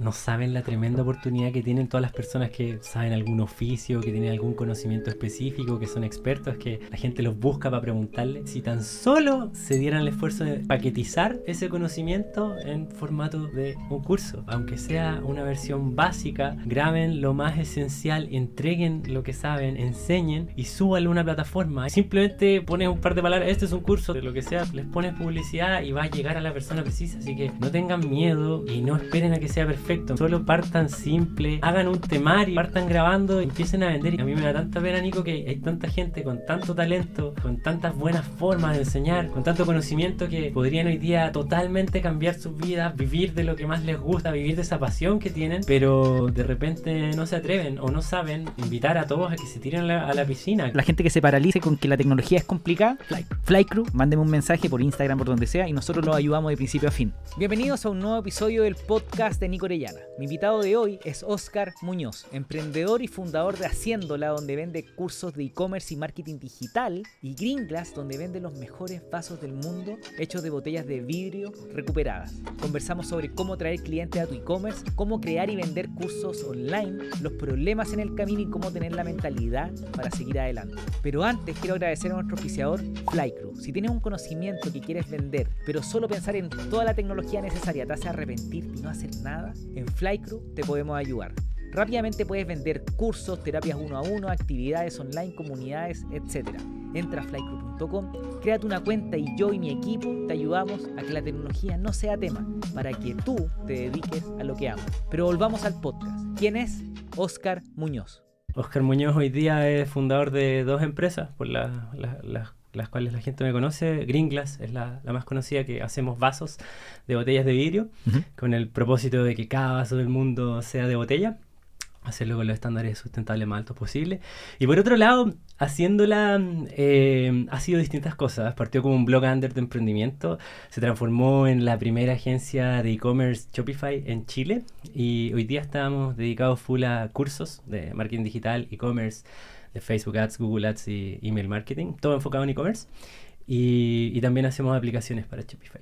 no saben la tremenda oportunidad que tienen todas las personas que saben algún oficio, que tienen algún conocimiento específico, que son expertos, que la gente los busca para preguntarle. Si tan solo se dieran el esfuerzo de paquetizar ese conocimiento en formato de un curso, aunque sea una versión básica, graben lo más esencial, entreguen lo que saben, enseñen y súbanlo a una plataforma. Simplemente pones un par de palabras, este es un curso de lo que sea, les pones publicidad y va a llegar a la persona precisa, así que no tengan miedo y no esperen a que sea perfecto Solo partan simple, hagan un temario, partan grabando, empiecen a vender. Y a mí me da tanta pena, Nico, que hay tanta gente con tanto talento, con tantas buenas formas de enseñar, con tanto conocimiento que podrían hoy día totalmente cambiar sus vidas, vivir de lo que más les gusta, vivir de esa pasión que tienen, pero de repente no se atreven o no saben invitar a todos a que se tiren a la, piscina. La gente que se paralice con que la tecnología es complicada, Fly, Fly Crew, mándeme un mensaje por Instagram, por donde sea, y nosotros los ayudamos de principio a fin. Bienvenidos a un nuevo episodio del podcast de Nico Reyes mi invitado de hoy es Oscar Muñoz, emprendedor y fundador de Haciéndola, donde vende cursos de e-commerce y marketing digital, y Green Glass, donde vende los mejores vasos del mundo hechos de botellas de vidrio recuperadas. Conversamos sobre cómo traer clientes a tu e-commerce, cómo crear y vender cursos online, los problemas en el camino y cómo tener la mentalidad para seguir adelante. Pero antes quiero agradecer a nuestro oficiador Flycrew. Si tienes un conocimiento que quieres vender, pero solo pensar en toda la tecnología necesaria te hace arrepentir y no hacer nada, en Flycrew te podemos ayudar. Rápidamente puedes vender cursos, terapias uno a uno, actividades online, comunidades, etc. Entra a flycrew.com, créate una cuenta y yo y mi equipo te ayudamos a que la tecnología no sea tema para que tú te dediques a lo que amas. Pero volvamos al podcast. ¿Quién es Oscar Muñoz? Oscar Muñoz hoy día es fundador de dos empresas, por las las cuales la gente me conoce. green glass es la, más conocida que hacemos vasos de botellas de vidrio con el propósito de que cada vaso del mundo sea de botella. Hacerlo con los estándares sustentables más altos posible. Y por otro lado, haciéndola eh, ha sido distintas cosas. Partió como un blog under de emprendimiento, se transformó en la primera agencia de e-commerce Shopify en Chile y hoy día estamos dedicados full a cursos de marketing digital, e-commerce, de Facebook Ads, Google Ads y email marketing, todo enfocado en e-commerce. Y, también hacemos aplicaciones para Shopify.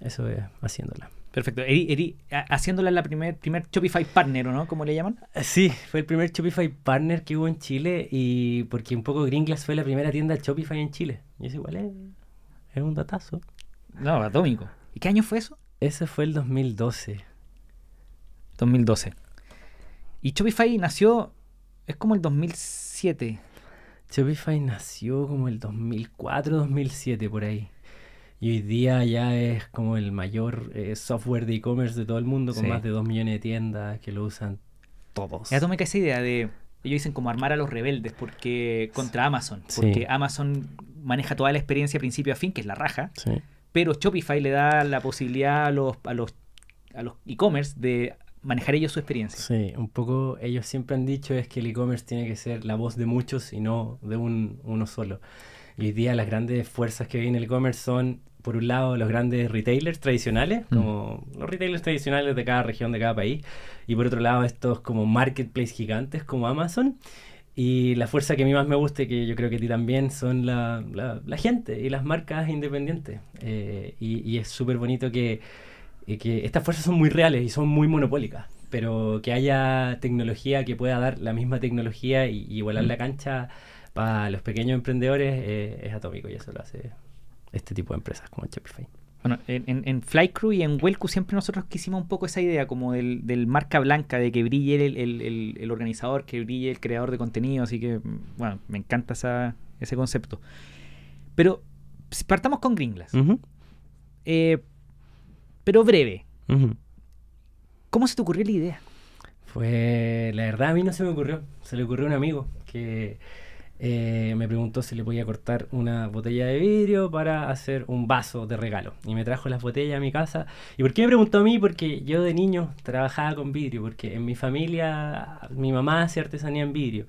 Eso es haciéndola. Perfecto. Eri, haciéndola la primer, primer Shopify Partner, ¿o no? ¿Cómo le llaman? Eh, sí, fue el primer Shopify Partner que hubo en Chile y porque un poco Glass fue la primera tienda Shopify en Chile. Y es igual, es, es un datazo. No, atómico. ¿Y qué año fue eso? Ese fue el 2012. 2012. Y Shopify nació, es como el 2006 Shopify nació como el 2004, 2007 por ahí. Y hoy día ya es como el mayor eh, software de e-commerce de todo el mundo, con más de 2 millones de tiendas que lo usan todos. Ya tomé que esa idea de, ellos dicen como armar a los rebeldes porque contra Amazon, porque Amazon maneja toda la experiencia principio a fin, que es la raja, pero Shopify le da la posibilidad a los, a a los e-commerce de manejar ellos su experiencia. Sí, un poco ellos siempre han dicho es que el e-commerce tiene que ser la voz de muchos y no de un, uno solo. Y hoy día las grandes fuerzas que hay en el e-commerce son, por un lado, los grandes retailers tradicionales, mm. como los retailers tradicionales de cada región, de cada país, y por otro lado estos como marketplace gigantes como Amazon. Y la fuerza que a mí más me gusta y que yo creo que a ti también son la, la, gente y las marcas independientes. Eh, y, y es súper bonito que estas fuerzas son muy reales y son muy monopólicas, pero que haya tecnología que pueda dar la misma tecnología y, igualar mm. la cancha para los pequeños emprendedores eh, es atómico y eso lo hace este tipo de empresas como Shopify. Bueno, en, en Flycrew y en Welcu siempre nosotros quisimos un poco esa idea como del, marca blanca, de que brille el, organizador, que brille el creador de contenido, así que, mm, bueno, me encanta esa, ese concepto. Pero partamos con Gringlas pero breve. ¿Cómo se te ocurrió la idea? fue la verdad a mí no se me ocurrió, se le ocurrió a un amigo que eh, me preguntó si le podía cortar una botella de vidrio para hacer un vaso de regalo. Y me trajo las botellas a mi casa. ¿Y por qué me preguntó a mí? Porque yo de niño trabajaba con vidrio, porque en mi familia mi mamá hacía artesanía en vidrio.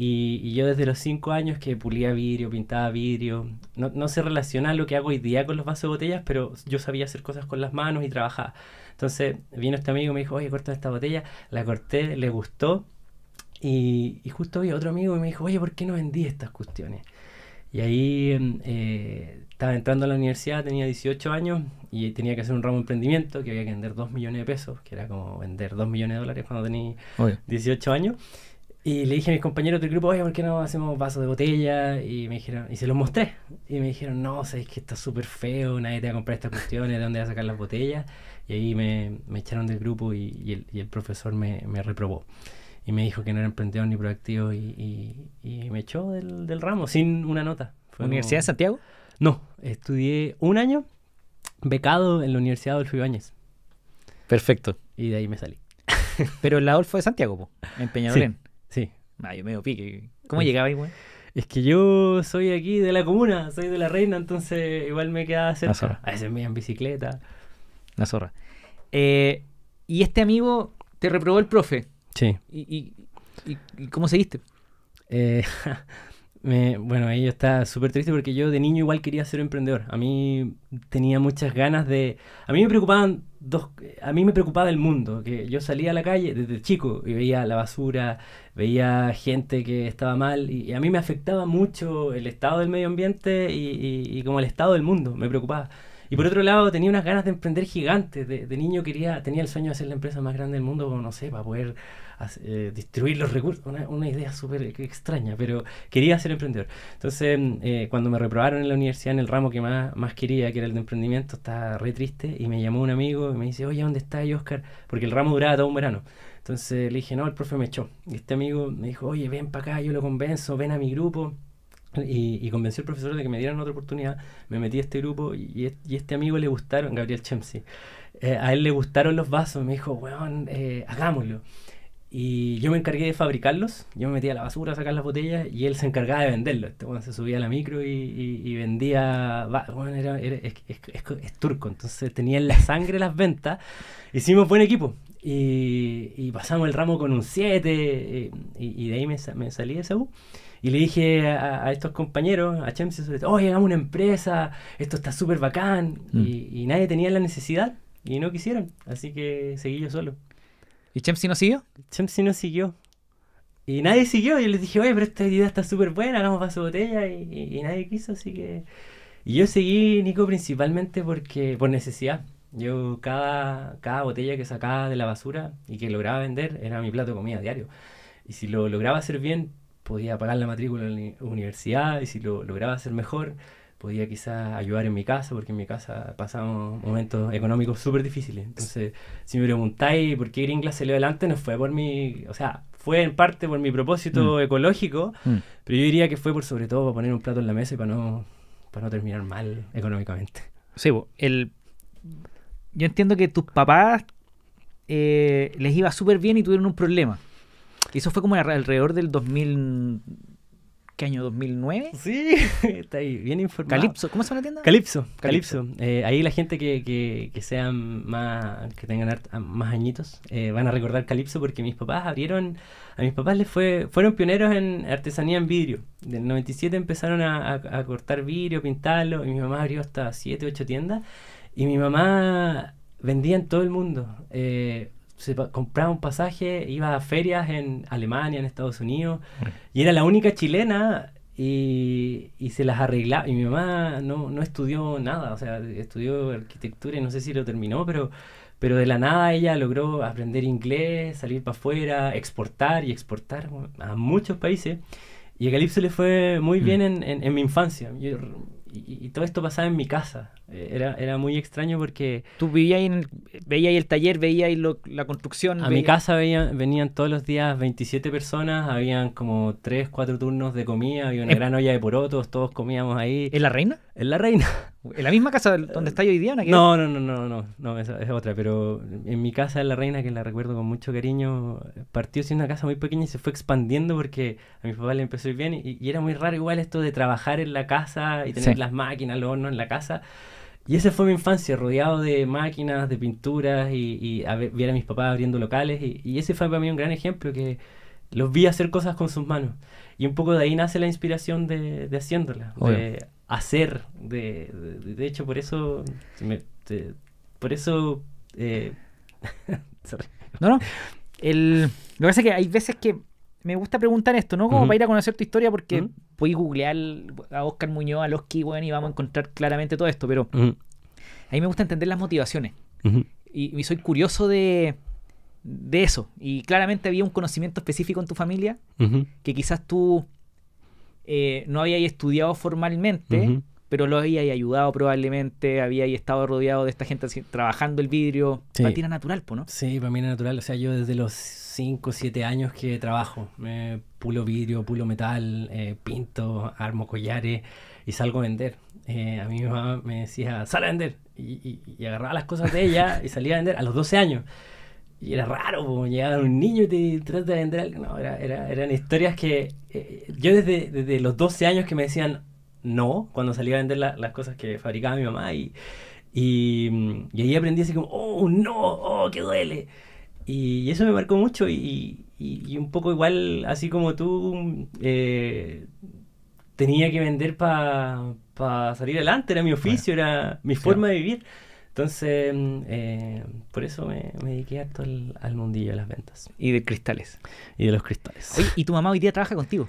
Y, yo desde los cinco años que pulía vidrio, pintaba vidrio, no, no se relaciona lo que hago hoy día con los vasos de botellas, pero yo sabía hacer cosas con las manos y trabajaba. Entonces vino este amigo y me dijo, oye, corta esta botella, la corté, le gustó. Y, justo vi otro amigo y me dijo, oye, ¿por qué no vendí estas cuestiones? Y ahí em, eh, estaba entrando a la universidad, tenía 18 años y tenía que hacer un ramo de emprendimiento que había que vender 2 millones de pesos, que era como vender 2 millones de dólares cuando tenía 18 años. Y le dije a mis compañeros del grupo, oye, ¿por qué no hacemos vasos de botella? Y me dijeron, y se los mostré. Y me dijeron, no, sabes que está súper feo, nadie te va a comprar estas cuestiones, ¿de dónde vas a sacar las botellas? Y ahí me, echaron del grupo y, el, profesor me, reprobó. Y me dijo que no era emprendedor ni proactivo y, me echó del, ramo sin una nota. ¿Universidad de Santiago? No, estudié un año becado en la Universidad de Adolfo Ibáñez. Perfecto. Y de ahí me salí. Pero el Adolfo de Santiago, po, en Ah, yo medio pique. ¿Cómo llegaba igual? Es que yo soy aquí de la comuna, soy de la reina, entonces igual me quedaba cerca. A veces me iba en bicicleta. La zorra. Eh, y este amigo te reprobó el profe. Sí. ¿Y, cómo seguiste? Eh, me, bueno, ella está súper triste porque yo de niño igual quería ser emprendedor. A mí tenía muchas ganas de... A mí me preocupaban a mí me preocupaba el mundo, que yo salía a la calle desde chico y veía la basura, veía gente que estaba mal y, a mí me afectaba mucho el estado del medio ambiente y, y como el estado del mundo, me preocupaba. Y por otro lado, tenía unas ganas de emprender gigantes. De, niño quería, tenía el sueño de hacer la empresa más grande del mundo, no sé, para poder eh, distribuir los recursos. Una, idea súper extraña, pero quería ser emprendedor. Entonces, eh, cuando me reprobaron en la universidad en el ramo que más, más quería, que era el de emprendimiento, estaba re triste y me llamó un amigo y me dice, oye, ¿dónde está Oscar? Porque el ramo duraba todo un verano. Entonces le dije, no, el profe me echó. Y este amigo me dijo, oye, ven para acá, yo lo convenzo, ven a mi grupo y, convenció convencí al profesor de que me dieran otra oportunidad. Me metí a este grupo y, este amigo le gustaron, Gabriel Chemsi. Eh, a él le gustaron los vasos. Me dijo, weón, eh, hagámoslo. Y yo me encargué de fabricarlos. Yo me metía a la basura a sacar las botellas y él se encargaba de venderlos. Este, se subía a la micro y, vendía. es, turco, entonces tenía en la sangre las ventas. Hicimos buen equipo. Y, pasamos el ramo con un 7 eh, y, de ahí me, salí de esa U. Y le dije a, estos compañeros, a Chemsi, oye, hagamos una empresa, esto está súper bacán. Mm. Y, nadie tenía la necesidad y no quisieron. Así que seguí yo solo. ¿Y Chemsi no siguió? Chemsi no siguió. Y nadie siguió. Yo les dije, oye, pero esta idea está súper buena, hagamos vaso botella. Y, y, nadie quiso, así que. Y yo seguí, Nico, principalmente porque por necesidad. Yo cada, cada botella que sacaba de la basura y que lograba vender era mi plato de comida diario. Y si lo lograba hacer bien, podía pagar la matrícula en la universidad y si lo lograba hacer mejor, podía quizás ayudar en mi casa, porque en mi casa pasamos momentos económicos súper difíciles. Entonces, si me preguntáis por qué Gringla salió adelante, no fue por mi, o sea, fue en parte por mi propósito mm. ecológico, mm. pero yo diría que fue por sobre todo para poner un plato en la mesa y para no, para no terminar mal económicamente. Sí, el... yo entiendo que tus papás eh, les iba súper bien y tuvieron un problema eso fue como alrededor del 2000... ¿Qué año? ¿2009? Sí, está ahí, bien informado. Calipso, ¿cómo se llama la tienda? Calipso, Calipso. Eh, ahí la gente que, sean más, que tengan ah, más añitos, eh, van a recordar Calipso porque mis papás abrieron, a mis papás les fue, fueron pioneros en artesanía en vidrio. Del 97 empezaron a, cortar vidrio, pintarlo, y mi mamá abrió hasta 7, 8 tiendas. Y mi mamá vendía en todo el mundo. Eh, se compraba un pasaje, iba a ferias en Alemania, en Estados Unidos, mm. y era la única chilena y, y se las arreglaba. Y mi mamá no, no estudió nada, o sea, estudió arquitectura y no sé si lo terminó, pero, pero de la nada ella logró aprender inglés, salir para afuera, exportar y exportar a muchos países. Y a Calipso le fue muy mm. bien en, en, en mi infancia. y, todo esto pasaba en mi casa. Eh, era, era muy extraño porque... Tú vivías en el, veías el taller, veías lo, la construcción. A mi casa venían todos los días 27 personas, habían como 3, 4 turnos de comida, había una gran olla de porotos, todos comíamos ahí. ¿En la reina? En la reina. ¿En la misma casa donde está hoy día? No, no, no, no, no, no, esa es otra, pero en mi casa en la reina, que la recuerdo con mucho cariño, partió siendo una casa muy pequeña y se fue expandiendo porque a mi papá le empezó a ir bien y, era muy raro igual esto de trabajar en la casa y tener las máquinas, los hornos en la casa. Y esa fue mi infancia, rodeado de máquinas, de pinturas y, y a mis papás abriendo locales. Y, ese fue para mí un gran ejemplo, que los vi hacer cosas con sus manos. Y un poco de ahí nace la inspiración de, de haciéndolas, de hacer. De, de, hecho, por eso... por eso... Eh, no, no. El, lo que pasa es que hay veces que me gusta preguntar esto, ¿no? Como para ir a conocer tu historia, porque... ¿Mm? Puedes googlear a Oscar Muñoz, a los bueno, y vamos a encontrar claramente todo esto, pero a mí me gusta entender las motivaciones. y, soy curioso de, eso. Y claramente había un conocimiento específico en tu familia que quizás tú eh, no habías estudiado formalmente, pero lo habías ayudado probablemente, habías estado rodeado de esta gente trabajando el vidrio. Sí. Para ti era natural, ¿no? Sí, para mí era natural. O sea, yo desde los 5, 7 años que trabajo. Me pulo vidrio, pulo metal, eh, pinto, armo collares y salgo a vender. Eh, a mí mi mamá me decía, sal a vender. Y, y, agarraba las cosas de ella y salía a vender a los 12 años. Y era raro, como llegaba un niño y te trata de vender algo. No, era, era, eran historias que eh, yo desde, los 12 años que me decían no, cuando salía a vender las cosas que fabricaba mi mamá. Y, y, ahí aprendí así como, oh, no, oh, que duele. Y, eso me marcó mucho y, y, un poco igual, así como tú, eh, tenía que vender para pa salir adelante, era mi oficio, era mi forma de vivir. Entonces, eh, por eso me, dediqué harto al, al, mundillo de las ventas. Y de cristales. Y de los cristales. ¿y tu mamá hoy día trabaja contigo?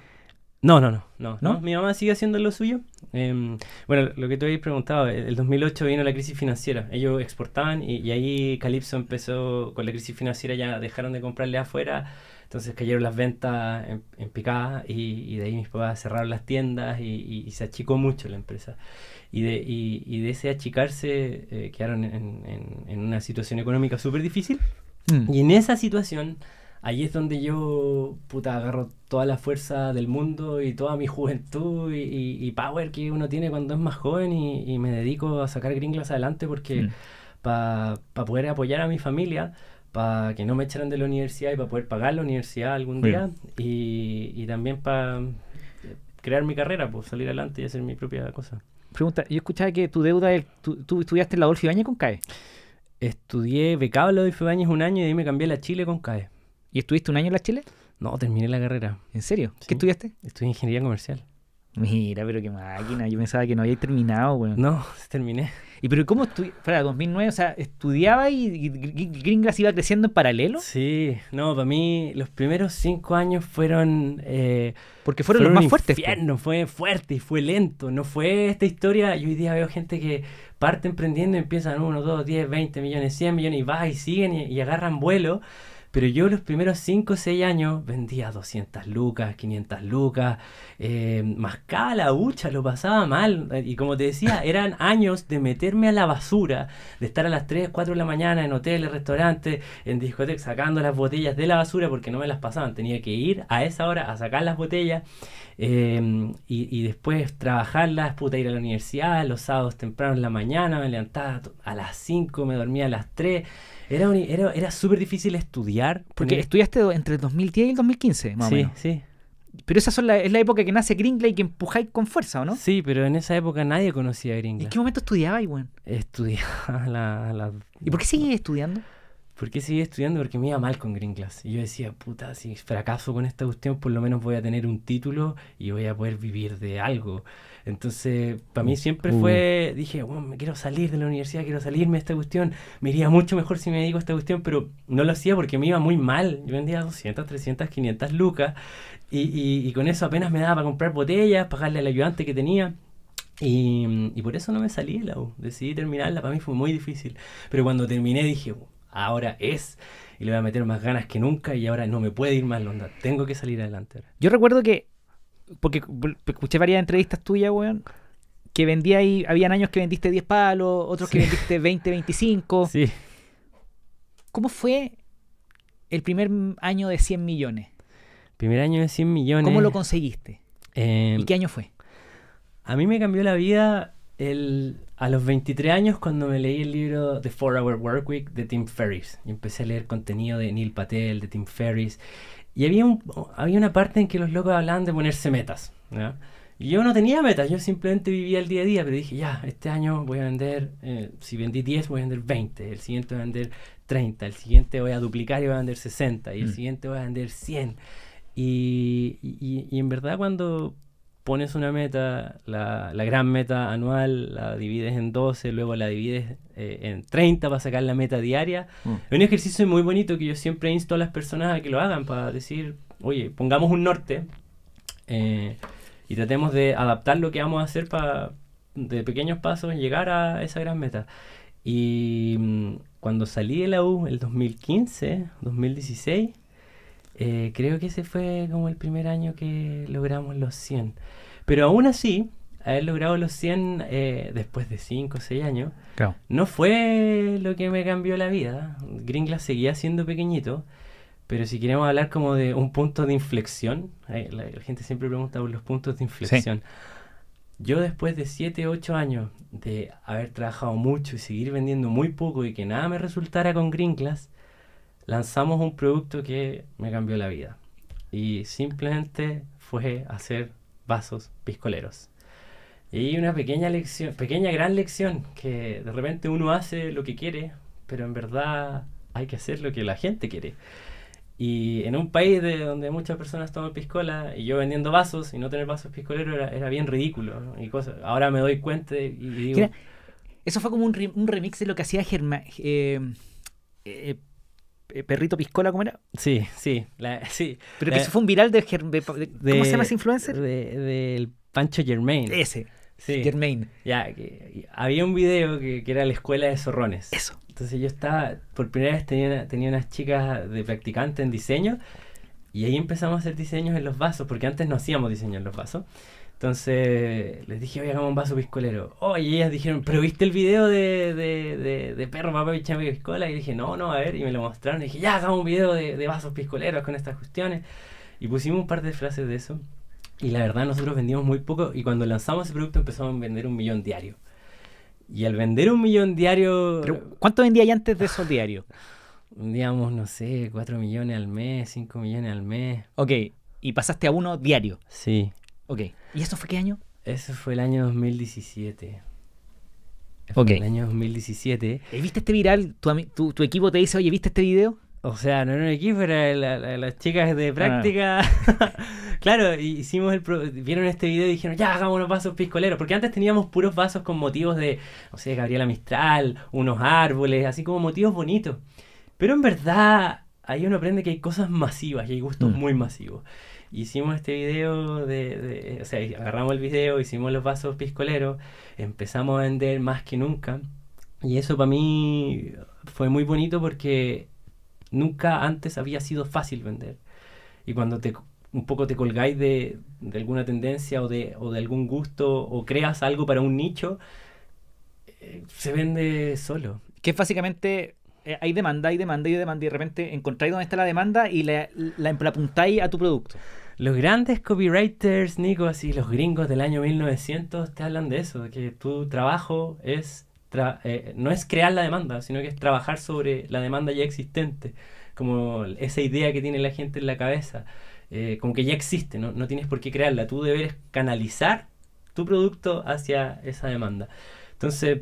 No, no, no, no, Mi mamá sigue haciendo lo suyo. Em, bueno, lo que tú habías preguntado, el 2008 vino la crisis financiera. Ellos exportaban y ahí Calypso empezó con la crisis financiera, ya dejaron de comprarle afuera entonces cayeron las ventas en, picada y, de ahí mis papás cerraron las tiendas y, se achicó mucho la empresa. Y de, ese achicarse eh, quedaron en, una situación económica súper difícil. Mm. Y en esa situación, ahí es donde yo, puta, agarro toda la fuerza del mundo y toda mi juventud y, power que uno tiene cuando es más joven y, me dedico a sacar gringlas adelante porque... Mm. Para poder apoyar a mi familia, para que no me echaran de la universidad y para poder pagar la universidad algún día y, también para crear mi carrera, pues salir adelante y hacer mi propia cosa. Pregunta, yo escuchaba que tu deuda, es, tú, estudiaste en la Dolce Bañez con CAE. Estudié becado en la Adolfo Bañez un año y ahí me cambié a la Chile con CAE. ¿Y estuviste un año en la Chile? No, terminé la carrera. ¿En serio? ¿Qué estudiaste? Estudié ingeniería comercial. Mira, pero qué máquina. Yo pensaba que no había terminado, No, terminé. ¿Y pero cómo estudiaste? Para 2009, o sea, ¿estudiaba y, gringas iba creciendo en paralelo? Sí, no, para mí los primeros cinco años fueron... Eh, Porque fueron, los más fuertes. Infierno, fue fuerte y fue lento. No fue esta historia. Yo hoy día veo gente que parte emprendiendo y empiezan 1, dos, 10, 20 millones, 100 millones y baja y siguen y agarran vuelo. Pero yo los primeros 5 o 6 años vendía 200 lucas, 500 lucas, eh, la hucha, lo pasaba mal. Y como te decía, eran años de meterme a la basura, de estar a las 3, 4 de la mañana en hoteles, restaurantes, en discotecas, sacando las botellas de la basura porque no me las pasaban. Tenía que ir a esa hora a sacar las botellas eh, y, y, después trabajarlas, puta, ir a la universidad, los sábados temprano en la mañana, me levantaba a las 5, me dormía a las 3 era, súper difícil estudiar. Porque estudiaste entre el 2010 y el 2015, más sí, Sí, Pero esa la, es la época que nace Gringley y que empujáis con fuerza, ¿o no? Sí, pero en esa época nadie conocía a Gringley. ¿En qué momento estudiabais, Estudiaba la, la, ¿Y por qué seguís estudiando? ¿por qué seguí estudiando? Porque me iba mal con Green Class. Y yo decía, puta, si fracaso con esta cuestión, por lo menos voy a tener un título y voy a poder vivir de algo. Entonces, para mí siempre uh. fue, dije, me quiero salir de la universidad, quiero salirme de esta cuestión. Me iría mucho mejor si me dedico a esta cuestión, pero no lo hacía porque me iba muy mal. Yo vendía 200, 300, 500 lucas y, y, con eso apenas me daba para comprar botellas, pagarle al ayudante que tenía. Y, y por eso no me salí de la U. Decidí terminarla, para mí fue muy difícil. Pero cuando terminé dije, ahora es y le voy a meter más ganas que nunca y ahora no me puede ir más onda, tengo que salir adelante. Yo recuerdo que, porque escuché varias entrevistas tuyas, weón, que vendía ahí, habían años que vendiste 10 palos, otros que vendiste 20, 25. Sí. ¿Cómo fue el primer año de 100 millones? Primer año de 100 millones. ¿Cómo lo conseguiste? Em, ¿Y qué año fue? A mí me cambió la vida el, a los 23 años cuando me leí el libro The Four Hour Workweek de Tim Ferriss. Y empecé a leer contenido de Neil Patel, de Tim Ferriss. Y había, un, había una parte en que los locos hablaban de ponerse metas. Y yo no tenía metas, yo simplemente vivía el día a día, pero dije, ya, este año voy a vender, eh, si vendí 10, voy a vender 20, el siguiente voy a vender 30, el siguiente voy a duplicar y voy a vender 60, y el mm. siguiente voy a vender 100. Y, y en verdad cuando pones una meta, la, la, gran meta anual, la divides en 12, luego la divides eh, en 30 para sacar la meta diaria. Mm. Es un ejercicio muy bonito que yo siempre insto a las personas a que lo hagan para decir, oye, pongamos un norte eh, y tratemos de adaptar lo que vamos a hacer para de pequeños pasos llegar a esa gran meta. Y mm, cuando salí de la U, el 2015, 2016, eh, creo que ese fue como el primer año que logramos los 100. Pero aún así, haber logrado los 100 eh, después de 5 o 6 años, no fue lo que me cambió la vida. Glass seguía siendo pequeñito, pero si queremos hablar como de un punto de inflexión, eh, la, gente siempre pregunta por los puntos de inflexión. Yo después de 7, 8 años de haber trabajado mucho y seguir vendiendo muy poco y que nada me resultara con Green Glass, lanzamos un producto que me cambió la vida. Y simplemente fue hacer vasos piscoleros. Y una pequeña lección, pequeña gran lección, que de repente uno hace lo que quiere, pero en verdad hay que hacer lo que la gente quiere. Y en un país de donde muchas personas toman piscola y yo vendiendo vasos y no tener vasos piscoleros era, bien ridículo. Y cosas. Ahora me doy cuenta y, digo... eso fue como un, remix de lo que hacía Germán... Eh, eh, eh, perrito Piscola, ¿cómo era? Sí, sí. sí Pero que eso fue un viral de, ¿Cómo se llama ese influencer? Del Pancho Germain. Ese. Germain. Ya, que, había un video que, que, era la escuela de zorrones. Eso. Entonces yo estaba, por primera vez tenía, tenía unas chicas de practicante en diseño y ahí empezamos a hacer diseños en los vasos, porque antes no hacíamos diseño en los vasos. Entonces les dije, oye, hagamos un vaso piscolero. Oye, oh, ellas dijeron, ¿pero viste el video de, de, de, de perro, papá, y piscola? Y dije, no, no, a ver. Y me lo mostraron. Y dije, ya, hagamos un video de, vasos piscoleros con estas cuestiones. Y pusimos un par de frases de eso. Y la verdad, nosotros vendimos muy poco. Y cuando lanzamos ese producto empezamos a vender un millón diario. Y al vender un millón diario. ¿Cuánto vendía ya antes de esos diarios? Digamos, no sé, 4 millones al mes, 5 millones al mes. Ok, y pasaste a uno diario. Sí. Ok. ¿Y eso fue qué año? Eso fue el año 2017. ok. El año 2017. Eh, ¿Viste este viral? ¿Tu, equipo te dice, oye, ¿viste este video? O sea, no era un equipo, era las chicas de práctica. Ah. claro, hicimos el vieron este video y dijeron, ya hagamos unos vasos piscoleros. Porque antes teníamos puros vasos con motivos de, no sé, Gabriela Mistral, unos árboles, así como motivos bonitos. Pero en verdad, ahí uno aprende que hay cosas masivas y hay gustos mm. muy masivos hicimos este video de, o sea, agarramos el video, hicimos los vasos piscoleros, empezamos a vender más que nunca. Y eso para mí fue muy bonito porque nunca antes había sido fácil vender. Y cuando te un poco te colgáis de, alguna tendencia o de, o de algún gusto o creas algo para un nicho, eh, se vende solo. Que es básicamente eh, hay demanda, hay demanda, hay demanda, y de repente encontráis dónde está la demanda y la, apuntáis a tu producto. Los grandes copywriters, Nico, así los gringos del año 1900 te hablan de eso, que tu trabajo es eh, no es crear la demanda, sino que es trabajar sobre la demanda ya existente, como esa idea que tiene la gente en la cabeza, eh, como que ya existe, ¿no? no tienes por qué crearla, Tú debes canalizar tu producto hacia esa demanda. Entonces,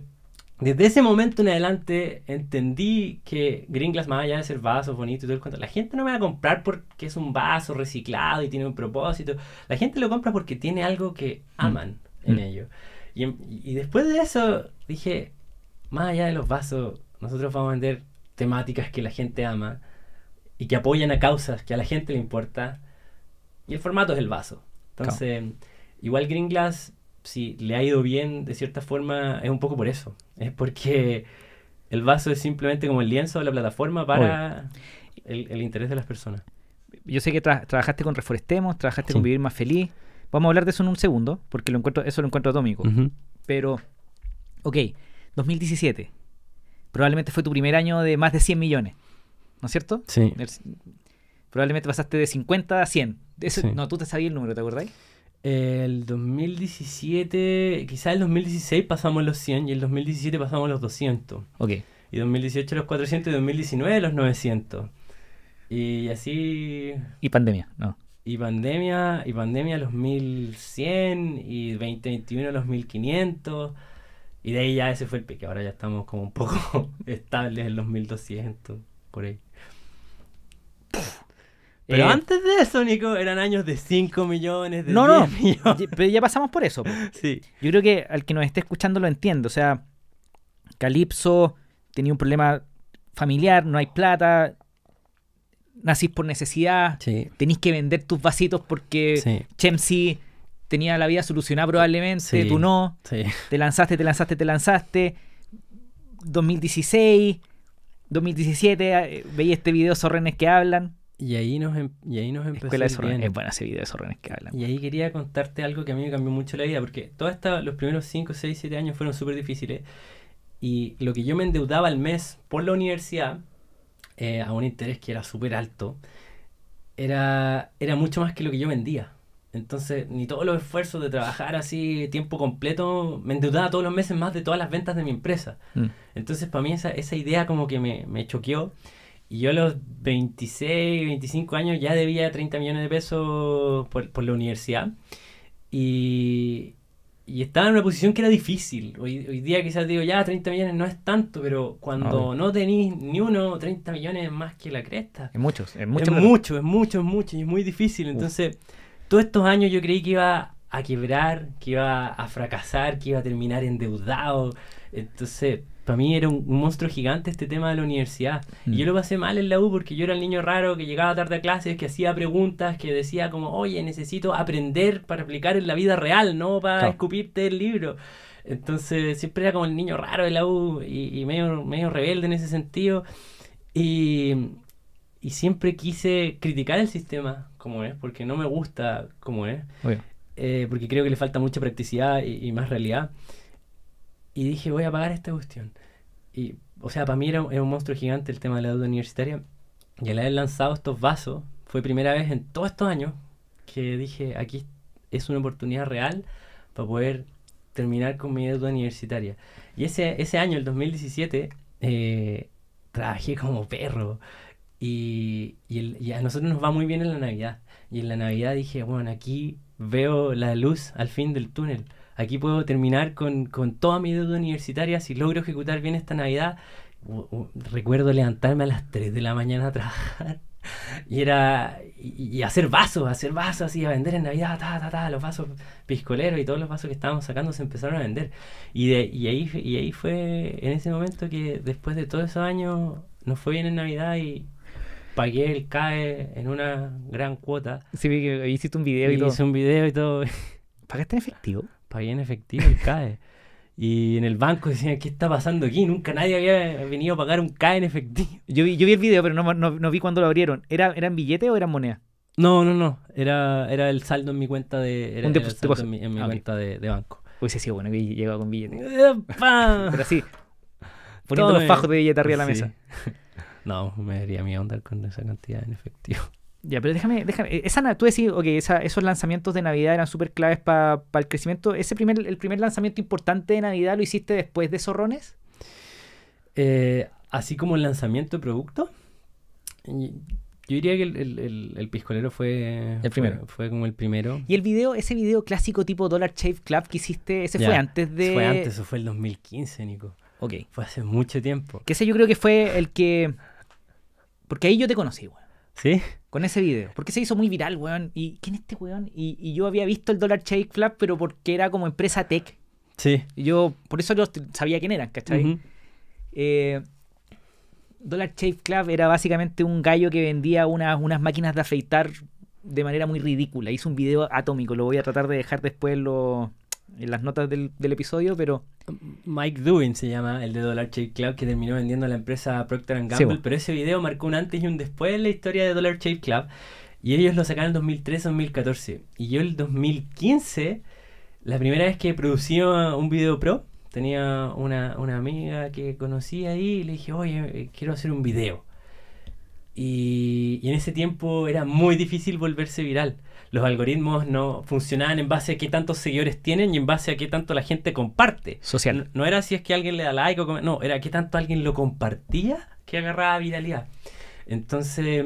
desde ese momento en adelante entendí que Green Glass, más allá de ser vasos bonitos y todo el cuento, la gente no me va a comprar porque es un vaso reciclado y tiene un propósito. La gente lo compra porque tiene algo que mm. aman en mm. ello. Y, después de eso dije, más allá de los vasos, nosotros vamos a vender temáticas que la gente ama y que apoyan a causas que a la gente le importa. Y el formato es el vaso. Entonces, igual igual Glass si le ha ido bien de cierta forma, es un poco por eso. Es porque el vaso es simplemente como el lienzo de la plataforma para el, interés de las personas. Yo sé que trabajaste con Reforestemos, trabajaste con Vivir Más Feliz. Vamos a hablar de eso en un segundo, porque lo encuentro, eso lo encuentro atómico. Pero, ok, 2017. Probablemente fue tu primer año de más de 100 millones, ¿no es cierto? Sí. probablemente pasaste de 50 a 100. No, tú te sabías el número, ¿te acordáis? El 2017, quizás el 2016 pasamos los 100 y el 2017 pasamos los 200. Ok. Y 2018 los 400 y 2019 los 900. Y así... Y pandemia, ¿no? Y pandemia, y pandemia los 1100 y 2021 los 1500. Y de ahí ya ese fue el pique. Ahora ya estamos como un poco estables en los 1200, por ahí. Pero eh, antes de eso, Nico, eran años de 5 millones, de no, no. Pero ya pasamos por eso. Sí. Yo creo que al que nos esté escuchando lo entiendo, O sea, Calypso tenía un problema familiar, no hay plata, nacís por necesidad, sí. que vender tus vasitos porque Chemsi tenía la vida solucionada probablemente, tú no, te lanzaste, te lanzaste, te lanzaste. 2016, 2017, eh, veía este video Sorrenes que hablan. Y ahí nos, em, y ahí nos empezó Escuela es buena ese video de que hablan. Y ahí quería contarte algo que a mí me cambió mucho la vida, porque los primeros 5, 6, 7 años fueron súper difíciles. Y lo que yo me endeudaba al mes por la universidad, eh, a un interés que era súper alto, era, era mucho más que lo que yo vendía. Entonces, ni todos los esfuerzos de trabajar así tiempo completo, me endeudaba todos los meses más de todas las ventas de mi empresa. Mm. Entonces, para mí esa, esa idea como que me, me choqueó. Y yo a los 26, 25 años ya debía 30 millones de pesos por, por la universidad. Y, y, estaba en una posición que era difícil. Hoy, hoy, día quizás digo, ya 30 millones no es tanto, pero cuando no tenéis ni uno, 30 millones es más que la cresta. Es muchos, es mucho. Es mucho, es mucho, es mucho, y es muy difícil. Entonces, todos estos años yo creí que iba a quebrar, que iba a fracasar, que iba a terminar endeudado. Entonces para mí era un, monstruo gigante este tema de la universidad. Y yo mm. lo pasé mal en la U porque yo era el niño raro que llegaba tarde a clases, que hacía preguntas, que decía como, oye, necesito aprender para aplicar en la vida real, no para escupirte el libro. Entonces siempre era como el niño raro de la U y, medio, medio rebelde en ese sentido. Y, y, siempre quise criticar el sistema como es, porque no me gusta como es, eh, porque creo que le falta mucha practicidad y, y más realidad y dije, voy a pagar esta cuestión. Y, o sea, para mí era, un monstruo gigante el tema de la deuda universitaria. Y al haber lanzado estos vasos, fue primera vez en todos estos años que dije, aquí es una oportunidad real para poder terminar con mi deuda universitaria. Y ese, año, el 2017, eh, trabajé como perro. Y, y, a nosotros nos va muy bien en la Navidad. Y en la Navidad dije, bueno, aquí veo la luz al fin del túnel aquí puedo terminar con, toda mi deuda universitaria si logro ejecutar bien esta Navidad. recuerdo levantarme a las 3 de la mañana a trabajar y era y, hacer vasos, hacer vasos y a vender en Navidad, ta, ta, ta, los vasos piscoleros y todos los vasos que estábamos sacando se empezaron a vender. Y, de, y, ahí, y ahí fue en ese momento que después de todos esos años nos fue bien en Navidad y pagué el CAE en una gran cuota. Sí, vi un video y, Hice un video y todo. ¿Pagaste en efectivo? pagué en efectivo el CAE. Y en el banco decían, ¿qué está pasando aquí? Nunca nadie había venido a pagar un CAE en efectivo. Yo vi, yo vi el video, pero no, vi cuando lo abrieron. ¿Era, ¿Eran billetes o eran moneda No, no, no. Era, era el saldo en mi cuenta de... en mi, ah, cuenta de, de, banco. Hubiese sí bueno que llegaba con billetes. pero sí. poniendo los fajos de billete arriba de la mesa. no, me daría miedo andar con esa cantidad en efectivo. Ya, pero déjame, déjame. Eh, esa, tú decís, ok, esos lanzamientos de Navidad eran súper claves para el crecimiento. ¿Ese primer, el primer lanzamiento importante de Navidad lo hiciste después de Zorrones? Eh, así como el lanzamiento de producto. Yo diría que el, el, piscolero fue. El primero. Fue, como el primero. Y el video, ese video clásico tipo Dollar Shave Club que hiciste, ese fue antes de. Fue antes, eso fue el 2015, Nico. Ok. Fue hace mucho tiempo. Que ese yo creo que fue el que. Porque ahí yo te conocí, güey. ¿Sí? Con ese video. Porque se hizo muy viral, weón. ¿Y quién es este weón? Y, yo había visto el Dollar Shave Club, pero porque era como empresa tech. Sí. Y yo, por eso yo sabía quién eran, ¿cachai? Eh, Dollar Shave Club era básicamente un gallo que vendía unas máquinas de afeitar de manera muy ridícula. Hizo un video atómico, lo voy a tratar de dejar después en, lo, en las notas del, episodio, pero... Mike Dewin se llama el de Dollar Shave Club que terminó vendiendo a la empresa Procter Gamble, pero ese video marcó un antes y un después en la historia de Dollar Shave Club y ellos lo sacaron en 2013 2014 y yo el 2015 la primera vez que producía un video pro tenía una, una amiga que conocí ahí y le dije, oye, eh, quiero hacer un video. y, en ese tiempo era muy difícil volverse viral los algoritmos no funcionaban en base a qué tantos seguidores tienen y en base a qué tanto la gente comparte. Social. No, era si es que alguien le da like o no, era qué tanto alguien lo compartía que agarraba viralidad. Entonces,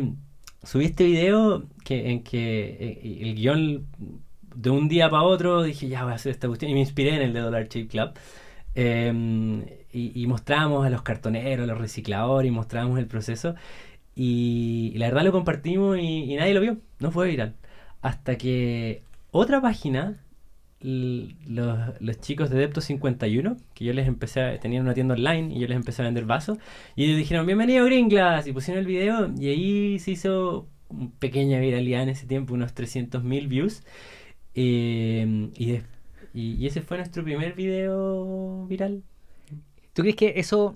subí este video que, en que eh, el guión de un día para otro dije, ya voy a hacer esta cuestión, y me inspiré en el de Dollar Chip Club. Em, y, mostrábamos a los cartoneros, a los recicladores, y mostrábamos el proceso. Y, la verdad lo compartimos y nadie lo vio, no fue viral. Hasta que otra página, los, chicos de Depto 51, que yo les empecé a, tenían una tienda online y yo les empecé a vender vasos, y ellos dijeron, bienvenido Gringlas, y pusieron el video, y ahí se hizo pequeña viralidad en ese tiempo, unos 300.000 views, em, y, y, ese fue nuestro primer video viral. ¿Tú crees que eso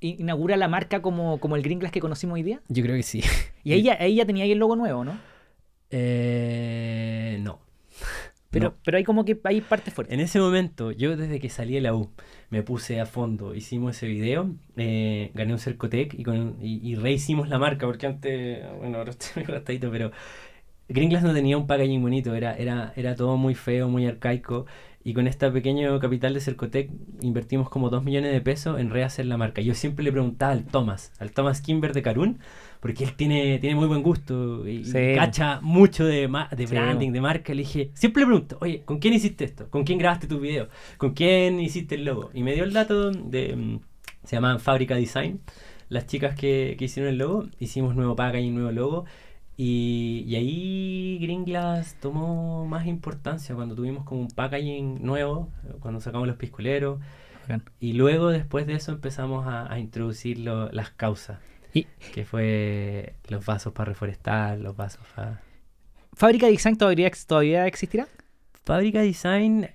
inaugura la marca como, como el Gringlas que conocimos hoy día? Yo creo que sí. Y ahí ya, ahí ya tenía ahí el logo nuevo, ¿no? Eh, no. Pero, pero hay como que hay parte fuertes En ese momento, yo desde que salí de la U, me puse a fondo, hicimos ese video, eh, gané un Cercotec y, con, y, rehicimos la marca, porque antes, bueno, ahora estoy muy gastadito, pero Gringlas no tenía un packaging bonito, era, era, era todo muy feo, muy arcaico, y con este pequeño capital de Cercotec invertimos como 2 millones de pesos en rehacer la marca. Yo siempre le preguntaba al Thomas, al Thomas Kimber de Carún, porque él tiene, tiene muy buen gusto y, cacha mucho de, branding, de marca. Le dije, siempre le pregunto, oye, ¿con quién hiciste esto? ¿Con quién grabaste tus videos? ¿Con quién hiciste el logo? Y me dio el dato de, mm, se llamaban Fábrica Design, las chicas que, hicieron el logo, hicimos nuevo packaging, nuevo logo. Y, y, ahí Gringlas tomó más importancia cuando tuvimos como un packaging nuevo, cuando sacamos los piscoleros. Y luego después de eso empezamos a, introducir las causas que fue los vasos para reforestar, los vasos para... ¿Fábrica Design todavía, existirá? Fábrica Design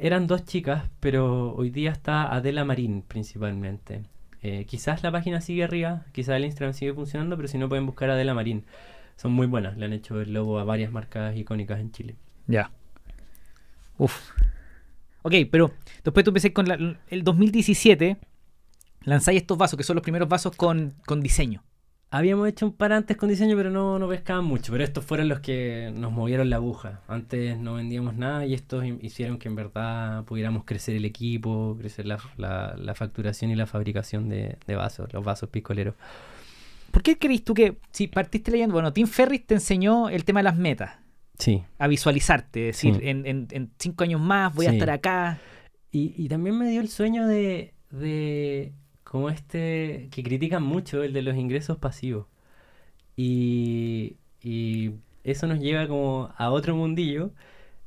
eran dos chicas, pero hoy día está Adela Marín principalmente. Eh, quizás la página sigue arriba, quizás el Instagram sigue funcionando, pero si no pueden buscar a Adela Marín. Son muy buenas, le han hecho el logo a varias marcas icónicas en Chile. Ya. Uf. Ok, pero después tú empecé con la, el 2017 lanzáis estos vasos, que son los primeros vasos con, con diseño. Habíamos hecho un par antes con diseño, pero no, no pescaban mucho. Pero estos fueron los que nos movieron la aguja. Antes no vendíamos nada y estos hicieron que en verdad pudiéramos crecer el equipo, crecer la, facturación y la fabricación de, vasos, los vasos piscoleros. ¿Por qué crees tú que, si partiste leyendo, bueno, Tim Ferris te enseñó el tema de las metas? Sí. A visualizarte, es decir, en, cinco años más voy a estar acá. Y, también me dio el sueño de como este, que critican mucho el de los ingresos pasivos. Y, eso nos lleva como a otro mundillo,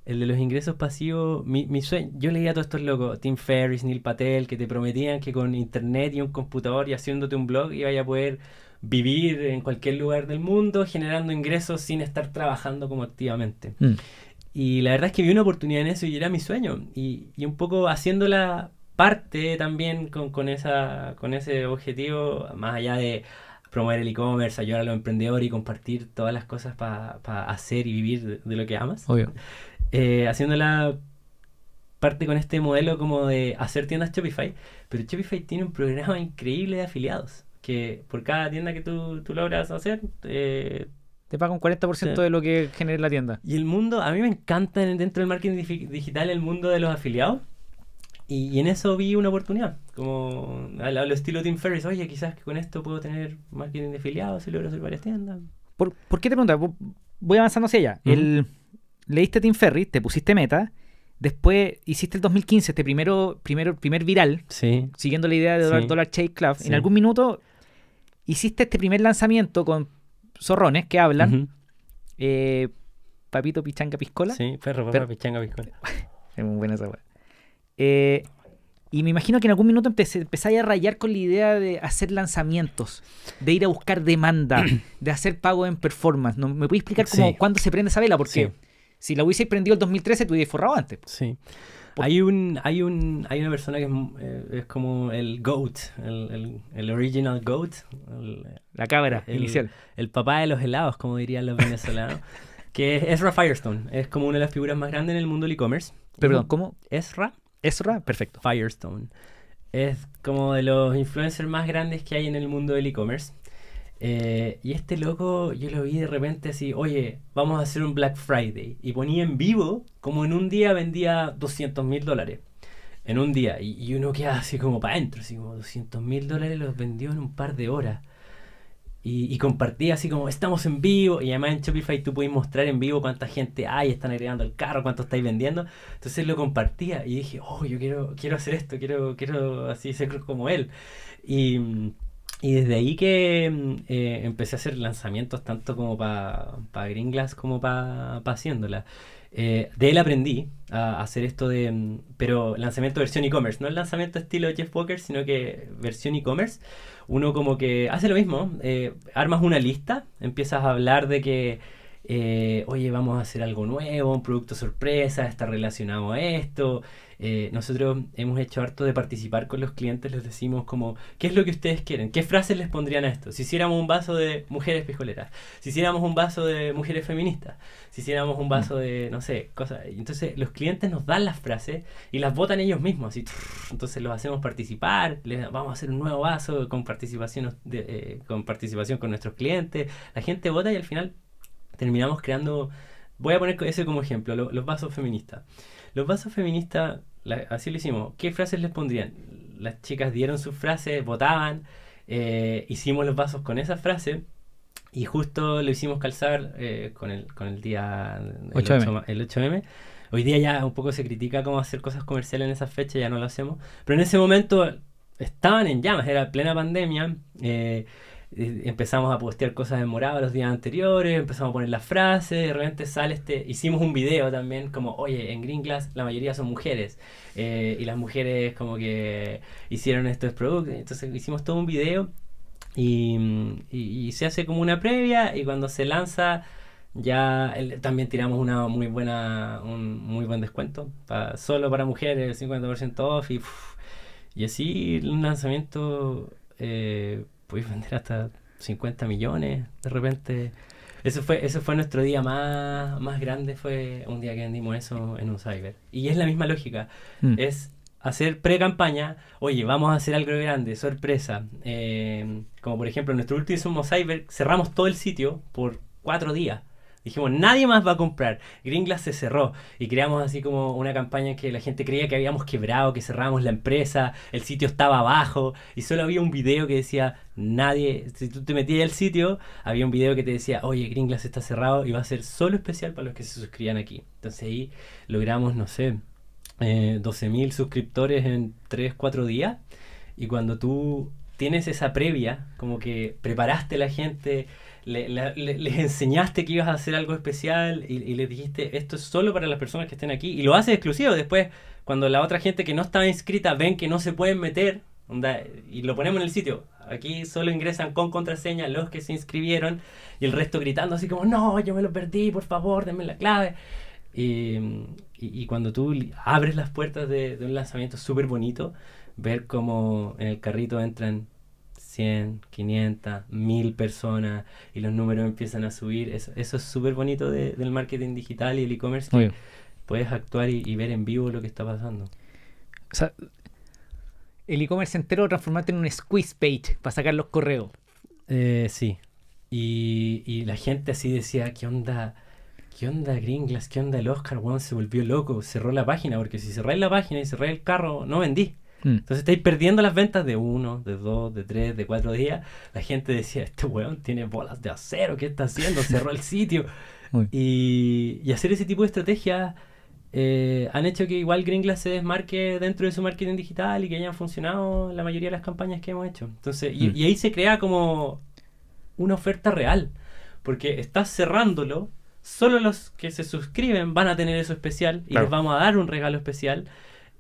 el de los ingresos pasivos. Mi, sueño, yo leía a todos estos locos, Tim Ferriss, Neil Patel, que te prometían que con internet y un computador y haciéndote un blog ibas a poder vivir en cualquier lugar del mundo generando ingresos sin estar trabajando como activamente. Mm. Y la verdad es que vi una oportunidad en eso y era mi sueño. Y, y un poco haciéndola parte también con, esa, con ese objetivo, más allá de promover el e-commerce, ayudar a los emprendedores y compartir todas las cosas para hacer y vivir de, lo que amas. Obvio. Eh, haciéndola parte con este modelo como de hacer tiendas Shopify, pero Shopify tiene un programa increíble de afiliados, que por cada tienda que tú, logras hacer, eh, te paga un 40% de lo que genera la tienda. Y el mundo, a mí me encanta dentro del marketing digital el mundo de los afiliados, y, en eso vi una oportunidad, como al, al, estilo Tim Ferriss, oye, quizás con esto puedo tener marketing de afiliados y logro hacer varias tiendas. ¿Por, qué te pregunto? Voy avanzando hacia allá. el, leíste Tim Ferriss, te pusiste meta, después hiciste el 2015, este primero, primero, primer viral, siguiendo la idea de Dollar, Chase Club. En algún minuto hiciste este primer lanzamiento con zorrones que hablan. Eh, papito Pichanga Piscola. Sí, perro, papá Pichanga Piscola. es muy buena esa wea. Eh, y me imagino que en algún minuto empezáis a rayar con la idea de hacer lanzamientos, de ir a buscar demanda, de hacer pago en performance. ¿No? ¿Me puedes explicar cómo, cuándo se prende esa vela? Porque si la hubiese prendido el 2013, te hubierais forrado antes. Sí. Hay, un, hay, un, hay una persona que es, eh, como el GOAT, el, original GOAT. la cámara inicial. El papá de los helados, como dirían los venezolanos. que es Ezra Firestone. Es como una de las figuras más grandes en el mundo del e-commerce. Perdón, ¿cómo? Ezra Ezra, perfecto. Firestone. Es como de los influencers más grandes que hay en el mundo del e-commerce. Eh, y este loco, yo lo vi de repente así, oye, vamos a hacer un Black Friday. Y ponía en vivo, como en un día vendía 200 mil dólares. En un día. Y, uno queda así como para adentro, así como 200 mil dólares los vendió en un par de horas. Y, compartía así como, estamos en vivo. Y además en Shopify tú puedes mostrar en vivo cuánta gente hay, están agregando el carro, cuánto estáis vendiendo. Entonces lo compartía y dije, oh, yo quiero, quiero hacer esto, quiero, quiero así ser como él. Y, desde ahí que eh, empecé a hacer lanzamientos tanto como para pa como para Haciéndola. Eh, de él aprendí a hacer esto de, mm, pero lanzamiento versión e-commerce, no el lanzamiento estilo Jeff poker sino que versión e-commerce. Uno como que hace lo mismo, eh, armas una lista, empiezas a hablar de que eh, oye, vamos a hacer algo nuevo, un producto sorpresa, está relacionado a esto. Eh, nosotros hemos hecho harto de participar con los clientes, les decimos como, ¿qué es lo que ustedes quieren? ¿Qué frases les pondrían a esto? Si hiciéramos un vaso de mujeres pijoleras, si hiciéramos un vaso de mujeres feministas, si hiciéramos un vaso mm. de, no sé, cosas. Entonces los clientes nos dan las frases y las votan ellos mismos, Entonces los hacemos participar, les, vamos a hacer un nuevo vaso con participación, eh, con participación con nuestros clientes. La gente vota y al final terminamos creando, voy a poner ese como ejemplo, los vasos feministas. Los vasos feministas, así lo hicimos, ¿qué frases les pondrían? Las chicas dieron sus frases, votaban, eh, hicimos los vasos con esa frase Y justo lo hicimos calzar eh, con, el, con el día el 8M. Hoy día ya un poco se critica cómo hacer cosas comerciales en esa fecha, ya no lo hacemos. Pero en ese momento estaban en llamas, era plena pandemia. Eh, eh, empezamos a postear cosas de morado los días anteriores, empezamos a poner las frases, de repente sale este, hicimos un video también como, oye, en Green Glass la mayoría son mujeres eh, y las mujeres como que hicieron estos productos, entonces hicimos todo un video y, se hace como una previa y cuando se lanza ya también tiramos una muy buena un muy buen descuento solo para mujeres el 50% off y, así un lanzamiento eh, Puedes vender hasta 50 millones de repente. Eso fue, eso fue nuestro día más, más grande, fue un día que vendimos eso en un cyber. Y es la misma lógica, mm. es hacer pre-campaña, oye, vamos a hacer algo grande, sorpresa. Eh, como por ejemplo, nuestro último cyber cerramos todo el sitio por cuatro días. Dijimos, nadie más va a comprar. glass se cerró y creamos así como una campaña que la gente creía que habíamos quebrado, que cerramos la empresa, el sitio estaba abajo y solo había un video que decía, nadie, si tú te metías al sitio, había un video que te decía, oye, glass está cerrado y va a ser solo especial para los que se suscriban aquí. Entonces ahí logramos, no sé, eh, 12.000 suscriptores en 3, 4 días y cuando tú tienes esa previa, como que preparaste a la gente, les enseñaste que ibas a hacer algo especial y, y, les dijiste esto es solo para las personas que estén aquí y lo haces exclusivo. Después, cuando la otra gente que no estaba inscrita ven que no se pueden meter y lo ponemos en el sitio, aquí solo ingresan con contraseña los que se inscribieron y el resto gritando así como, no, yo me lo perdí, por favor, denme la clave. Y, cuando tú abres las puertas de, de un lanzamiento súper bonito, ver cómo en el carrito entran 100, 500, 1000 personas y los números empiezan a subir. Eso, es súper bonito del marketing digital y el e-commerce puedes actuar y, ver en vivo lo que está pasando. O sea, el e-commerce entero transformado en un squeeze page para sacar los correos. Eh, sí. Y, la gente así decía, ¿qué onda? ¿Qué onda Gringlas? ¿Qué onda el Oscar? Bueno, se volvió loco, cerró la página, porque si cerráis la página y cerráis el carro, no vendí. Mm. Entonces estáis perdiendo las ventas de uno, de dos, de tres, de cuatro días. La gente decía, este weón tiene bolas de acero, ¿qué está haciendo? Cerró el sitio. Y, hacer ese tipo de estrategias eh, han hecho que igual glass se desmarque dentro de su marketing digital y que hayan funcionado la mayoría de las campañas que hemos hecho. Entonces, mm. y, ahí se crea como una oferta real, porque estás cerrándolo, solo los que se suscriben van a tener eso especial y les vamos a dar un regalo especial.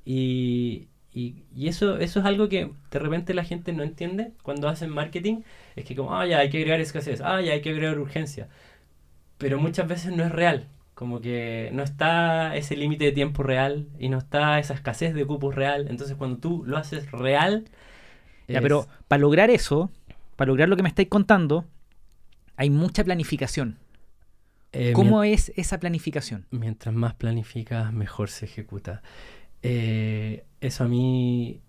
Y, y, eso, eso es algo que de repente la gente no entiende cuando hacen marketing. Es que como, ah, ya hay que agregar escasez, ah, ya hay que agregar urgencia. Pero muchas veces no es real. Como que no está ese límite de tiempo real y no está esa escasez de cupos real. Entonces cuando tú lo haces real... Ya, pero para lograr eso, para lograr lo que me estáis contando, hay mucha planificación. Eh, ¿Cómo es esa planificación? Mientras más planificas, mejor se ejecuta. Eh, eso a mí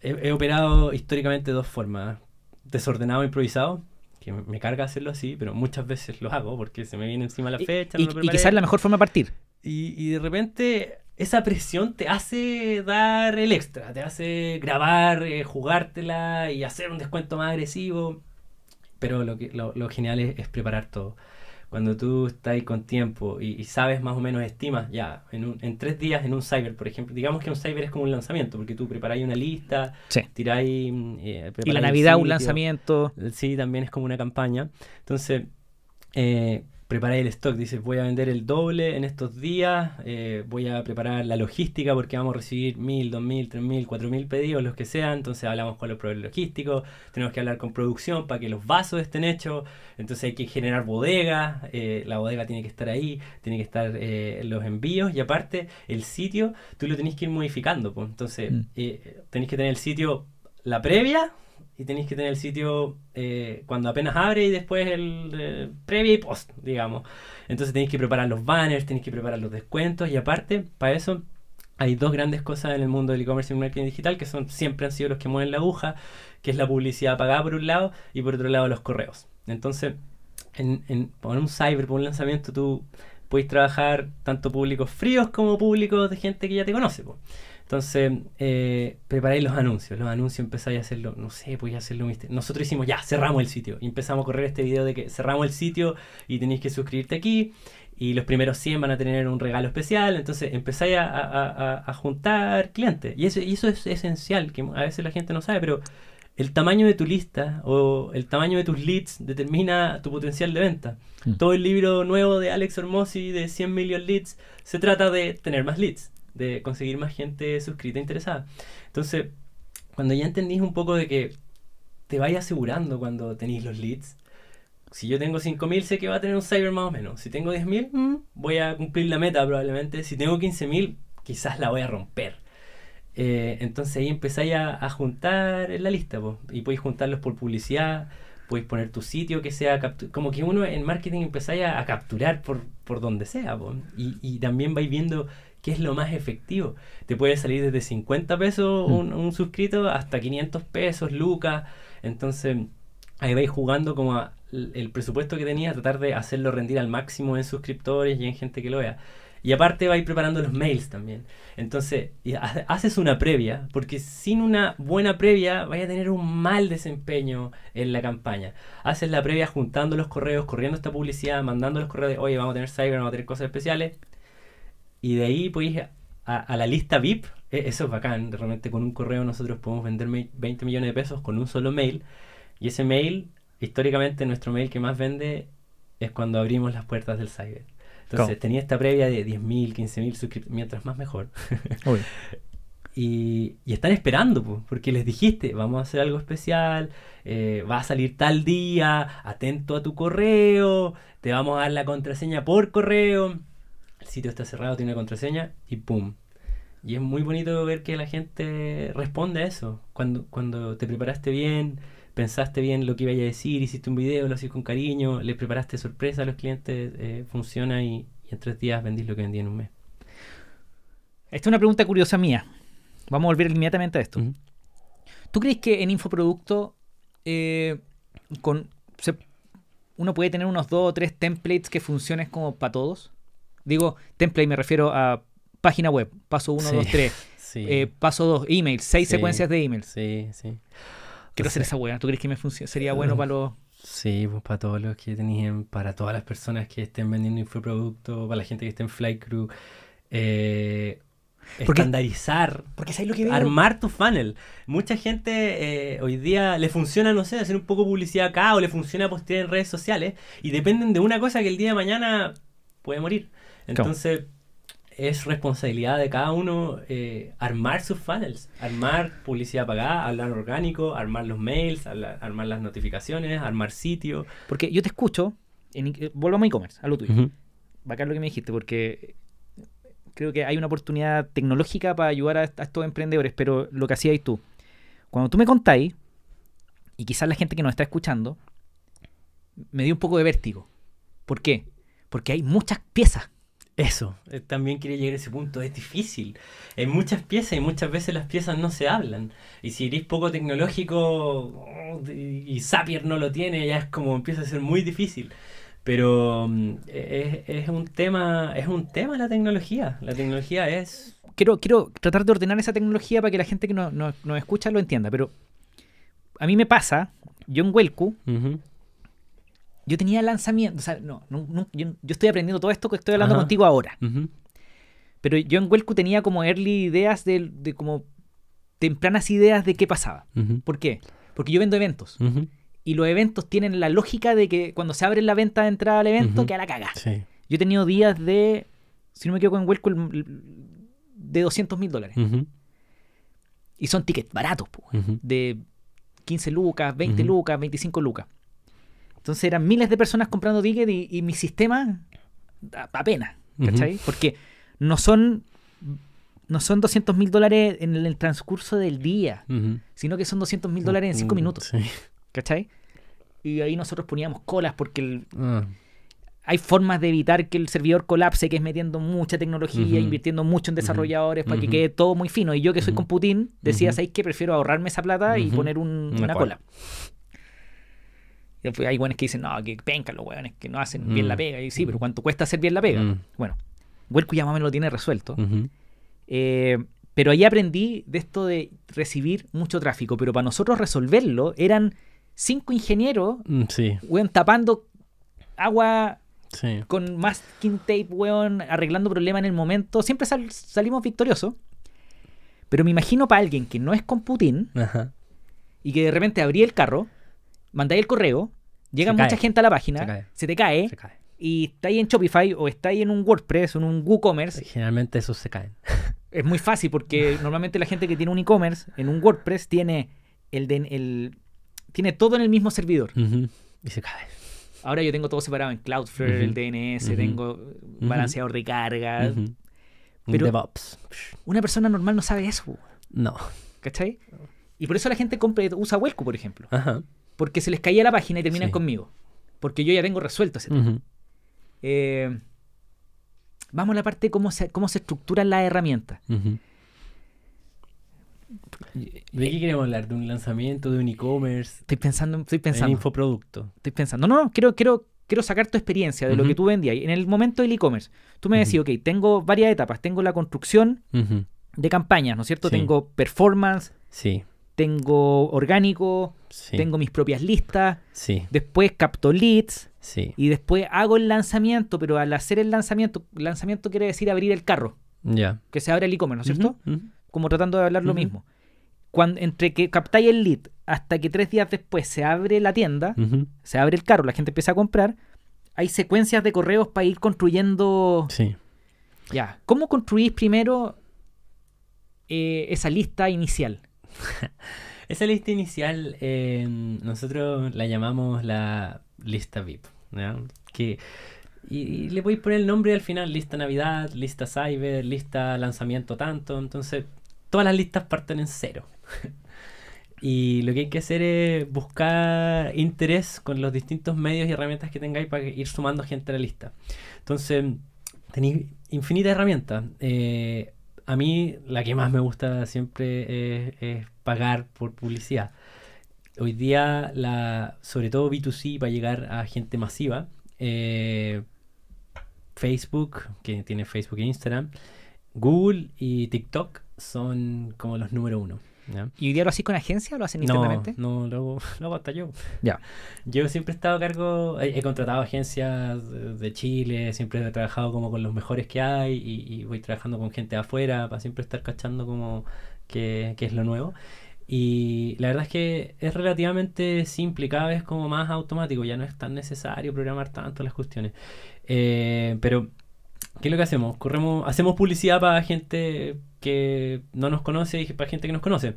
he, operado históricamente de dos formas, desordenado e improvisado, que me carga hacerlo así, pero muchas veces lo hago porque se me viene encima la fecha. Y, no y quizás es la mejor forma de partir. Y, y, de repente esa presión te hace dar el extra, te hace grabar, eh, jugártela y hacer un descuento más agresivo. Pero lo, que, lo, genial es preparar todo cuando tú estás con tiempo y, sabes más o menos, estimas ya en, un, en, tres días en un cyber, por ejemplo. Digamos que un cyber es como un lanzamiento, porque tú preparáis una lista, sí. tiráis. Eh, y la Navidad, un lanzamiento. Sí, también es como una campaña. Entonces. Eh, preparar el stock, dices voy a vender el doble en estos días, eh, voy a preparar la logística porque vamos a recibir mil, dos mil, tres mil, cuatro mil pedidos, los que sean, entonces hablamos con los proveedores logísticos, tenemos que hablar con producción para que los vasos estén hechos, entonces hay que generar bodega eh, la bodega tiene que estar ahí, tiene que estar eh, los envíos y aparte el sitio, tú lo tenés que ir modificando, pues, entonces mm. tenés que tener el sitio la previa y tenéis que tener el sitio eh, cuando apenas abre y después el previo eh, previa y post, digamos. Entonces tenéis que preparar los banners, tenéis que preparar los descuentos y aparte, para eso hay dos grandes cosas en el mundo del e-commerce y marketing digital que son siempre han sido los que mueven la aguja, que es la publicidad pagada por un lado y por otro lado los correos. Entonces, en, poner un cyber, por un lanzamiento, tú puedes trabajar tanto públicos fríos como públicos de gente que ya te conoce. Entonces, eh, preparáis los anuncios. Los anuncios empezáis a hacerlo, no sé, ya hacerlo. Nosotros hicimos, ya, cerramos el sitio. Y empezamos a correr este video de que cerramos el sitio y tenéis que suscribirte aquí. Y los primeros 100 van a tener un regalo especial. Entonces, empezáis a, juntar clientes. Y eso, es esencial, que a veces la gente no sabe, pero el tamaño de tu lista o el tamaño de tus leads determina tu potencial de venta. Mm. Todo el libro nuevo de Alex Hormozzi de 100 million leads se trata de tener más leads de conseguir más gente suscrita e interesada. Entonces, cuando ya entendís un poco de que te vayas asegurando cuando tenéis los leads, si yo tengo 5.000 sé que va a tener un cyber más o menos. Si tengo 10.000 mm. voy a cumplir la meta probablemente. Si tengo 15.000 quizás la voy a romper. Eh, entonces ahí empezáis a, juntar la lista y podéis juntarlos por publicidad, podéis poner tu sitio que sea como que uno en marketing empezáis a, capturar por, por donde sea y, y, también vais viendo que es lo más efectivo. Te puede salir desde 50 pesos mm. un, suscrito hasta 500 pesos, lucas. Entonces ahí vais jugando como el presupuesto que tenía tratar de hacerlo rendir al máximo en suscriptores y en gente que lo vea. Y aparte vais preparando los mails también. Entonces, haces una previa, porque sin una buena previa vais a tener un mal desempeño en la campaña. Haces la previa juntando los correos, corriendo esta publicidad, mandando los correos de, oye, vamos a tener cyber, vamos a tener cosas especiales. Y de ahí pues a, la lista VIP. E, eso es bacán. Realmente con un correo nosotros podemos vender 20 millones de pesos con un solo mail. Y ese mail, históricamente nuestro mail que más vende es cuando abrimos las puertas del cyber. Entonces tenía esta previa de 10.000, 15.000 suscriptores, mientras más mejor. Y, están esperando, pues porque les dijiste, vamos a hacer algo especial, eh, va a salir tal día, atento a tu correo, te vamos a dar la contraseña por correo el sitio está cerrado, tiene una contraseña y ¡pum! Y es muy bonito ver que la gente responde a eso. Cuando, cuando te preparaste bien, pensaste bien lo que iba a decir, hiciste un video, lo hiciste con cariño, le preparaste sorpresa a los clientes, eh, funciona y, en tres días vendís lo que vendí en un mes. Esta es una pregunta curiosa mía. Vamos a volver inmediatamente a esto. ¿Tú crees que en Infoproducto eh, con, uno puede tener unos dos o tres templates que funcionen como para todos? Digo, template me refiero a página web, paso 1, 2, 3, paso 2, email, Seis secuencias de email. Sí, sí. Quiero hacer esa weá, ¿tú crees que me funciona? Sería bueno para los... Sí, pues para todos los que tenían, para todas las personas que estén vendiendo infoproducto, para la gente que esté en Flight Crew, eh, porque, estandarizar, porque es lo que armar tu funnel. Mucha gente eh, hoy día le funciona, no sé, hacer un poco publicidad acá o le funciona postear en redes sociales y dependen de una cosa que el día de mañana puede morir. Entonces, es responsabilidad de cada uno eh, armar sus funnels, armar publicidad pagada, hablar orgánico, armar los mails, armar las notificaciones, armar sitio. Porque yo te escucho, en, eh, volvamos a e-commerce, a lo tuyo. lo que me dijiste, porque creo que hay una oportunidad tecnológica para ayudar a, a estos emprendedores, pero lo que hacías tú, cuando tú me contáis, y quizás la gente que nos está escuchando, me dio un poco de vértigo. ¿Por qué? Porque hay muchas piezas eso, eh, también quería llegar a ese punto, es difícil. Hay muchas piezas y muchas veces las piezas no se hablan. Y si eres poco tecnológico oh, y Zapier no lo tiene, ya es como empieza a ser muy difícil. Pero mm, e-, e-, es, un tema, es un tema la tecnología. La tecnología es. Quiero, quiero tratar de ordenar esa tecnología para que la gente que nos escucha lo entienda, pero a mí me pasa, yo en Huelcu, yo tenía lanzamiento, o sea, no, yo, estoy aprendiendo todo esto que estoy hablando contigo ahora. Pero yo en Huelcu tenía como early ideas de, como tempranas ideas de qué pasaba. ¿Por qué? Porque yo vendo eventos. Y los eventos tienen la lógica de que cuando se abre la venta de entrada al evento, que a la caga. Yo he tenido días de, si no me equivoco en Huelcu, de 200 mil dólares. Y son tickets baratos, de 15 lucas, 20 lucas, 25 lucas entonces eran miles de personas comprando tickets y, mi sistema apenas, ¿cachai? Porque no son no son 200 mil dólares en el, transcurso del día, sino que son 200 mil dólares en 5 mm, minutos, ¿cachai? Y ahí nosotros poníamos colas porque ah. hay formas de evitar que el servidor colapse, que es metiendo mucha tecnología, invirtiendo mucho en desarrolladores para que quede todo muy fino. Y yo que soy computín, decía, ¿sabéis que prefiero ahorrarme esa plata y poner un, una cola? Hay buenos que dicen, no, que penca los weones que no hacen bien la mm. pega. Y sí, pero ¿cuánto cuesta hacer bien la pega? Mm. Bueno, Huelco ya más lo tiene resuelto. Eh, pero ahí aprendí de esto de recibir mucho tráfico. Pero para nosotros resolverlo eran cinco ingenieros, mm, sí. weón, tapando agua con masking tape, weón, arreglando problemas en el momento. Siempre salimos victoriosos. Pero me imagino para alguien que no es con Putin y que de repente abrí el carro, manda el correo, Llega mucha gente a la página, se, te cae, y está ahí en Shopify o está ahí en un WordPress o en un WooCommerce. Generalmente esos se caen. Es muy fácil porque normalmente la gente que tiene un e-commerce en un WordPress tiene, el, de, el, tiene todo en el mismo servidor. Y se cae. Ahora yo tengo todo separado en Cloudflare, el DNS, tengo balanceador de carga. DevOps. una persona normal no sabe eso. No. ¿Cachai? Y por eso la gente usa Welco por ejemplo. Ajá porque se les caía la página y terminan conmigo. Porque yo ya tengo resuelto ese tema. Eh, vamos a la parte de cómo se, cómo se estructuran las herramientas. ¿De qué queremos hablar? ¿De un lanzamiento? ¿De un e-commerce? Estoy pensando, estoy pensando. un infoproducto? Estoy pensando. No, no, quiero, quiero, quiero sacar tu experiencia de lo que tú vendías. En el momento del e-commerce, tú me decís, ok, tengo varias etapas. Tengo la construcción de campañas, ¿no es cierto? Tengo performance. Sí tengo orgánico, tengo mis propias listas, después capto leads y después hago el lanzamiento, pero al hacer el lanzamiento, lanzamiento quiere decir abrir el carro, que se abre el e-commerce, ¿no es cierto? Como tratando de hablar lo mismo. Cuando, entre que captáis el lead hasta que tres días después se abre la tienda, se abre el carro, la gente empieza a comprar, hay secuencias de correos para ir construyendo. Sí. Ya. ¿Cómo construís primero eh, esa lista inicial? Esa lista inicial em, nosotros la llamamos la lista VIP, que y, le voy a poner el nombre al final, lista Navidad, lista Cyber, lista lanzamiento tanto, entonces todas las listas parten en cero. y lo que hay que hacer es buscar interés con los distintos medios y herramientas que tengáis para ir sumando gente a la lista. Entonces, tenéis infinita herramienta Eh, a mí la que más me gusta siempre es, pagar por publicidad. Hoy día, la, sobre todo B2C, a llegar a gente masiva, eh, Facebook, que tiene Facebook e Instagram, Google y TikTok son como los número uno. ¿Y hoy día lo con agencia o lo hacen no, internamente? No, lo luego hasta yo. Ya. Yo siempre he estado a cargo, he, contratado agencias de Chile, siempre he trabajado como con los mejores que hay y, voy trabajando con gente afuera para siempre estar cachando como qué, es lo nuevo. Y la verdad es que es relativamente simple, cada vez como más automático, ya no es tan necesario programar tanto las cuestiones. Eh, pero ¿Qué es lo que hacemos? Corremos, hacemos publicidad para gente que no nos conoce y para gente que nos conoce.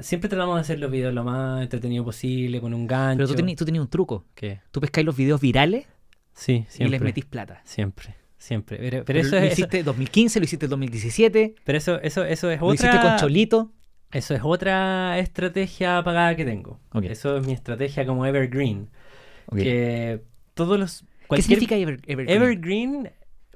Siempre tratamos de hacer los videos lo más entretenido posible, con un gancho. Pero tú tenías un truco. ¿Qué? Tú pescáis los videos virales sí, siempre. y les metís plata. Siempre, siempre. Pero, eso lo es, hiciste en 2015, lo hiciste en 2017. Pero eso, eso, eso es otra... Lo hiciste con Cholito. Eso es otra estrategia pagada que tengo. Eso es mi estrategia como Evergreen. Que todos los ¿Qué significa ever, evergreen? Evergreen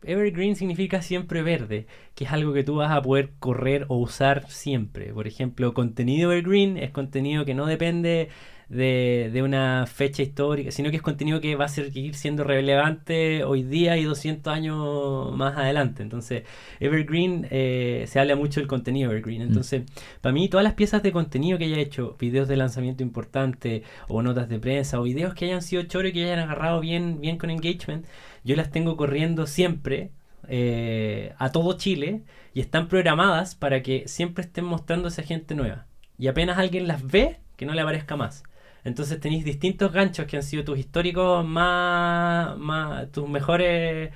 Evergreen significa siempre verde, que es algo que tú vas a poder correr o usar siempre. Por ejemplo, contenido evergreen es contenido que no depende de, una fecha histórica, sino que es contenido que va a seguir siendo relevante hoy día y 200 años más adelante. Entonces, Evergreen, eh, se habla mucho del contenido Evergreen. Mm. Entonces, para mí, todas las piezas de contenido que haya hecho, videos de lanzamiento importante, o notas de prensa, o videos que hayan sido choro y que hayan agarrado bien, bien con engagement, yo las tengo corriendo siempre eh, a todo Chile y están programadas para que siempre estén mostrando a gente nueva. Y apenas alguien las ve, que no le aparezca más. Entonces tenéis distintos ganchos que han sido tus históricos más, más tus mejores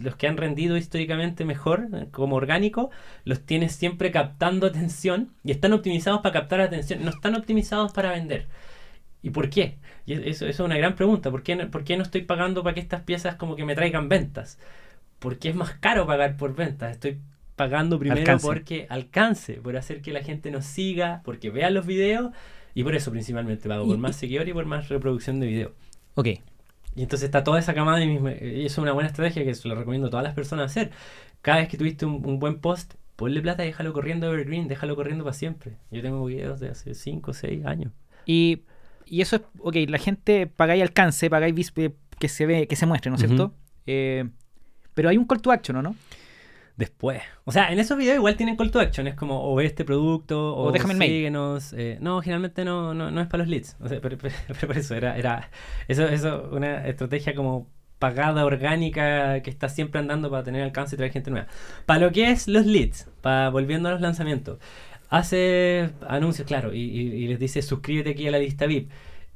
los que han rendido históricamente mejor como orgánico, los tienes siempre captando atención y están optimizados para captar atención, no están optimizados para vender. ¿Y por qué? E, eso, es una gran pregunta. ¿Por qué, ¿Por qué no estoy pagando para que estas piezas como que me traigan ventas? Porque es más caro pagar por ventas. Estoy pagando primero porque alcance, por hacer que la gente nos siga, porque vea los videos y por eso principalmente pago, por más seguidores y por más reproducción de video. Ok. Y entonces está toda esa camada y eso y es una buena estrategia que se lo recomiendo a todas las personas hacer. Cada vez que tuviste un, un buen post, ponle plata y déjalo corriendo evergreen, déjalo corriendo para siempre. Yo tengo videos de hace 5 o 6 años. Y y eso es, ok, la gente paga y alcance, pagáis que se ve, que se muestre, ¿no es cierto? Eh, pero hay un call to action, ¿o no? Después. O sea, en esos videos igual tienen call to action. Es como, o ve este producto, o, déjame síguenos. Eh, no, generalmente no, no, no, es para los leads. O sea, pero, por eso era, era eso, eso, una estrategia como pagada orgánica que está siempre andando para tener alcance y traer gente nueva. Para lo que es los leads, para volviendo a los lanzamientos hace anuncios, claro, y, les dice suscríbete aquí a la lista VIP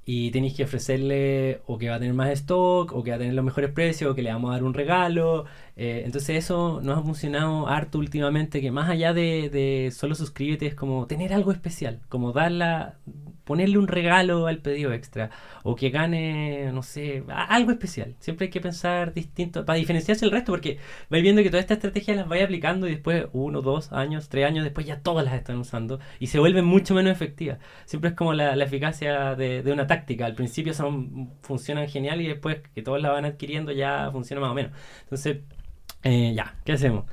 y tenéis que ofrecerle o que va a tener más stock, o que va a tener los mejores precios, o que le vamos a dar un regalo. Eh, entonces eso nos ha funcionado harto últimamente, que más allá de, de, solo suscríbete es como tener algo especial, como darla, ponerle un regalo al pedido extra o que gane, no sé, algo especial. Siempre hay que pensar distinto para diferenciarse del resto porque vais viendo que toda esta estrategia las vais aplicando y después uno, dos años, tres años después ya todas las están usando y se vuelven mucho menos efectivas. Siempre es como la, eficacia de, de, una táctica. Al principio son, funcionan genial y después que todos la van adquiriendo ya funciona más o menos. Entonces, eh, ya, ¿qué hacemos?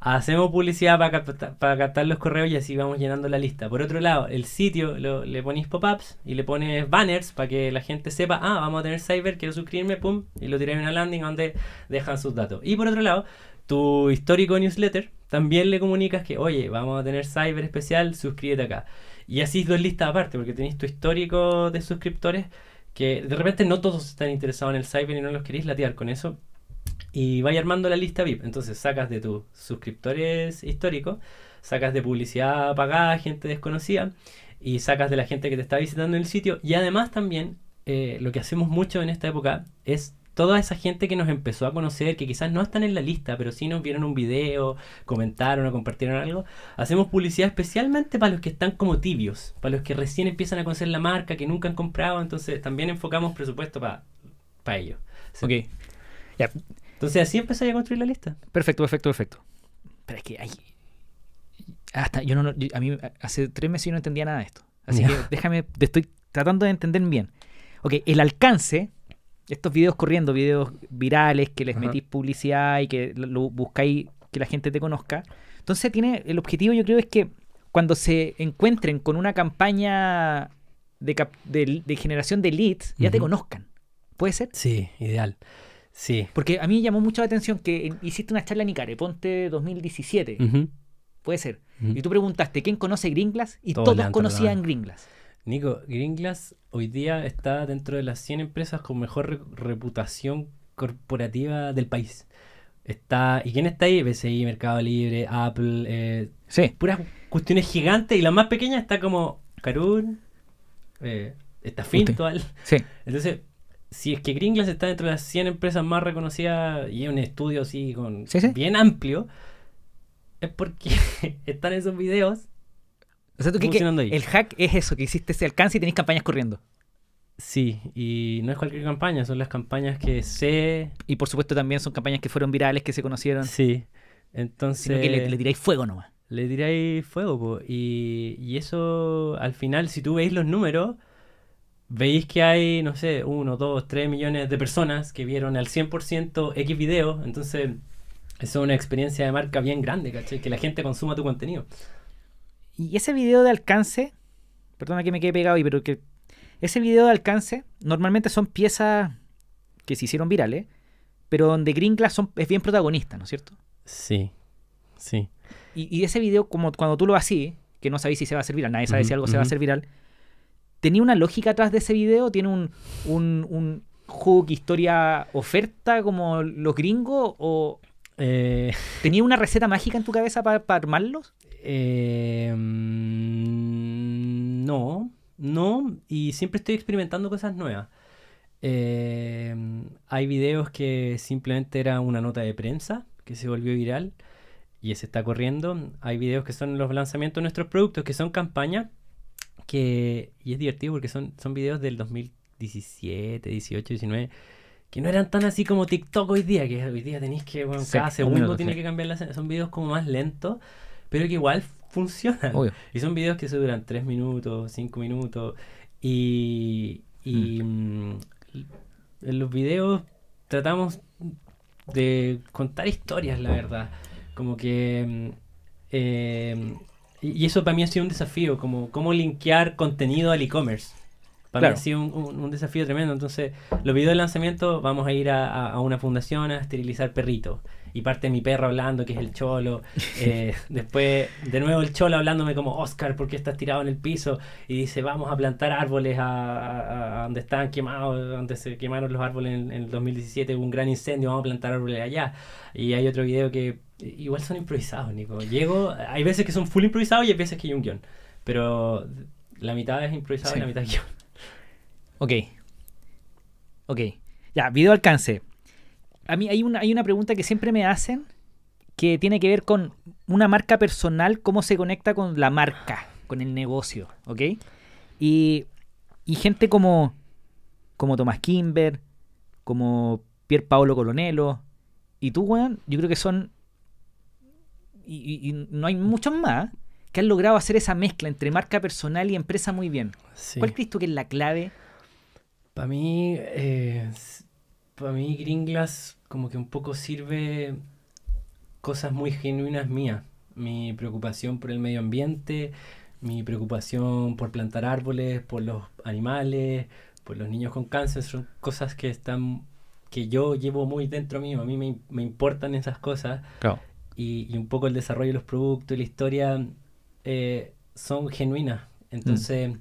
hacemos publicidad para captar, para captar los correos y así vamos llenando la lista. Por otro lado, el sitio le pones pop-ups y le pones banners para que la gente sepa, ah, vamos a tener cyber, quiero suscribirme, pum, y lo tiras en una landing donde dejan sus datos. Y por otro lado, tu histórico newsletter también le comunicas que, oye, vamos a tener cyber especial, suscríbete acá. Y así dos listas aparte, porque tenéis tu histórico de suscriptores que de repente no todos están interesados en el cyber y no los queréis latear con eso, y vaya armando la lista VIP. Entonces sacas de tus suscriptores históricos, sacas de publicidad pagada, gente desconocida, y sacas de la gente que te está visitando en el sitio. Y además también eh, lo que hacemos mucho en esta época es toda esa gente que nos empezó a conocer, que quizás no están en la lista, pero sí nos vieron un video, comentaron o compartieron algo, hacemos publicidad especialmente para los que están como tibios, para los que recién empiezan a conocer la marca, que nunca han comprado, entonces también enfocamos presupuesto para ellos. Ok. Entonces así empezáis a construir la lista. Perfecto, perfecto, perfecto. Pero es que hay... Hasta yo no, a mí hace tres meses yo no entendía nada de esto. Así que déjame, estoy tratando de entender bien. Ok, el alcance, estos videos corriendo, videos virales que les metís publicidad y que lo buscáis que la gente te conozca. Entonces tiene, el objetivo yo creo es que cuando se encuentren con una campaña de, de, generación de leads, ya te conozcan. ¿Puede ser? Sí, ideal. Sí. Porque a mí me llamó mucho la atención que hiciste una charla en Icare, Ponte 2017. Puede ser. Y tú preguntaste, ¿quién conoce Gringlas? Y todos conocían Greenglass. Gringlas. Nico, Gringlas hoy día está dentro de las 100 empresas con mejor reputación corporativa del país. Está, ¿Y quién está ahí? BCI, Mercado Libre, Apple. Eh, sí. Puras cuestiones gigantes y la más pequeña está como Carun, eh, está Fintual. Sí. Entonces, si es que Gringlas está dentro de las 100 empresas más reconocidas y es un estudio así con bien amplio, es porque están esos videos. O sea, tú el hack es eso, que hiciste ese alcance y tenés campañas corriendo. Sí, y no es cualquier campaña, son las campañas que sé. Y por supuesto también son campañas que fueron virales, que se conocieron. Sí, entonces. Sino que le, tiráis fuego nomás. Le tiráis fuego, Y, y eso, al final, si tú veis los números, veis que hay, no sé, uno, dos, tres millones de personas que vieron al 100% X video, entonces es una experiencia de marca bien grande, ¿cachai? Que la gente consuma tu contenido. Y ese video de alcance, perdona que me quede pegado ahí, pero que ese video de alcance normalmente son piezas que se hicieron virales, pero donde Green es bien protagonista, ¿no es cierto? Sí, sí. Y, ese video, como cuando tú lo así, que no sabéis si se va a hacer viral, nadie sabe si algo se va a hacer viral, tenía una lógica atrás de ese video, tiene un, un, un hook, historia, oferta como los gringos o... Eh, ¿Tenía una receta mágica en tu cabeza para armarlos? Eh, mm, no, no, y siempre estoy experimentando cosas nuevas. Eh, hay videos que simplemente era una nota de prensa que se volvió viral y se está corriendo. Hay videos que son los lanzamientos de nuestros productos, que son campañas que, y es divertido porque son, son videos del 2017, 18, 19, que no eran tan así como TikTok hoy día, que hoy día tenéis que, bueno, cada segundo tiene que cambiar la Son videos como más lentos, pero que igual funcionan. Y son videos que se duran 3 minutos, 5 minutos, y, y en mm. mm, los videos tratamos de contar historias, la verdad. Como que... Mm, eh, y eso para mí ha sido un desafío, como cómo linkear contenido al e-commerce. Para mí ha sido un, desafío tremendo. Entonces, los videos de lanzamiento vamos a ir a, a una fundación a esterilizar perritos y parte mi perro hablando, que es el cholo. Eh, después, de nuevo, el cholo hablándome como, Oscar, porque estás tirado en el piso? Y dice, vamos a plantar árboles a, donde estaban quemados, donde se quemaron los árboles en, el 2017, hubo un gran incendio, vamos a plantar árboles allá. Y hay otro video que igual son improvisados, Nico. Llego, hay veces que son full improvisados y hay veces que hay un guión. Pero la mitad es improvisado y la mitad es guión. Ok. Ok. Ya, video alcance a mí hay una, pregunta que siempre me hacen que tiene que ver con una marca personal, cómo se conecta con la marca, con el negocio, ¿ok? Y, y gente como, como Tomás Kimber, como Pier Paolo Colonelo, y tú, weón, yo creo que son, y, no hay muchos más, que han logrado hacer esa mezcla entre marca personal y empresa muy bien. ¿Cuál crees tú que es la clave? Para mí, eh, para mí Green Glass como que un poco sirve cosas muy genuinas mías. Mi preocupación por el medio ambiente, mi preocupación por plantar árboles, por los animales, por los niños con cáncer, son cosas que están que yo llevo muy dentro mío, a mí me, importan esas cosas. Y, un poco el desarrollo de los productos y la historia eh, son genuinas. Entonces, mm.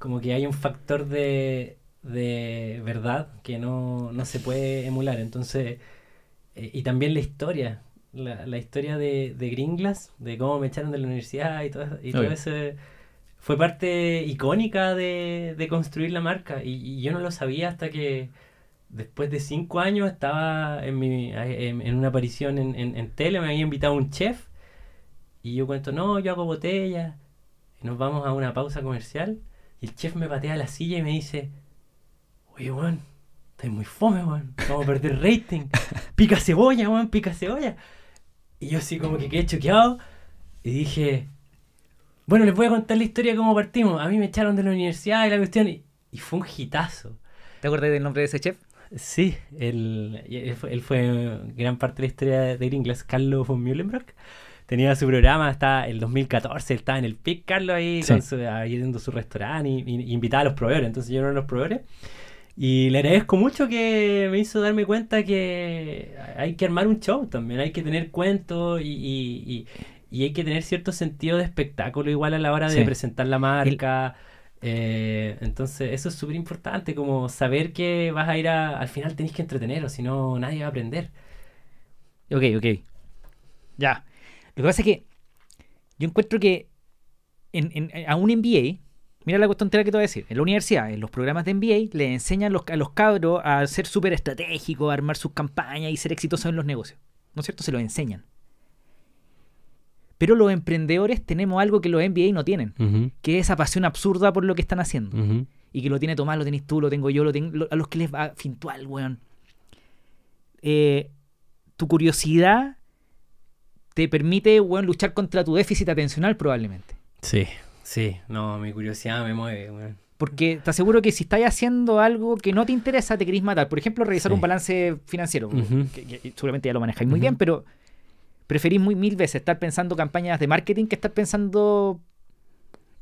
como que hay un factor de, de verdad que no, no se puede emular. Entonces, eh, y también la historia, la, la historia de, de, Gringlas, de cómo me echaron de la universidad y todo, y eso, fue parte icónica de, de construir la marca. Y, yo no lo sabía hasta que después de cinco años estaba en, mi, en, una aparición en, en, tele, me había invitado un chef. Y yo cuento, no, yo hago botellas. Y nos vamos a una pausa comercial. Y el chef me patea la silla y me dice, Oye, weón, estoy muy fome, weón. Vamos a perder rating. Pica cebolla, weón, pica cebolla. Y yo así como que quedé choqueado. Y dije, bueno, les voy a contar la historia de cómo partimos. A mí me echaron de la universidad y la cuestión. Y, fue un hitazo. ¿Te acuerdas del nombre de ese chef? Sí, él, fue, gran parte de la historia de inglés, Carlos von Mühlenbrock. Tenía su programa hasta el 2014, él estaba en el PIC, Carlos, ahí, su, ahí dentro su restaurante y, invitaba a los proveedores. Entonces yo era uno de los proveedores. Y le agradezco mucho que me hizo darme cuenta que hay que armar un show también, hay que tener cuentos y, hay que tener cierto sentido de espectáculo igual a la hora de presentar la marca. Eh, entonces, eso es súper importante, como saber que vas a ir a... Al final tenés que entretener, o si no, nadie va a aprender. Ok, ok. Ya. Lo que pasa es que yo encuentro que a un MBA Mira la cuestión que te voy a decir. En la universidad, en los programas de MBA, le enseñan a los cabros a ser súper estratégicos, a armar sus campañas y ser exitosos en los negocios. ¿No es cierto? Se lo enseñan. Pero los emprendedores tenemos algo que los MBA no tienen, que es esa pasión absurda por lo que están haciendo. Y que lo tiene Tomás, lo tenés tú, lo tengo yo, lo, tengo, a los que les va fintual, weón. Eh, tu curiosidad te permite, weón, luchar contra tu déficit atencional probablemente. Sí. Sí, no, mi curiosidad me mueve, Porque te aseguro que si estás haciendo algo que no te interesa, te querís matar. Por ejemplo, revisar un balance financiero, que, seguramente ya lo manejáis muy bien, pero preferís muy mil veces estar pensando campañas de marketing que estar pensando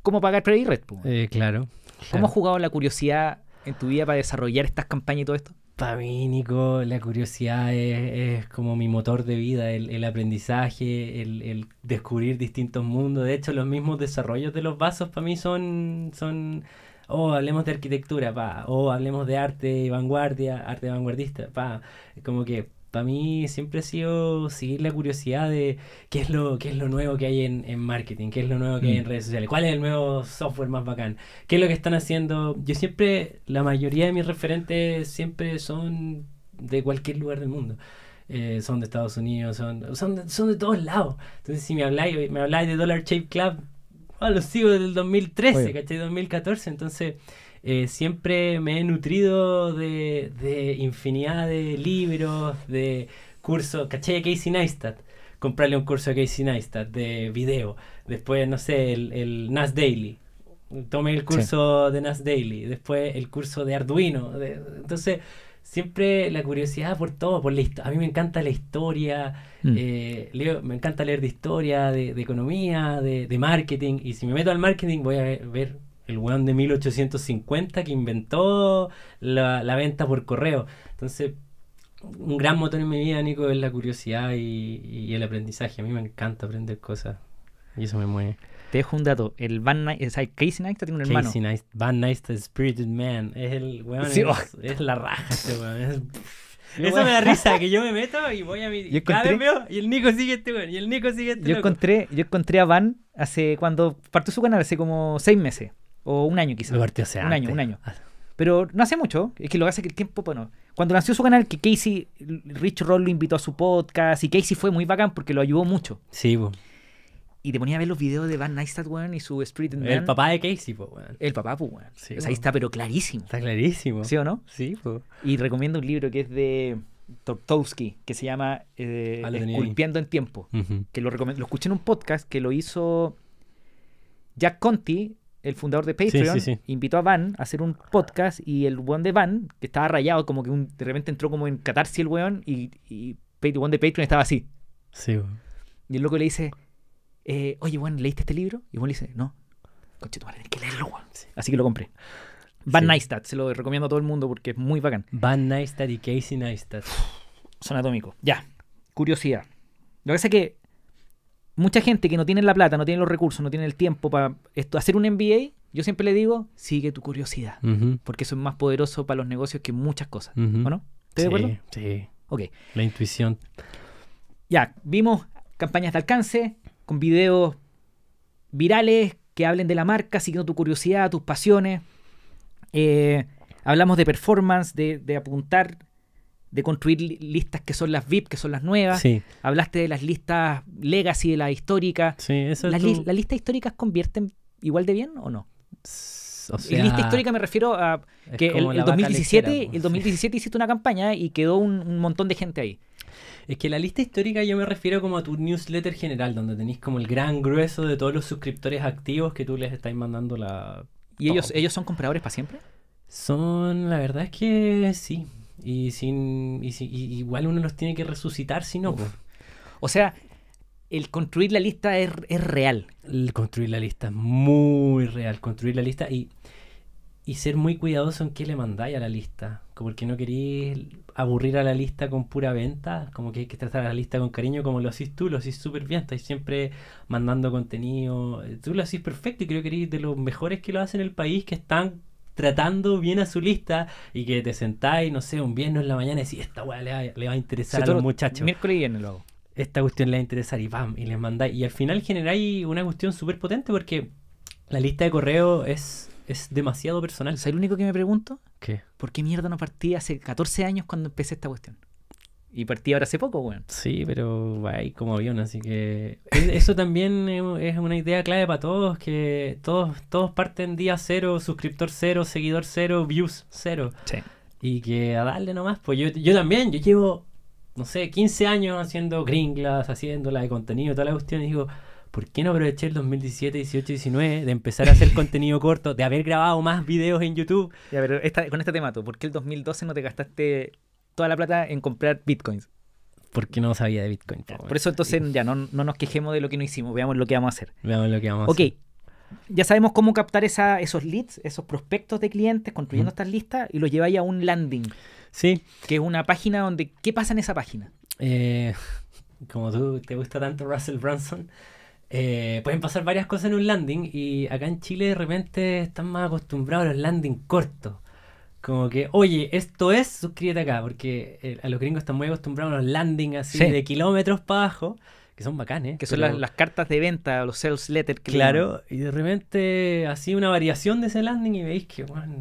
cómo pagar pre red. claro, eh, claro. ¿Cómo has jugado la curiosidad en tu vida para desarrollar estas campañas y todo esto? para mí, Nico, la curiosidad es, como mi motor de vida, el, aprendizaje, el, descubrir distintos mundos. De hecho, los mismos desarrollos de los vasos para mí son, son, o oh, hablemos de arquitectura, pa, o oh, hablemos de arte vanguardia, arte vanguardista, pa, como que para mí siempre ha sido seguir la curiosidad de qué es lo, qué es lo nuevo que hay en, marketing, qué es lo nuevo que hay en mm. redes sociales, cuál es el nuevo software más bacán, qué es lo que están haciendo. Yo siempre, la mayoría de mis referentes siempre son de cualquier lugar del mundo. Eh, son de Estados Unidos, son, son, de, todos lados. Entonces, si me habláis, me habláis de Dollar Shape Club, ah, los sigo el 2013, ¿cachai? 2014, entonces eh, siempre me he nutrido de, infinidad de libros, de cursos, caché Casey Neistat, comprarle un curso a Casey Neistat de video, después, no sé, el, Nas Daily, tomé el curso de Nas Daily, después el curso de Arduino, entonces siempre la curiosidad por todo, por la historia a mí me encanta la historia, mm. eh, me encanta leer de historia, de, economía, de, marketing, y si me meto al marketing voy a ver el weón de 1850 que inventó la, la venta por correo. Entonces, un gran motor en mi vida, Nico, es la curiosidad y, el aprendizaje. A mí me encanta aprender cosas y eso me mueve. Te dejo un dato. El Van Nistel, eh, o Casey Neistat tiene un Casey hermano. Neist, Van Neistat, Spirited Man. Es el weón, oh. es, la raja este eso me da risa, que yo me meto y voy a mi... y el Nico sigue este weón, y el Nico sigue este Yo encontré, yo encontré a Van hace cuando partió su canal, hace como seis meses. O un año quizás. Un año, un año. Ah. Pero no hace mucho. Es que lo hace que el tiempo, bueno. Cuando nació su canal, que Casey, Rich Roll lo invitó a su podcast. Y Casey fue muy bacán porque lo ayudó mucho. Sí, pues. Y te ponía a ver los videos de Van Neistat, weón, y su Spirit and El papá de Casey, po, weón. El papá, pues, weón. O sea, ahí está, pero clarísimo. Está clarísimo. ¿Sí o no? Sí, pues. Y recomiendo un libro que es de Tortowski, que se llama eh, ah, en Tiempo. que lo, lo escuché en un podcast que lo hizo Jack Conti, el fundador de Patreon, invitó a Van a hacer un podcast y el weón de Van, que estaba rayado, como que de repente entró como en catarsis el weón y, y el weón de Patreon estaba así. Sí, weón. Y el loco le dice, eh, oye, weón, ¿leíste este libro? Y el le dice, no. Conchito, vale, que leerlo, weón. Así que lo compré. Van Neistat, se lo recomiendo a todo el mundo porque es muy bacán. Van Neistat y Casey Neistat. Son atómicos. Ya, curiosidad. Lo que pasa es que mucha gente que no tiene la plata, no tiene los recursos, no tiene el tiempo para esto, hacer un MBA, yo siempre le digo, sigue tu curiosidad, porque eso es más poderoso para los negocios que muchas cosas, no? ¿Estás sí, de acuerdo? Sí. Ok. La intuición. Ya, vimos campañas de alcance con videos virales que hablen de la marca, siguiendo tu curiosidad, tus pasiones. Eh, hablamos de performance, de apuntar de construir listas que son las VIP, que son las nuevas. Hablaste de las listas legacy, de las histórica. Sí, eso ¿Las, listas históricas convierten igual de bien o no? O lista histórica me refiero a que el, el 2017, 2017 pues. hiciste una campaña y quedó un, montón de gente ahí. Es que la lista histórica yo me refiero como a tu newsletter general, donde tenéis como el gran grueso de todos los suscriptores activos que tú les estás mandando la... ¿Y ellos, ellos son compradores para siempre? Son, la verdad es que sí. Y sin, y igual uno los tiene que resucitar si no. Pues. O sea, el construir la lista es, real. El construir la lista es muy real. Construir la lista y, y ser muy cuidadoso en qué le mandáis a la lista. como Porque no queréis aburrir a la lista con pura venta. Como que hay que tratar a la lista con cariño, como lo hacís tú, lo haces súper bien. estás siempre mandando contenido. Tú lo haces perfecto y creo que eres de los mejores que lo hacen en el país, que están tratando bien a su lista y que te sentáis, no sé, un viernes en la mañana y decís, esta weá le, va a interesar a los muchachos. Miércoles y Esta cuestión le va a interesar y pam, y les mandáis. Y al final generáis una cuestión súper potente porque la lista de correo es, es demasiado personal. ¿Sabes lo único que me pregunto? ¿Qué? ¿Por qué mierda no partí hace 14 años cuando empecé esta cuestión? Y partí ahora hace poco, weón. Sí, pero hay como avión, así que. Eso también es una idea clave para todos, que todos, todos parten día cero, suscriptor cero, seguidor cero, views cero. Sí. Y que a darle nomás, pues yo, también, yo llevo, no sé, 15 años haciendo gringlas, haciéndola de contenido, toda la cuestión, y digo, ¿por qué no aproveché el 2017, 18, 19 de empezar a hacer contenido corto, de haber grabado más videos en YouTube? Ya, pero esta, con este tema, ¿por qué el 2012 no te gastaste toda la plata en comprar bitcoins. Porque no sabía de bitcoin. Por, eso entonces ya no, nos quejemos de lo que no hicimos, veamos lo que vamos a hacer. Veamos lo que vamos a hacer. Ok, ya sabemos cómo captar esa, esos leads, esos prospectos de clientes, construyendo estas listas y los lleváis a un landing. Sí. Que es una página donde. ¿Qué pasa en esa página? Eh, como tú te gusta tanto Russell Branson, eh, pueden pasar varias cosas en un landing y acá en Chile de repente están más acostumbrados a los landing cortos. Como que, oye, esto es, suscríbete acá, porque eh, a los gringos están muy acostumbrados a los landing así de kilómetros para abajo, que son bacanes. Que son las, cartas de venta, los sales letters. Claro, y de repente así una variación de ese landing y veis que, bueno,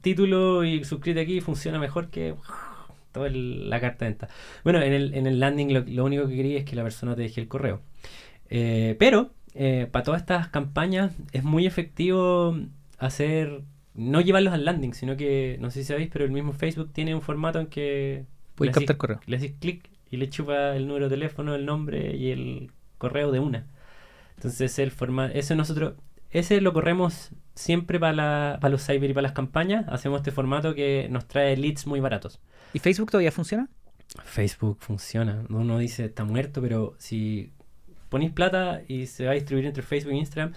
título y suscríbete aquí funciona mejor que toda la carta de venta. Bueno, en el, en el landing lo, único que quería es que la persona te deje el correo. Eh, pero, eh, para todas estas campañas es muy efectivo hacer no llevarlos al landing, sino que, no sé si sabéis, pero el mismo Facebook tiene un formato en que Puedes captar correo. Le haces clic y le chupa el número de teléfono, el nombre y el correo de una. Entonces el formato, eso nosotros, ese lo corremos siempre para, para los cyber y para las campañas. Hacemos este formato que nos trae leads muy baratos. ¿Y Facebook todavía funciona? Facebook funciona. Uno dice está muerto, pero si ponéis plata y se va a distribuir entre Facebook e Instagram,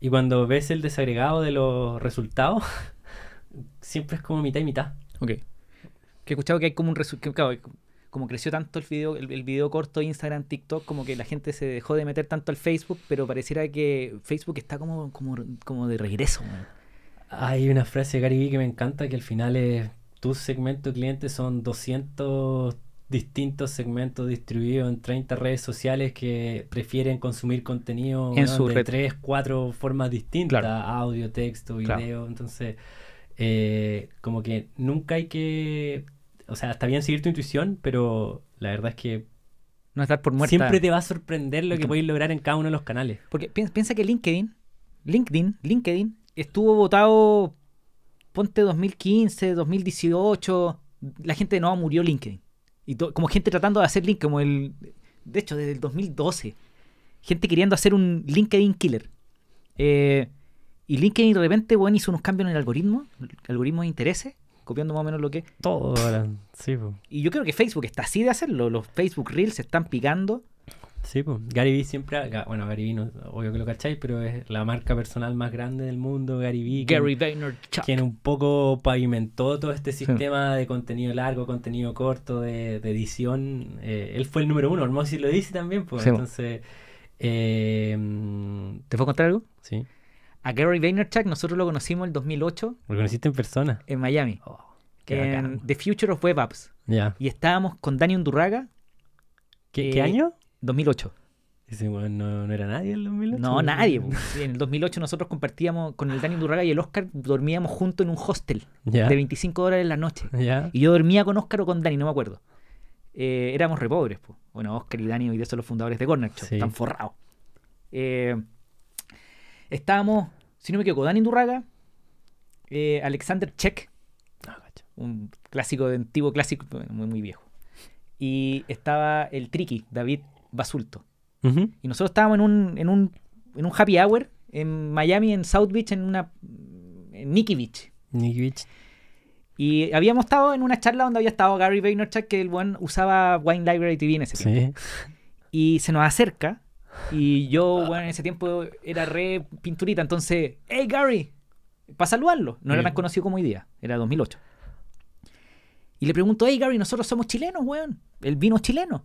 y cuando ves el desagregado de los resultados, siempre es como mitad y mitad. Ok. Que he escuchado que hay como un resultado. Claro, como creció tanto el video, el, de video corto, Instagram, TikTok, como que la gente se dejó de meter tanto al Facebook, pero pareciera que Facebook está como, como, de regreso. Hay una frase de Gary Vee que me encanta, que al final es, tus segmento de clientes son 200 distintos segmentos distribuidos en 30 redes sociales que prefieren consumir contenido en sus de tres, cuatro formas distintas, audio, texto, video, entonces eh, como que nunca hay que, o sea, está bien seguir tu intuición, pero la verdad es que no estar por muerta. Siempre te va a sorprender lo que puedes lograr en cada uno de los canales. Porque piensa que LinkedIn, LinkedIn, LinkedIn estuvo votado ponte 2015, 2018, la gente no murió LinkedIn. Y como gente tratando de hacer link, como el. De hecho, desde el 2012. Gente queriendo hacer un LinkedIn killer. Eh, y LinkedIn de repente, bueno, hizo unos cambios en el algoritmo, el algoritmo de intereses, copiando más o menos lo que. Todo, sí, Y yo creo que Facebook está así de hacerlo. Los Facebook Reels se están picando Sí, pues Gary Vee siempre, bueno, Gary Vee obvio que lo cacháis, pero es la marca personal más grande del mundo, Gary Vee. Gary Vaynerchuk. Quien un poco pavimentó todo este sistema de contenido largo, contenido corto, de, edición. Eh, él fue el número uno, Hermoso si lo dice también, pues, pues. entonces... Eh, ¿Te puedo contar algo? Sí. A Gary Vaynerchuk nosotros lo conocimos en el 2008. ¿Lo conociste en persona? En Miami. Oh, The Future of Web Apps. Ya. Y estábamos con Daniel durraga ¿Qué, ¿qué eh, año? 2008. no, era nadie en el 2008. No, nadie. en el 2008 nosotros compartíamos con el Dani Durraga y el Oscar, dormíamos juntos en un hostel de 25 horas en la noche. Y yo dormía con Oscar o con Dani, no me acuerdo. Eh, éramos re pobres. Bueno, Oscar y Dani hoy día son los fundadores de Corner están forrados. Eh, estábamos, si no me equivoco, Dani Durraga, eh, Alexander Check, ah, un clásico, de antiguo clásico, muy, muy viejo. Y estaba el Tricky, David basulto. Y nosotros estábamos en un, happy hour en Miami, en South Beach, en una. En Nikki Beach. Nikki Beach. Y habíamos estado en una charla donde había estado Gary Vaynerchuk, que el buen usaba Wine Library TV en ese tiempo. Y se nos acerca. Y yo, bueno, ah. en ese tiempo era re pinturita. Entonces, ¡Hey, Gary! Para saludarlo. No era tan conocido como hoy día. Era 2008. Y le pregunto, ¡Hey, Gary, nosotros somos chilenos, weón! El vino es chileno.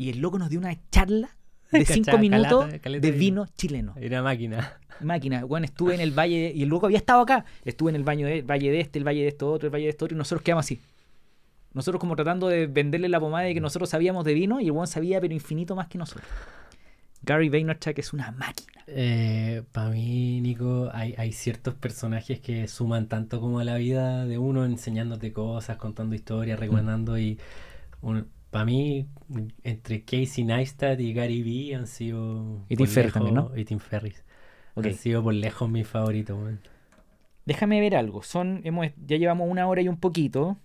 Y el loco nos dio una charla de cinco minutos de vino chileno. Era máquina. Máquina. Bueno, estuve en el Valle y el loco había estado acá. Estuve en el baño de, Valle de este, el Valle de esto otro, el Valle de esto otro y nosotros quedamos así. Nosotros como tratando de venderle la pomada de que nosotros sabíamos de vino y el sabía pero infinito más que nosotros. Gary Vaynerchuk es una máquina. Eh, Para mí, Nico, hay, ciertos personajes que suman tanto como a la vida de uno, enseñándote cosas, contando historias, recomendando y un, para mí, entre Casey Neistat y Gary Vee han sido. Y Tim Ferris Han sido por lejos mi favorito. Déjame ver algo. Son, hemos, ya llevamos una hora y un poquito.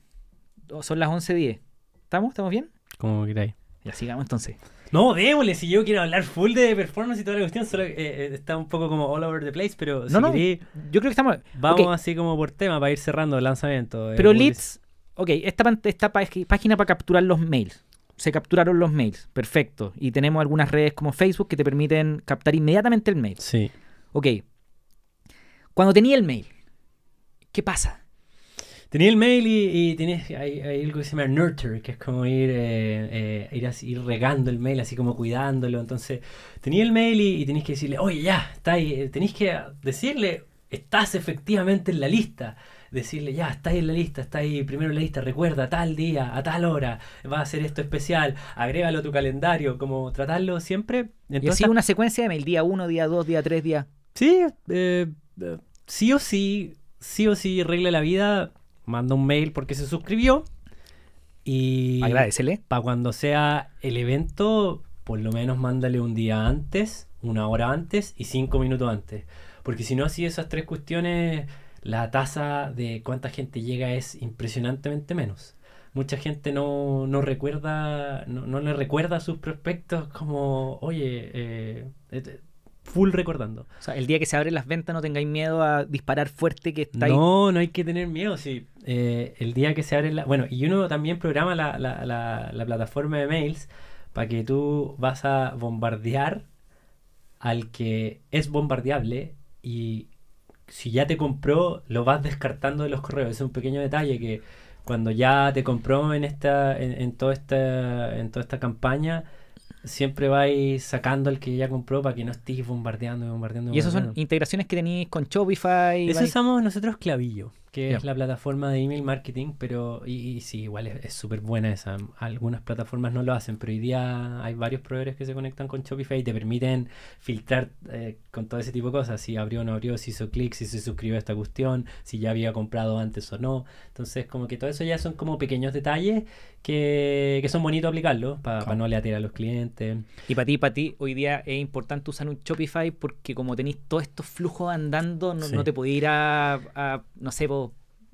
Oh, son las 11.10. ¿Estamos? ¿Estamos bien? Como queráis. Ya sigamos entonces. No, démosle, si yo quiero hablar full de performance y toda la cuestión, eh, eh, está un poco como all over the place, pero no, no, yo creo que estamos. Vamos así como por tema para ir cerrando el lanzamiento. Eh, pero Leeds, ok, esta, esta página para capturar los mails. Se capturaron los mails, perfecto. Y tenemos algunas redes como Facebook que te permiten captar inmediatamente el mail. Sí. Ok. Cuando tenía el mail, ¿qué pasa? Tenía el mail y, y tenés, hay, algo que se llama nurture, que es como ir, eh, eh, ir, regando el mail, así como cuidándolo. Entonces, tenía el mail y, y tenés que decirle, oye, ya, está ahí. Eh, tenés que decirle, estás efectivamente en la lista decirle, ya, está ahí en la lista, está ahí primero en la lista, recuerda, tal día, a tal hora, va a ser esto especial, agrégalo a tu calendario, como tratarlo siempre. y así una secuencia de mail, día 1, día 2, día 3, día... Sí, eh, sí o sí, sí o sí, regla la vida, manda un mail porque se suscribió y... Agradecele. Para cuando sea el evento, por lo menos mándale un día antes, una hora antes y cinco minutos antes. Porque si no, así esas tres cuestiones la tasa de cuánta gente llega es impresionantemente menos. Mucha gente no, recuerda, no, le recuerda sus prospectos como, oye, eh, eh, full recordando. O sea, el día que se abren las ventas no tengáis miedo a disparar fuerte que está No, no hay que tener miedo, sí. Eh, el día que se abren las... Bueno, y uno también programa la, la plataforma de mails para que tú vas a bombardear al que es bombardeable y si ya te compró, lo vas descartando de los correos. es un pequeño detalle que cuando ya te compró en esta, en, toda esta, en toda esta campaña, siempre vais sacando el que ya compró para que no estés bombardeando y bombardeando. Y esas son integraciones que tenéis con Shopify. Eso usamos nosotros clavillo que es la plataforma de email marketing, pero y, sí, igual es súper buena esa. Algunas plataformas no lo hacen, pero hoy día hay varios proveedores que se conectan con Shopify y te permiten filtrar eh, con todo ese tipo de cosas, si abrió o no abrió, si hizo clic, si se suscribió a esta cuestión, si ya había comprado antes o no. Entonces, como que todo eso ya son como pequeños detalles que, son bonitos aplicarlos para no le no a los clientes. Y para ti, para ti, hoy día es importante usar un Shopify porque como tenéis todos estos flujos andando, no, te podéis ir a, no sé, vos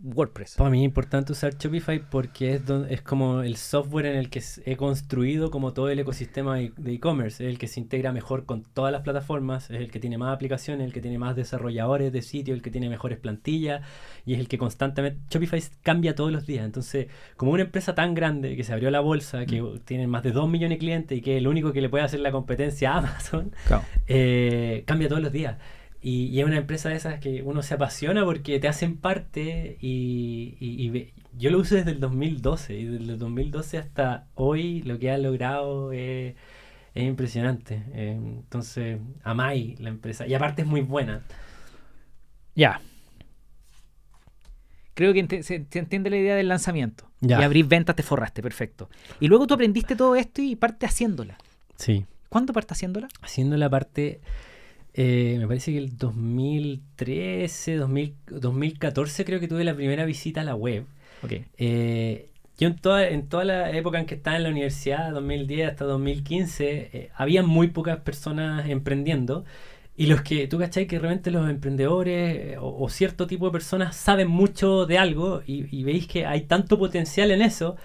WordPress. Para mí es importante usar Shopify porque es, es como el software en el que he construido como todo el ecosistema de e-commerce. Es el que se integra mejor con todas las plataformas, es el que tiene más aplicaciones, el que tiene más desarrolladores de sitio, el que tiene mejores plantillas y es el que constantemente... Shopify cambia todos los días. Entonces, como una empresa tan grande que se abrió la bolsa, que mm. tiene más de 2 millones de clientes y que es el único que le puede hacer la competencia a Amazon, eh, cambia todos los días. Y, es una empresa de esas que uno se apasiona porque te hacen parte y, yo lo uso desde el 2012 y desde el 2012 hasta hoy lo que ha logrado es, impresionante. Eh, entonces, amai la empresa y aparte es muy buena. Ya. Creo que se, entiende la idea del lanzamiento. Ya. Y abrir ventas te forraste, perfecto. Y luego tú aprendiste todo esto y parte haciéndola. Sí. ¿Cuándo parte haciéndola? Haciendo la parte... Eh, me parece que el 2013, 2014 creo que tuve la primera visita a la web. Okay. Eh, yo en toda, la época en que estaba en la universidad, 2010 hasta 2015, eh, había muy pocas personas emprendiendo. Y los que, tú cachai, que realmente los emprendedores o, cierto tipo de personas saben mucho de algo y, y veis que hay tanto potencial en eso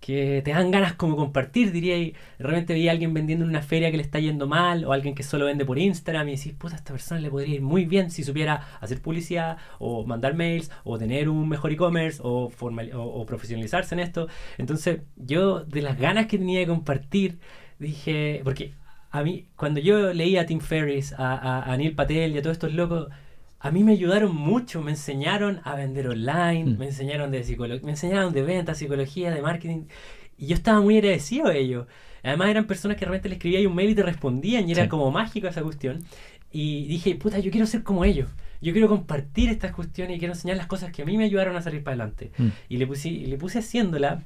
que te dan ganas como compartir, diría, y realmente veía a alguien vendiendo en una feria que le está yendo mal, o alguien que solo vende por Instagram, y decís, puta, a esta persona le podría ir muy bien si supiera hacer publicidad, o mandar mails, o tener un mejor e-commerce, o, o, profesionalizarse en esto. Entonces, yo de las ganas que tenía de compartir, dije, porque a mí, cuando yo leía a Tim Ferriss, a, a, a Neil Patel y a todos estos locos, a mí me ayudaron mucho, me enseñaron a vender online, mm. me enseñaron de venta, me enseñaron de ventas, psicología, de marketing, y yo estaba muy agradecido a ellos. Además eran personas que realmente le escribía y un mail y te respondían, y era como mágico esa cuestión. Y dije, puta, yo quiero ser como ellos. Yo quiero compartir estas cuestiones y quiero enseñar las cosas que a mí me ayudaron a salir para adelante. Mm. Y le puse, le puse haciéndola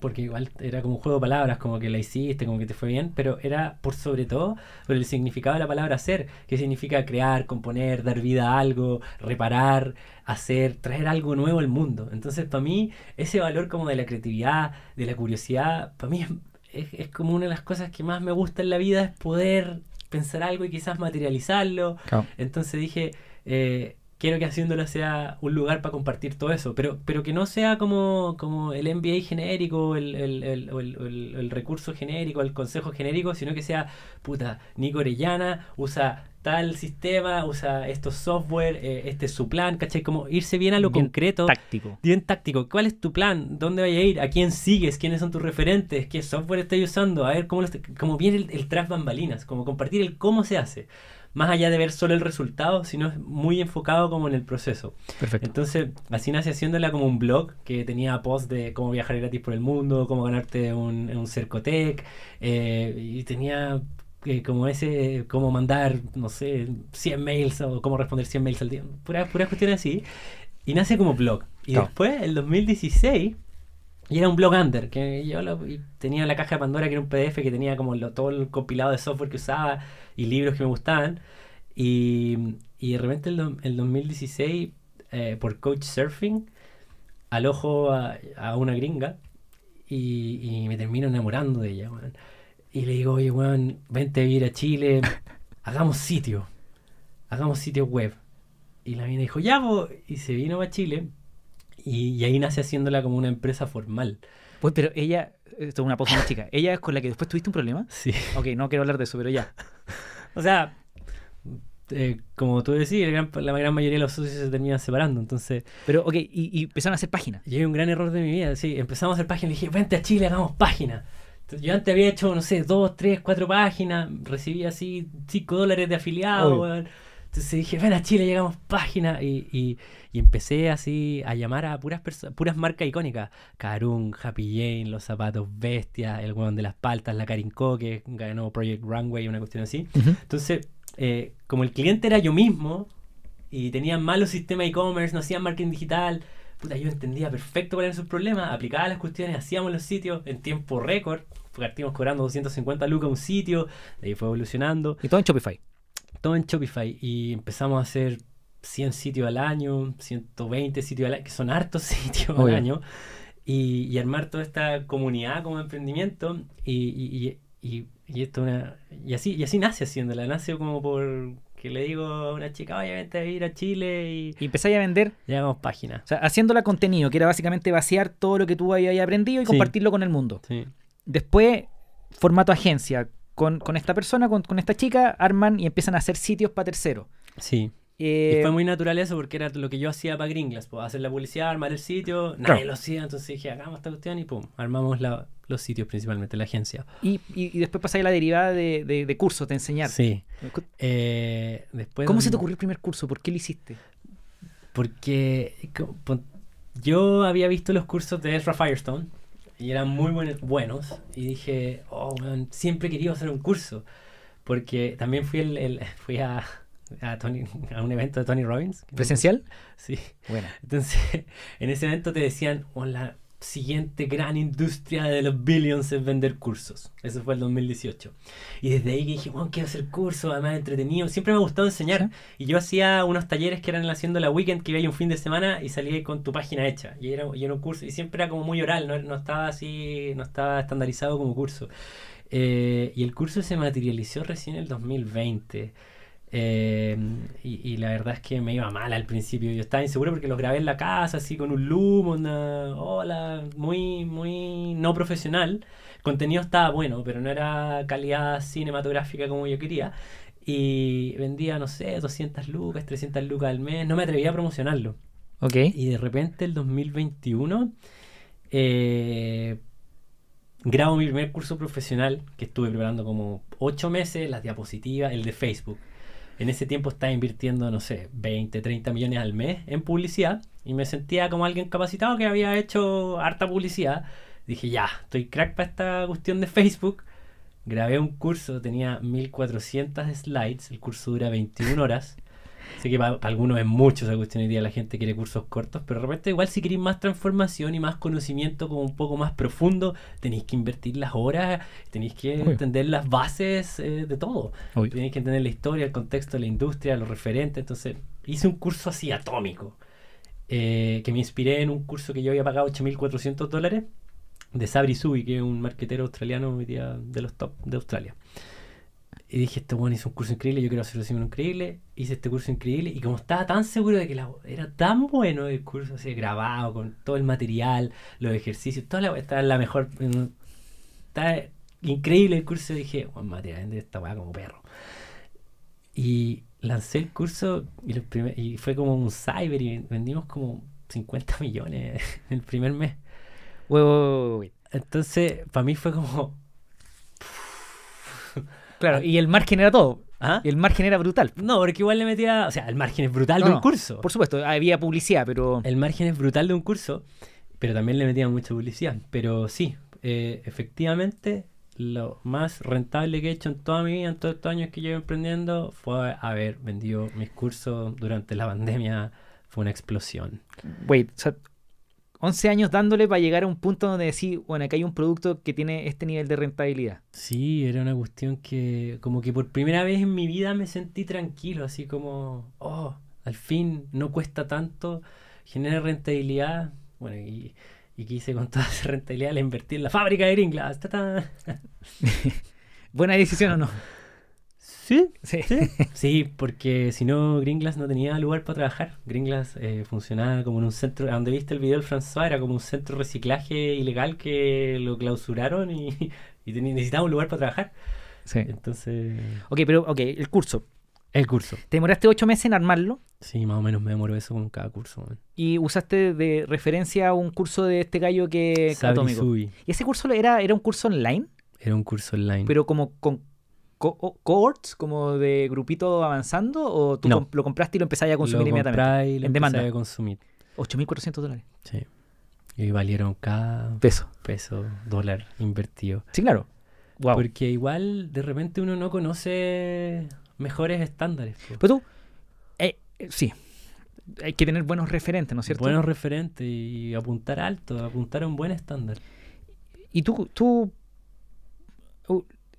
porque igual era como un juego de palabras, como que la hiciste, como que te fue bien, pero era por sobre todo por el significado de la palabra hacer, que significa crear, componer, dar vida a algo, reparar, hacer, traer algo nuevo al mundo. Entonces, para mí, ese valor como de la creatividad, de la curiosidad, para mí es, como una de las cosas que más me gusta en la vida, es poder pensar algo y quizás materializarlo. Entonces dije... Eh, quiero que Haciéndola sea un lugar para compartir todo eso, pero, pero que no sea como, como el MBA genérico, el, el, recurso genérico, el consejo genérico, sino que sea, puta, Nico Orellana usa tal sistema, usa estos software, eh, este es su plan, ¿cachai? Como irse bien a lo concreto. Táctico. Bien táctico. ¿Cuál es tu plan? ¿Dónde vaya a ir? ¿A quién sigues? ¿Quiénes son tus referentes? ¿Qué software estás usando? A ver, ¿cómo lo como viene el, tras bambalinas, como compartir el cómo se hace más allá de ver solo el resultado, sino es muy enfocado como en el proceso. Perfecto. Entonces, así nace haciéndola como un blog que tenía posts de cómo viajar gratis por el mundo, cómo ganarte un, un Cercotec, eh, y tenía eh, como ese, cómo mandar, no sé, 100 mails o cómo responder 100 mails al día, pura cuestión así. Y nace como blog. Y después, en 2016, y era un blog under, que yo tenía la caja de Pandora, que era un PDF que tenía como todo el compilado de software que usaba y libros que me gustaban. Y, de repente el, el 2016, eh, por Coach Surfing, alojo a, a una gringa y, me termino enamorando de ella, Y le digo, oye, weón, vente a vivir a Chile, hagamos sitio, hagamos sitio web. Y la mina dijo, ya, weón y se vino a Chile y, ahí nace haciéndola como una empresa formal. Pues, pero ella, esto es una pausa más chica, ¿ella es con la que después tuviste un problema? Sí. Ok, no quiero hablar de eso, pero ya. O sea, eh, como tú decís, la gran mayoría de los socios se terminan separando, entonces... Pero, ok, y, empezaron a hacer páginas. Y hay un gran error de mi vida, sí, empezamos a hacer páginas, le dije, vente a Chile, hagamos páginas. Yo antes había hecho, no sé, dos, tres, cuatro páginas, recibí así cinco dólares de afiliado, entonces dije, ven a Chile, llegamos página. Y, empecé así a llamar a puras, puras marcas icónicas. Karun, Happy Jane, Los Zapatos Bestias, El Hueón de las Paltas, La Carinco, que ganó Project Runway, una cuestión así. Entonces, eh, como el cliente era yo mismo y tenía malos sistemas e-commerce, no hacían marketing digital, puta, yo entendía perfecto cuáles eran sus problemas, aplicaba las cuestiones, hacíamos los sitios en tiempo récord, partimos cobrando 250 lucas un sitio, de ahí fue evolucionando. Y todo en Shopify todo en Shopify y empezamos a hacer 100 sitios al año, 120 sitios al año, que son hartos sitios al año, y, armar toda esta comunidad como emprendimiento y, y, y esto y así y así nace haciéndola, nace como por que le digo a una chica, oye, vente a ir a Chile y... Y empezáis a vender... Llegamos páginas O sea, haciéndola contenido, que era básicamente vaciar todo lo que tú habías aprendido y compartirlo con el mundo. Después, formato agencia con, esta persona, con, esta chica, arman y empiezan a hacer sitios para terceros. Sí. y eh, fue muy natural eso porque era lo que yo hacía para Gringlas, pues, hacer la publicidad, armar el sitio, nadie lo hacía, entonces dije, hagamos esta cuestión y pum, armamos los sitios principalmente, la agencia. Y, después pasé a la derivada de, cursos, de enseñar. Sí. Eh, ¿Cómo se te ocurrió el primer curso? ¿Por qué lo hiciste? Porque yo había visto los cursos de Ezra Firestone y eran muy buenos, y dije, oh, siempre quería hacer un curso, porque también fui, fui a, a, a, un evento de Tony Robbins. ¿Presencial? Sí. Bueno. Entonces, en ese evento te decían, hola, siguiente gran industria de los billions es vender cursos. Eso fue el 2018. Y desde ahí dije, bueno, quiero hacer cursos, además entretenido. Siempre me ha gustado enseñar. Y yo hacía unos talleres que eran haciendo la weekend, que iba un fin de semana y salía con tu página hecha. Y era, y un curso. Y siempre era como muy oral, no, no estaba así, no estaba estandarizado como curso. Eh, y el curso se materializó recién en el 2020. Eh, y, la verdad es que me iba mal al principio. Yo estaba inseguro porque los grabé en la casa, así con un loom, una hola, muy, muy no profesional. contenido estaba bueno, pero no era calidad cinematográfica como yo quería. Y vendía, no sé, 200 lucas, 300 lucas al mes. No me atrevía a promocionarlo. Ok. Y de repente el 2021 eh, grabo mi primer curso profesional que estuve preparando como 8 meses, las diapositivas, el de Facebook en ese tiempo estaba invirtiendo, no sé, 20, 30 millones al mes en publicidad y me sentía como alguien capacitado que había hecho harta publicidad. Dije, ya, estoy crack para esta cuestión de Facebook. Grabé un curso, tenía 1400 slides, el curso dura 21 horas. Sé que para, algunos es mucho esa cuestión hoy día, la gente quiere cursos cortos, pero de repente igual si queréis más transformación y más conocimiento como un poco más profundo, tenéis que invertir las horas, tenéis que entender las bases eh, de todo. Tenéis que entender la historia, el contexto, la industria, los referentes. Entonces, hice un curso así atómico, eh, que me inspiré en un curso que yo había pagado 8.400 dólares de Sabri Sui, que es un marquetero australiano hoy día de los top de Australia. Y dije, este bueno hizo un curso increíble, yo quiero hacer un increíble. Hice este curso increíble y como estaba tan seguro de que la, era tan bueno el curso, así grabado, con todo el material, los ejercicios, toda la, estaba la mejor... Estaba increíble el curso, dije, bueno, material, esta weá como perro. Y lancé el curso y, fue como un cyber y vendimos como 50 millones en el primer mes. Entonces, para mí fue como, Claro, ah. y el margen era todo. ¿Ah? el margen era brutal. No, porque igual le metía. O sea, el margen es brutal de un curso. Por supuesto, había publicidad, pero. El margen es brutal de un curso, pero también le metía mucha publicidad. Pero sí, eh, efectivamente, lo más rentable que he hecho en toda mi vida, en todos estos años que llevo emprendiendo, fue haber vendido mis cursos durante la pandemia. Fue una explosión. Wait, o 11 años dándole para llegar a un punto donde decir, bueno, acá hay un producto que tiene este nivel de rentabilidad. Sí, era una cuestión que como que por primera vez en mi vida me sentí tranquilo, así como, oh, al fin no cuesta tanto, genera rentabilidad. Bueno, y, quise con toda esa rentabilidad la invertí en la fábrica de Gringlas. ¡Buena decisión o no? ¿Sí? Sí. sí porque si no, Gringlas no tenía lugar para trabajar. Gringlas eh, funcionaba como en un centro, donde viste el video del François, era como un centro de reciclaje ilegal que lo clausuraron y, y necesitaba un lugar para trabajar. Sí. Entonces... Ok, pero ok, el curso. El curso. ¿Te demoraste ocho meses en armarlo? Sí, más o menos me demoró eso con cada curso. Y usaste de referencia un curso de este gallo que... ¿Y ese curso era, era un curso online? Era un curso online. Pero como con co como de grupito avanzando, o tú lo compraste y lo empezaste a consumir inmediatamente? en demanda. 8.400 dólares. Sí. Y valieron cada peso, peso dólar invertido. Sí, claro. Porque igual de repente uno no conoce mejores estándares. Pues. Pero tú, eh, eh, sí, hay que tener buenos referentes, ¿no es cierto? Buenos referentes y apuntar alto, apuntar a un buen estándar. Y tú, tú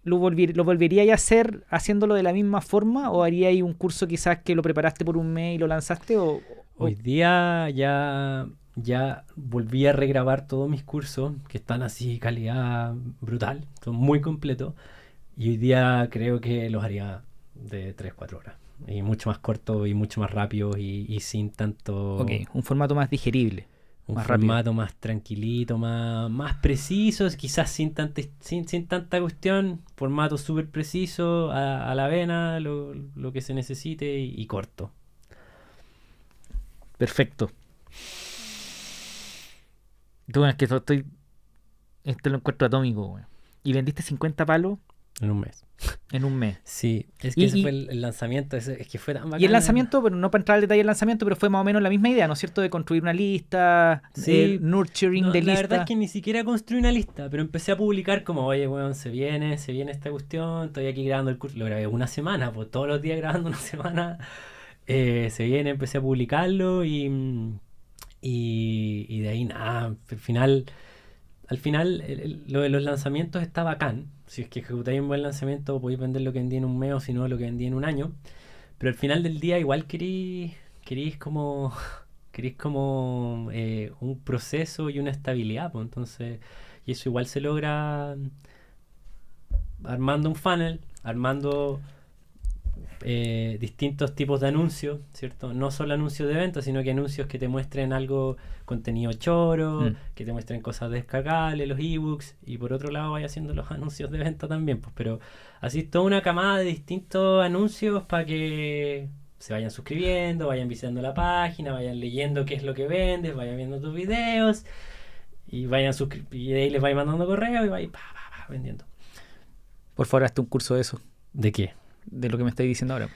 lo, volvería a hacer haciéndolo de la misma forma o haría ahí un curso quizás que lo preparaste por un mes y lo lanzaste? O, Hoy día ya, ya volví a regrabar todos mis cursos que están así calidad brutal, son muy completos y hoy día creo que los haría de 3-4 horas y mucho más corto y mucho más rápido y, y sin tanto... Ok, un formato más digerible un más formato más tranquilito, más, más preciso, quizás sin tanta, sin, tanta cuestión, formato súper preciso, a, la vena, lo, que se necesite y, corto. Perfecto. Tú, es que estoy. Esto lo encuentro atómico, Y vendiste 50 palos en un mes. En un mes. Sí, es que ese fue el lanzamiento, es, que fue tan bacán. Y el lanzamiento, pero no para entrar al detalle del lanzamiento, pero fue más o menos la misma idea, ¿no es cierto? De construir una lista, sí. nurturing de la lista. La verdad es que ni siquiera construí una lista, pero empecé a publicar como, oye, weón, se viene, se viene esta cuestión, estoy aquí grabando el curso, lo grabé una semana, pues todos los días grabando una semana, eh, se viene, empecé a publicarlo y, de ahí nada, al final, al final lo de los lanzamientos está bacán si es que ejecutáis un buen lanzamiento, podéis vender lo que vendí en un mes o si no, lo que vendí en un año. Pero al final del día igual queréis, queréis como, como eh, un proceso y una estabilidad. Pues, entonces, y eso igual se logra armando un funnel, armando eh, distintos tipos de anuncios, ¿cierto? No solo anuncios de eventos, sino que anuncios que te muestren algo, contenido choro, mm. que te muestren cosas descargables, los ebooks, y por otro lado vaya haciendo los anuncios de eventos también, pues, pero así toda una camada de distintos anuncios para que se vayan suscribiendo, vayan visitando la página, vayan leyendo qué es lo que vendes, vayan viendo tus videos, y vayan y de ahí les vais mandando correo y vais vendiendo. Por favor, hazte un curso de eso. ¿De qué? de lo que me estoy diciendo ahora.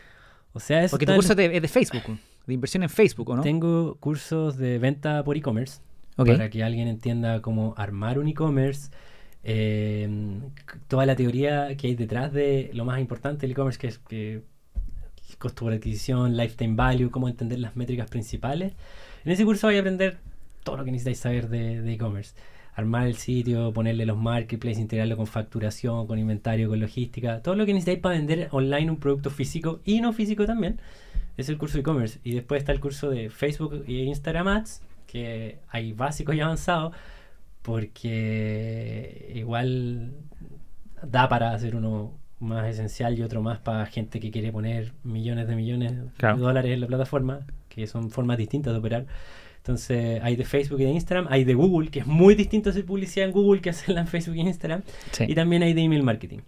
O sea, es Porque tu curso es de, Facebook, de inversión en Facebook, no? Tengo cursos de venta por e-commerce. Para que alguien entienda cómo armar un e-commerce, eh, toda la teoría que hay detrás de lo más importante del e-commerce, que es que costo por adquisición, lifetime value, cómo entender las métricas principales. En ese curso voy a aprender todo lo que necesitáis saber de e-commerce. e commerce armar el sitio, ponerle los marketplaces, integrarlo con facturación, con inventario, con logística, todo lo que necesitáis para vender online un producto físico y no físico también, es el curso de e-commerce. Y después está el curso de Facebook e Instagram Ads, que hay básicos y avanzados, porque igual da para hacer uno más esencial y otro más para gente que quiere poner millones de millones de dólares en la plataforma, que son formas distintas de operar. Entonces, hay de Facebook y de Instagram, hay de Google, que es muy distinto hacer publicidad en Google que hacerla en Facebook y Instagram, y también hay de email marketing.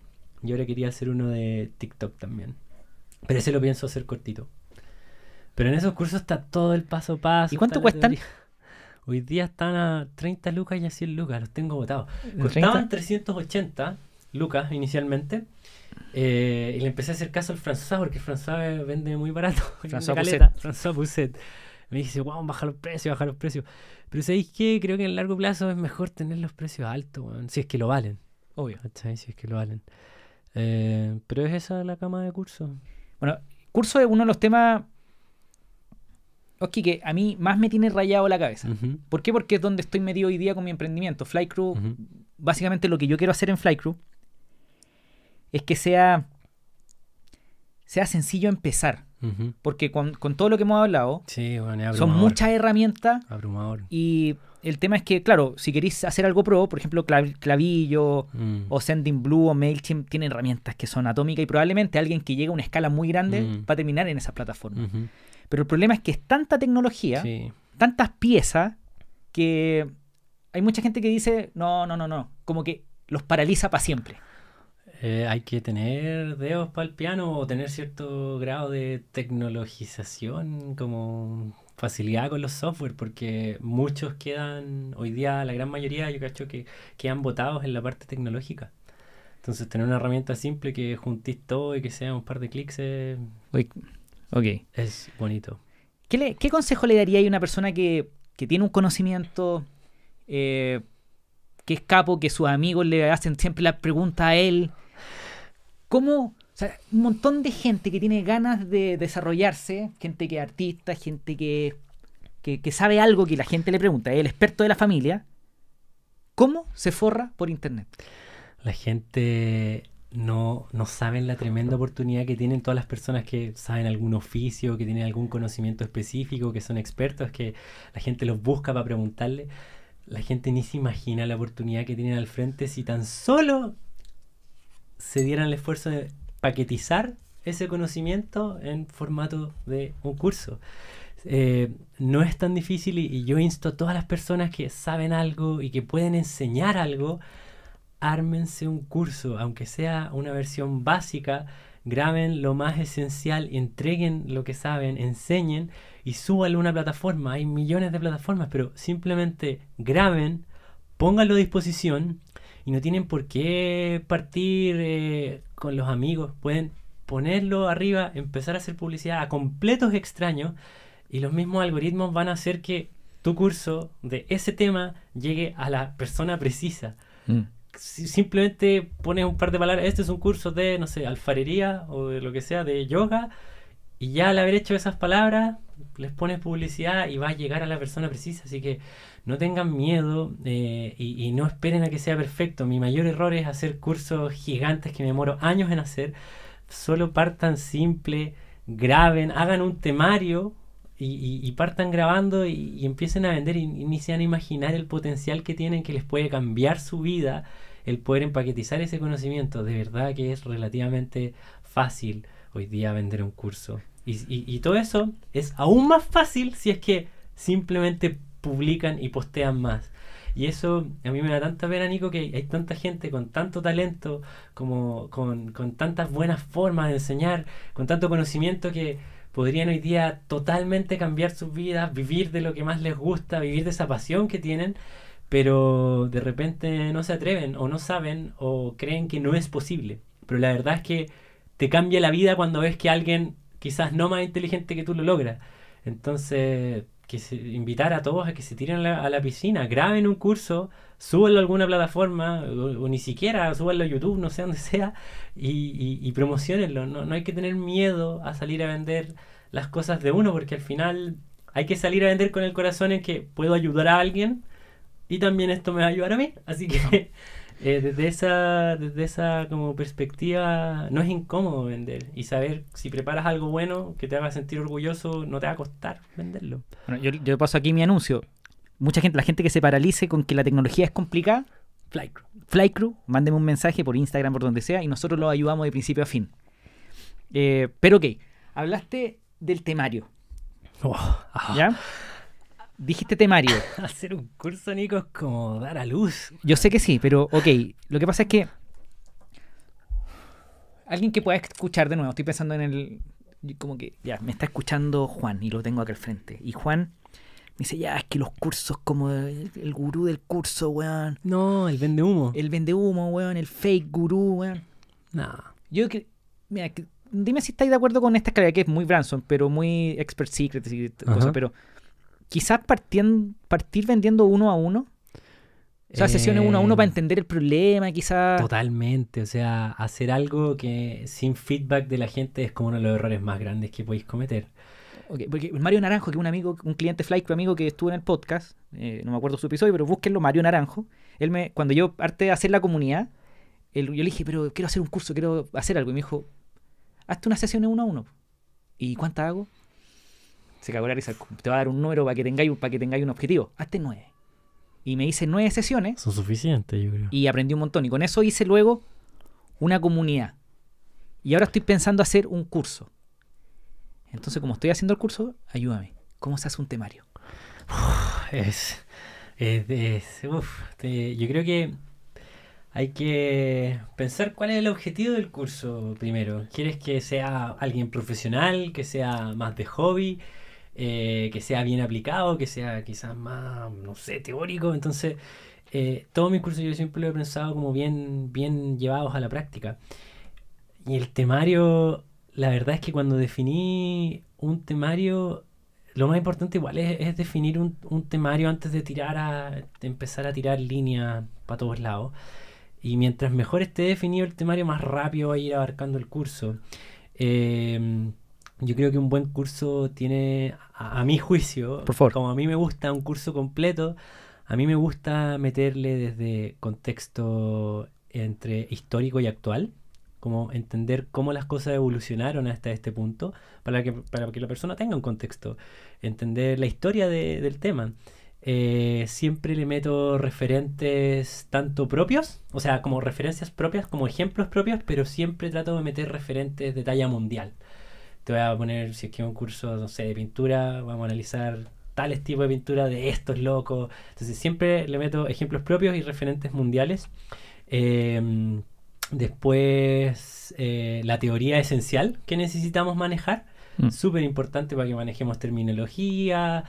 Yo ahora quería hacer uno de TikTok también, pero ese lo pienso hacer cortito. Pero en esos cursos está todo el paso a paso. ¿Y cuánto cuestan? Hoy día están a 30 lucas y a 100 lucas, los tengo botados Costaban 380 lucas inicialmente. Eh, y le empecé a hacer caso al François, porque el François vende muy barato. François Bousset. François me dice, wow, baja los precios, baja los precios. Pero ¿sabéis qué? Creo que en largo plazo es mejor tener los precios altos, si es que lo valen. Obvio. Si es que lo valen. Eh, pero es esa la cama de curso. Bueno, curso es uno de los temas Oski, que a mí más me tiene rayado la cabeza. ¿Por qué? Porque es donde estoy medio hoy día con mi emprendimiento. Flycrew, Crew, básicamente lo que yo quiero hacer en Flycrew es que sea, sea sencillo empezar. Porque con, todo lo que hemos hablado, son muchas herramientas. Y el tema es que, claro, si queréis hacer algo pro, por ejemplo, Clavillo mm. o Sending Blue o MailChimp tienen herramientas que son atómicas y probablemente alguien que llegue a una escala muy grande mm. va a terminar en esa plataforma Pero el problema es que es tanta tecnología, tantas piezas, que hay mucha gente que dice, no, no, no, no, como que los paraliza para siempre. Eh, hay que tener dedos para el piano o tener cierto grado de tecnologización como facilidad con los software porque muchos quedan hoy día la gran mayoría yo cacho que quedan botados en la parte tecnológica entonces tener una herramienta simple que juntís todo y que sea un par de clics es, bonito ¿Qué, consejo le daría a una persona que, tiene un conocimiento eh, que es capo, que sus amigos le hacen siempre la pregunta a él ¿Cómo, o sea, un montón de gente que tiene ganas de desarrollarse, gente que es artista, gente que, que, sabe algo que la gente le pregunta, el experto de la familia, ¿cómo se forra por Internet? La gente no, no sabe la tremenda oportunidad que tienen todas las personas que saben algún oficio, que tienen algún conocimiento específico, que son expertos, que la gente los busca para preguntarle. La gente ni se imagina la oportunidad que tienen al frente si tan solo se dieran el esfuerzo de paquetizar ese conocimiento en formato de un curso. Eh, no es tan difícil y, yo insto a todas las personas que saben algo y que pueden enseñar algo, ármense un curso, aunque sea una versión básica, graben lo más esencial, entreguen lo que saben, enseñen y súbanlo a una plataforma. Hay millones de plataformas, pero simplemente graben, pónganlo a disposición y no tienen por qué partir eh, con los amigos, pueden ponerlo arriba, empezar a hacer publicidad a completos extraños y los mismos algoritmos van a hacer que tu curso de ese tema llegue a la persona precisa. Mm. simplemente pones un par de palabras, este es un curso de, no sé, alfarería o de lo que sea, de yoga, y ya al haber hecho esas palabras, les pones publicidad y vas a llegar a la persona precisa. Así que no tengan miedo eh, y, no esperen a que sea perfecto. Mi mayor error es hacer cursos gigantes que me demoro años en hacer. Solo partan simple, graben, hagan un temario y, partan grabando y, empiecen a vender inician a imaginar el potencial que tienen que les puede cambiar su vida el poder empaquetizar ese conocimiento. De verdad que es relativamente fácil hoy día vender un curso. Y, todo eso es aún más fácil si es que simplemente publican y postean más. Y eso a mí me da tanta pena, Nico, que hay tanta gente con tanto talento, como con, con tantas buenas formas de enseñar, con tanto conocimiento que podrían hoy día totalmente cambiar sus vidas, vivir de lo que más les gusta, vivir de esa pasión que tienen, pero de repente no se atreven o no saben o creen que no es posible. Pero la verdad es que te cambia la vida cuando ves que alguien quizás no más inteligente que tú lo logras. Entonces, que invitar a todos a que se tiren a la, piscina, graben un curso, súbanlo a alguna plataforma, o, ni siquiera súbanlo a YouTube, no sé dónde sea, y, y, y promocionenlo. No, no hay que tener miedo a salir a vender las cosas de uno, porque al final hay que salir a vender con el corazón en que puedo ayudar a alguien y también esto me va a ayudar a mí. Así que Eh, desde esa desde esa como perspectiva no es incómodo vender y saber si preparas algo bueno que te haga sentir orgulloso no te va a costar venderlo bueno, yo, paso aquí mi anuncio mucha gente la gente que se paralice con que la tecnología es complicada Flycrew Flycrew mándeme un mensaje por Instagram por donde sea y nosotros lo ayudamos de principio a fin eh, pero ok hablaste del temario oh, ah. ¿Ya? Dijiste temario. Hacer un curso, Nico, es como dar a luz. Yo sé que sí, pero ok. Lo que pasa es que. Alguien que pueda escuchar de nuevo, estoy pensando en el. Como que ya, me está escuchando Juan y lo tengo acá al frente. Y Juan me dice, ya, es que los cursos, como el, gurú del curso, weón. No, el vende humo. El vende humo, weón, el fake gurú, weón. No. Yo que. Mira, dime si estáis de acuerdo con esta escalera que es muy Branson, pero muy expert secret, y cosas, pero quizás partir vendiendo uno a uno. O sea, sesiones uno a uno para eh, entender el problema, quizás. Totalmente, o sea, hacer algo que sin feedback de la gente es como uno de los errores más grandes que podéis cometer. porque Mario Naranjo, que es un amigo, un cliente un amigo que estuvo en el podcast, eh, no me acuerdo su episodio, pero búsquenlo, Mario Naranjo. Él me, cuando yo parte de hacer la comunidad, yo le dije, pero quiero hacer un curso, quiero hacer algo. Y me dijo, hazte una sesión uno a uno. ¿Y cuántas hago? Se calcular y Te va a dar un número para que tengáis, para que tengáis un objetivo. Hazte nueve. Y me hice nueve sesiones. Son suficientes, yo creo. Y aprendí un montón. Y con eso hice luego una comunidad. Y ahora estoy pensando hacer un curso. Entonces, como estoy haciendo el curso, ayúdame. ¿Cómo se hace un temario? es. es, yo creo que hay que pensar cuál es el objetivo del curso primero. ¿Quieres que sea alguien profesional, que sea más de hobby? Eh, que sea bien aplicado, que sea quizás más, no sé, teórico. Entonces, eh, todos mis cursos yo siempre lo he pensado como bien, bien llevados a la práctica. Y el temario, la verdad es que cuando definí un temario, lo más importante igual es, definir un, un, temario antes de tirar a, empezar a tirar líneas para todos lados. Y mientras mejor esté definido el temario, más rápido va a ir abarcando el curso. Eh, yo creo que un buen curso tiene, a, mi juicio, como a mí me gusta un curso completo, a mí me gusta meterle desde contexto entre histórico y actual, como entender cómo las cosas evolucionaron hasta este punto, para que, para que la persona tenga un contexto, entender la historia del tema. Eh, siempre le meto referentes tanto propios, o sea, como referencias propias, como ejemplos propios, pero siempre trato de meter referentes de talla mundial te voy a poner, si es que un curso, no sé, de pintura, vamos a analizar tales tipos de pintura de estos locos. Entonces siempre le meto ejemplos propios y referentes mundiales. Em, después, eh, la teoría esencial que necesitamos manejar. Mm. Súper importante para que manejemos terminología,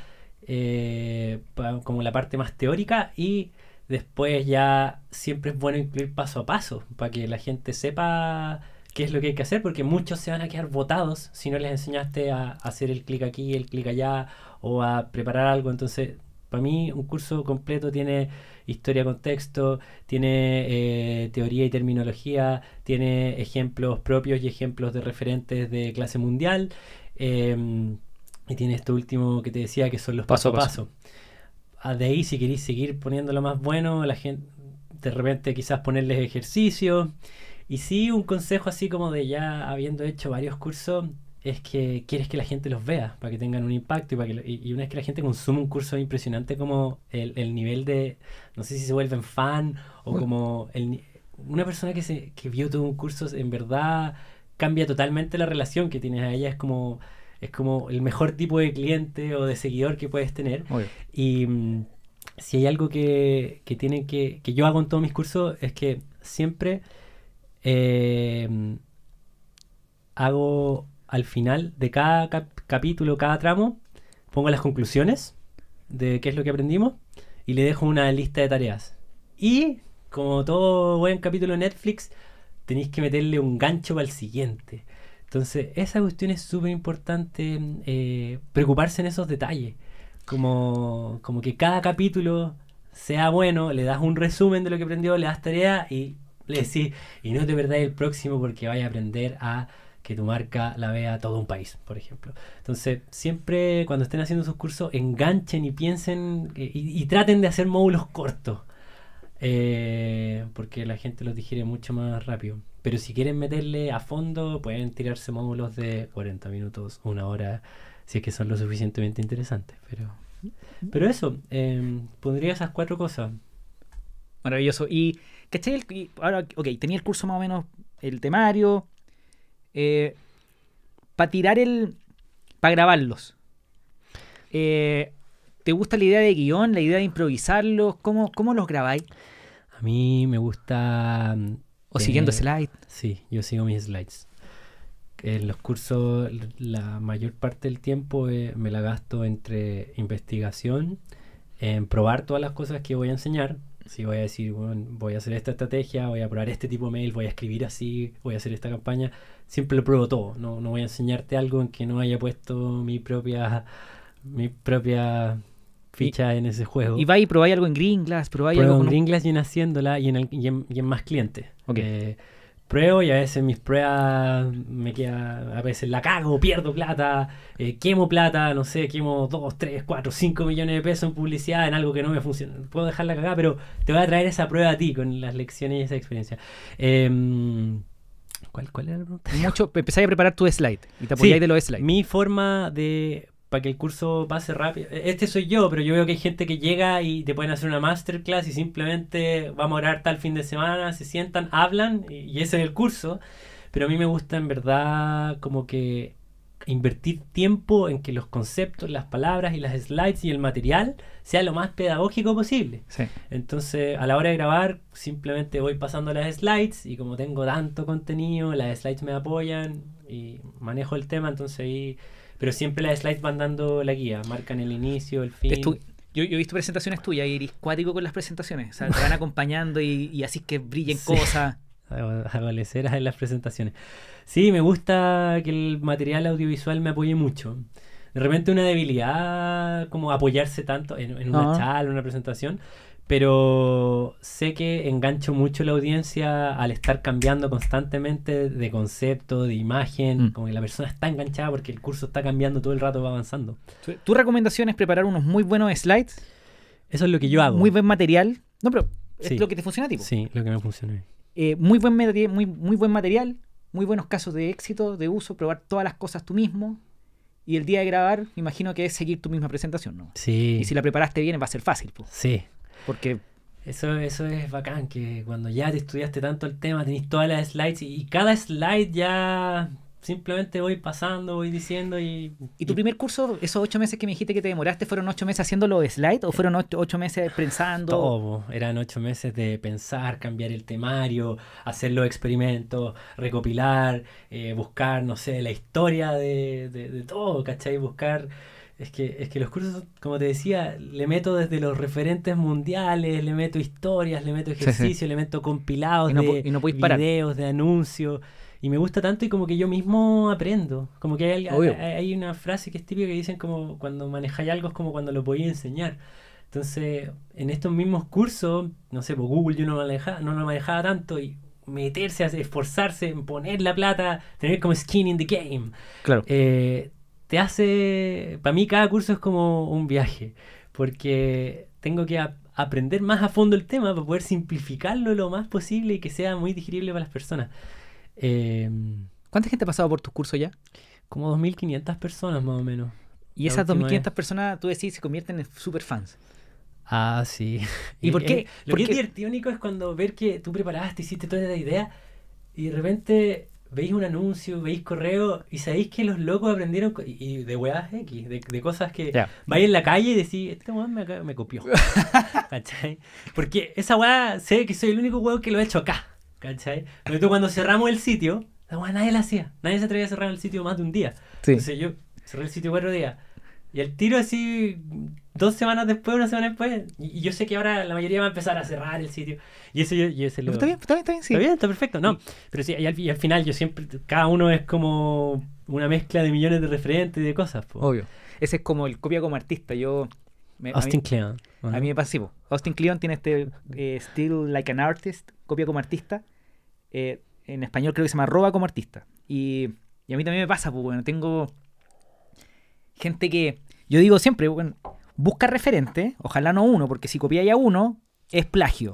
eh, como la parte más teórica. Y después ya siempre es bueno incluir paso a paso para que la gente sepa qué es lo que hay que hacer, porque muchos se van a quedar votados si no les enseñaste a, hacer el clic aquí, el clic allá o a preparar algo. Entonces, para mí, un curso completo tiene historia, contexto, tiene eh, teoría y terminología, tiene ejemplos propios y ejemplos de referentes de clase mundial. Em, y tiene esto último que te decía, que son los paso a paso. Ah, de ahí, si queréis seguir poniendo lo más bueno, la gente, de repente quizás ponerles ejercicio. Y sí, un consejo así como de ya habiendo hecho varios cursos, es que quieres que la gente los vea para que tengan un impacto y, para que y, una vez que la gente consume un curso impresionante como el, nivel de, no sé si se vuelven fan o como el, una persona que, se, que vio todo un curso en verdad cambia totalmente la relación que tienes a ella, es como, es como el mejor tipo de cliente o de seguidor que puedes tener. Y mm, si hay algo que, que, tienen que, que yo hago en todos mis cursos es que siempre eh, hago al final de cada capítulo, cada tramo, pongo las conclusiones de qué es lo que aprendimos y le dejo una lista de tareas. Y como todo buen capítulo de Netflix, tenéis que meterle un gancho para el siguiente. Entonces, esa cuestión es súper importante, eh, preocuparse en esos detalles. Como, como que cada capítulo sea bueno, le das un resumen de lo que aprendió, le das tarea y le sí y no te verdad el próximo porque vaya a aprender a que tu marca la vea todo un país, por ejemplo. Entonces, siempre cuando estén haciendo sus cursos, enganchen y piensen eh, y, traten de hacer módulos cortos, eh, porque la gente los digiere mucho más rápido. Pero si quieren meterle a fondo, pueden tirarse módulos de 40 minutos, una hora, si es que son lo suficientemente interesantes. Pero, pero eso, eh, pondría esas cuatro cosas. Maravilloso. Y ¿Cachai? ok, tenía el curso más o menos, el temario, eh, para tirar el, para grabarlos. Eh, ¿Te gusta la idea de guión, la idea de improvisarlos? ¿Cómo, cómo los grabáis? A mí me gusta... Mm, o siguiendo slides. Sí, yo sigo mis slides. En eh, los cursos la mayor parte del tiempo me la gasto entre investigación, en probar todas las cosas que voy a enseñar, si voy a decir, voy a hacer esta estrategia, voy a probar este tipo de mail, voy a escribir así, voy a hacer esta campaña, siempre lo pruebo todo. No, no voy a enseñarte algo en que no haya puesto mi propia, mi propia ficha en ese juego. Y va y probar algo en glass probáis algo en glass y en Haciéndola y en, en, más clientes. Okay. Eh, pruebo y a veces mis pruebas me queda, a veces la cago, pierdo plata, eh, quemo plata, no sé, quemo 2, 3, 4, 5 millones de pesos en publicidad, en algo que no me funciona. Puedo dejarla cagada, pero te voy a traer esa prueba a ti con las lecciones y esa experiencia. Em, ¿Cuál, era la pregunta? Mucho, empezáis a preparar tu slide y te apoyáis de los slides. Mi forma de para que el curso pase rápido. E-, este soy yo, pero yo veo que hay gente que llega y te pueden hacer una masterclass y simplemente vamos a orar tal fin de semana, se sientan, hablan y, ese es el curso. Pero a mí me gusta en verdad como que invertir tiempo en que los conceptos, las palabras y las slides y el material sea lo más pedagógico posible. Entonces, a la hora de grabar, simplemente voy pasando las slides y como tengo tanto contenido, las slides me apoyan y manejo el tema, entonces ahí pero siempre las slides van dando la guía, marcan el inicio, el fin. yo, yo, he visto presentaciones tuyas y eres cuático con las presentaciones. O sea, te van acompañando y, y así que brillen cosas. Adolecer en las presentaciones. Sí, me gusta que el material audiovisual me apoye mucho. De repente una debilidad como apoyarse tanto en, en una ah. charla, en una presentación, pero sé que engancho mucho la audiencia al estar cambiando constantemente de concepto, de imagen, mm. como que la persona está enganchada porque el curso está cambiando todo el rato, va avanzando. ¿Tu recomendación es preparar unos muy buenos slides? Eso es lo que yo hago. Muy buen material. No, pero es lo que te funciona a ti. Sí, lo que me funciona. Eh, muy, buen muy, muy buen material, muy buenos casos de éxito, de uso, probar todas las cosas tú mismo, y el día de grabar, imagino que es seguir tu misma presentación, ¿no? Sí. Y si la preparaste bien, va a ser fácil. Pues. Sí, porque eso, eso es bacán, que cuando ya te estudiaste tanto el tema, tenés todas las slides y, cada slide ya simplemente voy pasando, voy diciendo y... ¿Y tu primer curso, esos ocho meses que me dijiste que te demoraste, fueron ocho meses haciendo los slides o fueron ocho, meses pensando? Todo, eran ocho meses de pensar, cambiar el temario, hacer los experimentos, recopilar, eh, buscar, no sé, la historia de, de, de todo, ¿cachai? Buscar es que, es que los cursos, como te decía, le meto desde los referentes mundiales, le meto historias, le meto ejercicio, le meto compilados no, de y no videos, de anuncios. Y me gusta tanto y como que yo mismo aprendo. Como que hay, una frase que es típica que dicen como cuando manejáis algo es como cuando lo podéis enseñar. Entonces, en estos mismos cursos, no sé, por pues, Google yo no manejaba, no lo manejaba tanto y meterse, esforzarse en poner la plata, tener como skin in the game. Claro. Eh, te hace, para mí cada curso es como un viaje, porque tengo que aprender más a fondo el tema para poder simplificarlo lo más posible y que sea muy digerible para las personas. Em, ¿Cuánta gente ha pasado por tus cursos ya? Como 2.500 personas más o menos. ¿Y esas 2.500 personas, tú decís, se convierten en superfans. fans? Ah, sí. ¿Y, por qué? Eh, lo porque... que es divertido, es cuando ver que tú preparaste, hiciste toda la idea y de repente veis un anuncio, veis correo y sabéis que los locos aprendieron y, de weas X, de, cosas que yeah. vais en la calle y decís, esta weón me, copió. ¿Cachai? Porque esa wea sé que soy el único weón que lo ha he hecho acá. ¿Cachai? Pero tú cuando cerramos el sitio, la wea nadie la hacía. Nadie se atrevía a cerrar el sitio más de un día. Entonces yo cerré el sitio cuatro días. Y el tiro así, dos semanas después, una semana después. Y, yo sé que ahora la mayoría va a empezar a cerrar el sitio. Y eso yo, Está bien, está bien, está bien, sí. Está bien, está perfecto, no. Pero sí, y al, final yo siempre, cada uno es como una mezcla de millones de referentes y de cosas. Obvio. Ese es como el copia como artista. Yo... Austin Cleon. A mí me pasivo. Austin Cleon tiene este eh, Still Like an Artist, copia como artista. Eh, en español creo que se llama roba como artista. Y, y a mí también me pasa, pues bueno, tengo gente que yo digo siempre, busca referente, ojalá no uno, porque si copiáis a uno, es plagio.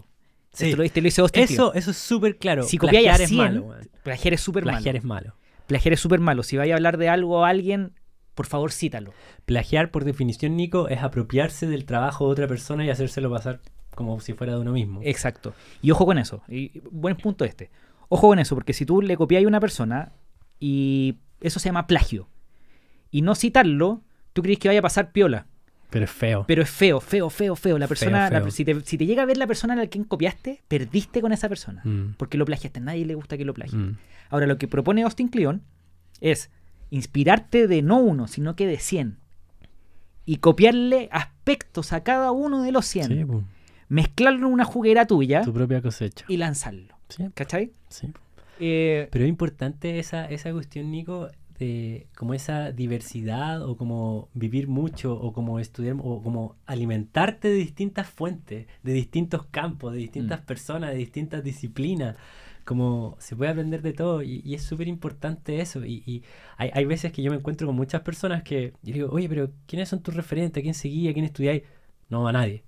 Sí. lo, eso, eso es súper claro. Si copiáis a es malo, plagiar es súper malo. Plagiar es malo. Plagiar es súper malo. Si vais a hablar de algo a alguien, por favor cítalo. Plagiar, por definición, Nico, es apropiarse del trabajo de otra persona y hacérselo pasar como si fuera de uno mismo. Exacto. Y ojo con eso. Y buen punto este. Ojo con eso, porque si tú le copias a una persona y eso se llama plagio. Y no citarlo tú crees que vaya a pasar piola. Pero es feo. Pero es feo, feo, feo, feo. La persona, si, te, llega a ver la persona a la que copiaste, perdiste con esa persona. Mm. Porque lo plagiaste. A nadie le gusta que lo plagien. Mm. Ahora, lo que propone Austin Cleon es inspirarte de no uno, sino que de 100. Y copiarle aspectos a cada uno de los 100. mezclarlo en una juguera tuya. Tu propia cosecha. Y lanzarlo. ¿Cachai? Sí. Eh, Pero es importante esa, esa cuestión, Nico, como esa diversidad o como vivir mucho o como estudiar o como alimentarte de distintas fuentes, de distintos campos, de distintas mm. personas, de distintas disciplinas. Como se puede aprender de todo y, es súper importante eso. Y, hay, veces que yo me encuentro con muchas personas que yo digo, oye, pero ¿quiénes son tus referentes? ¿A quién seguía? ¿A quién estudiáis? No, a nadie.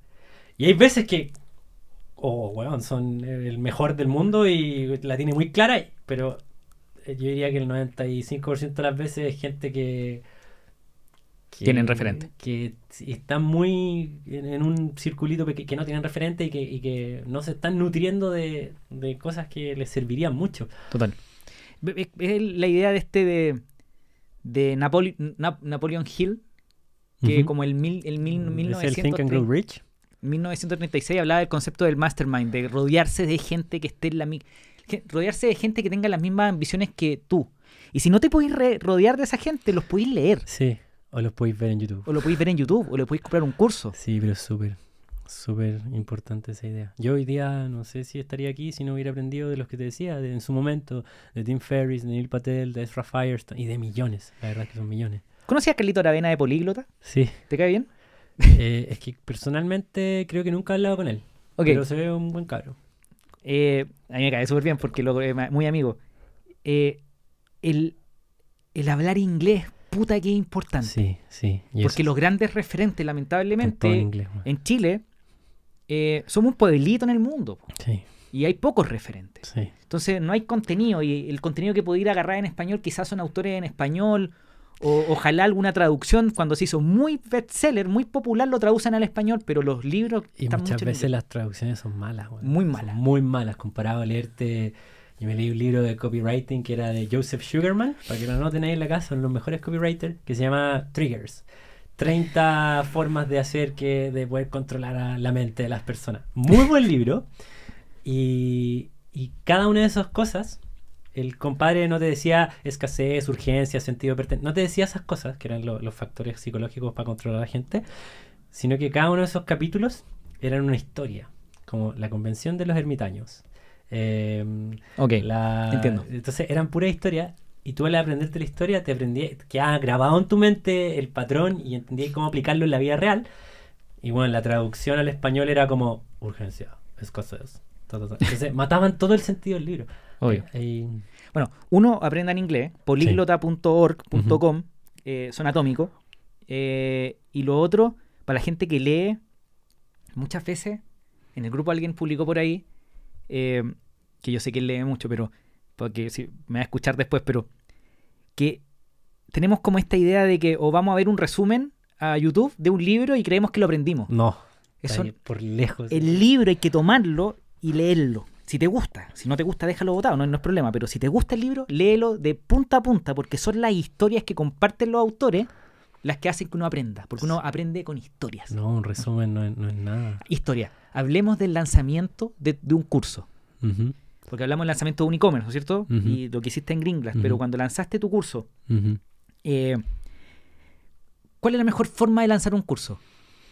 Y hay veces que, oh, weón, son el mejor del mundo y la tiene muy clara, pero eh, yo diría que el 95% de las veces es gente que, tienen referente. Que están muy en, un circulito que, no tienen referente y que, no se están nutriendo de, cosas que les servirían mucho. Total. Es la idea de este de, de Napoleon Hill, que como el, el 1936 hablaba del concepto del mastermind, de rodearse de gente que esté en la rodearse de gente que tenga las mismas ambiciones que tú. Y si no te podéis rodear de esa gente, los podéis leer. Sí, o los podéis ver en YouTube. O lo podéis ver en YouTube, o le podéis comprar un curso. Sí, pero es súper, súper importante esa idea. Yo hoy día no sé si estaría aquí si no hubiera aprendido de los que te decía en su momento, de Tim Ferriss, de Neil Patel, de Ezra Firestone y de millones. La verdad que son millones. ¿Conocías a Carlito Aravena de Políglota? Sí. ¿Te cae bien? Eh, es que personalmente creo que nunca he hablado con él. Pero se ve un buen caro eh, a mí me cae súper bien porque lo es muy amigo. Eh, el, hablar inglés, puta que es importante. Sí, sí. Porque los grandes referentes, lamentablemente, en, Chile, eh, somos un pueblito en el mundo. Sí. Y hay pocos referentes. Entonces no hay contenido y el contenido que pudiera agarrar en español quizás son autores en español ojalá alguna traducción, cuando se hizo muy bestseller, muy popular, lo traducen al español, pero los libros... Y muchas veces las traducciones son malas. muy malas. Muy malas, comparado a leerte... Yo me leí un libro de copywriting que era de Joseph Sugarman, para que lo noten ahí en la casa, son los mejores copywriters, que se llama Triggers. 30 formas de hacer que, de poder controlar a la mente de las personas. Muy buen libro. Y, y cada una de esas cosas el compadre no te decía escasez, urgencia, sentido de pertenencia, no te decía esas cosas, que eran los factores psicológicos para controlar a la gente, sino que cada uno de esos capítulos eran una historia, como la convención de los ermitaños. Em, ok, entiendo. Entonces eran pura historia y tú al aprenderte la historia te aprendí que ha grabado en tu mente el patrón y entendí cómo aplicarlo en la vida real. Y bueno, la traducción al español era como urgencia, escasez. Entonces mataban todo el sentido del libro. Eh, bueno, uno, aprenda en inglés, poliglota.org.com eh, son atómicos. Eh, y lo otro, para la gente que lee, muchas veces, en el grupo alguien publicó por ahí, que yo sé que lee mucho, pero porque me va a escuchar después, pero que tenemos como esta idea de que o vamos a ver un resumen a YouTube de un libro y creemos que lo aprendimos. No. Eso, por lejos. El libro hay que tomarlo y leerlo. Si te gusta, si no te gusta, déjalo votado, no, es problema. Pero si te gusta el libro, léelo de punta a punta, porque son las historias que comparten los autores las que hacen que uno aprenda, porque uno aprende con historias. No, un resumen no es, no es nada. Historia. Hablemos del lanzamiento de, un curso. Porque hablamos del lanzamiento de un e-commerce, ¿no es cierto? Y lo que hiciste en Gringlas. Pero cuando lanzaste tu curso, eh, ¿cuál es la mejor forma de lanzar un curso?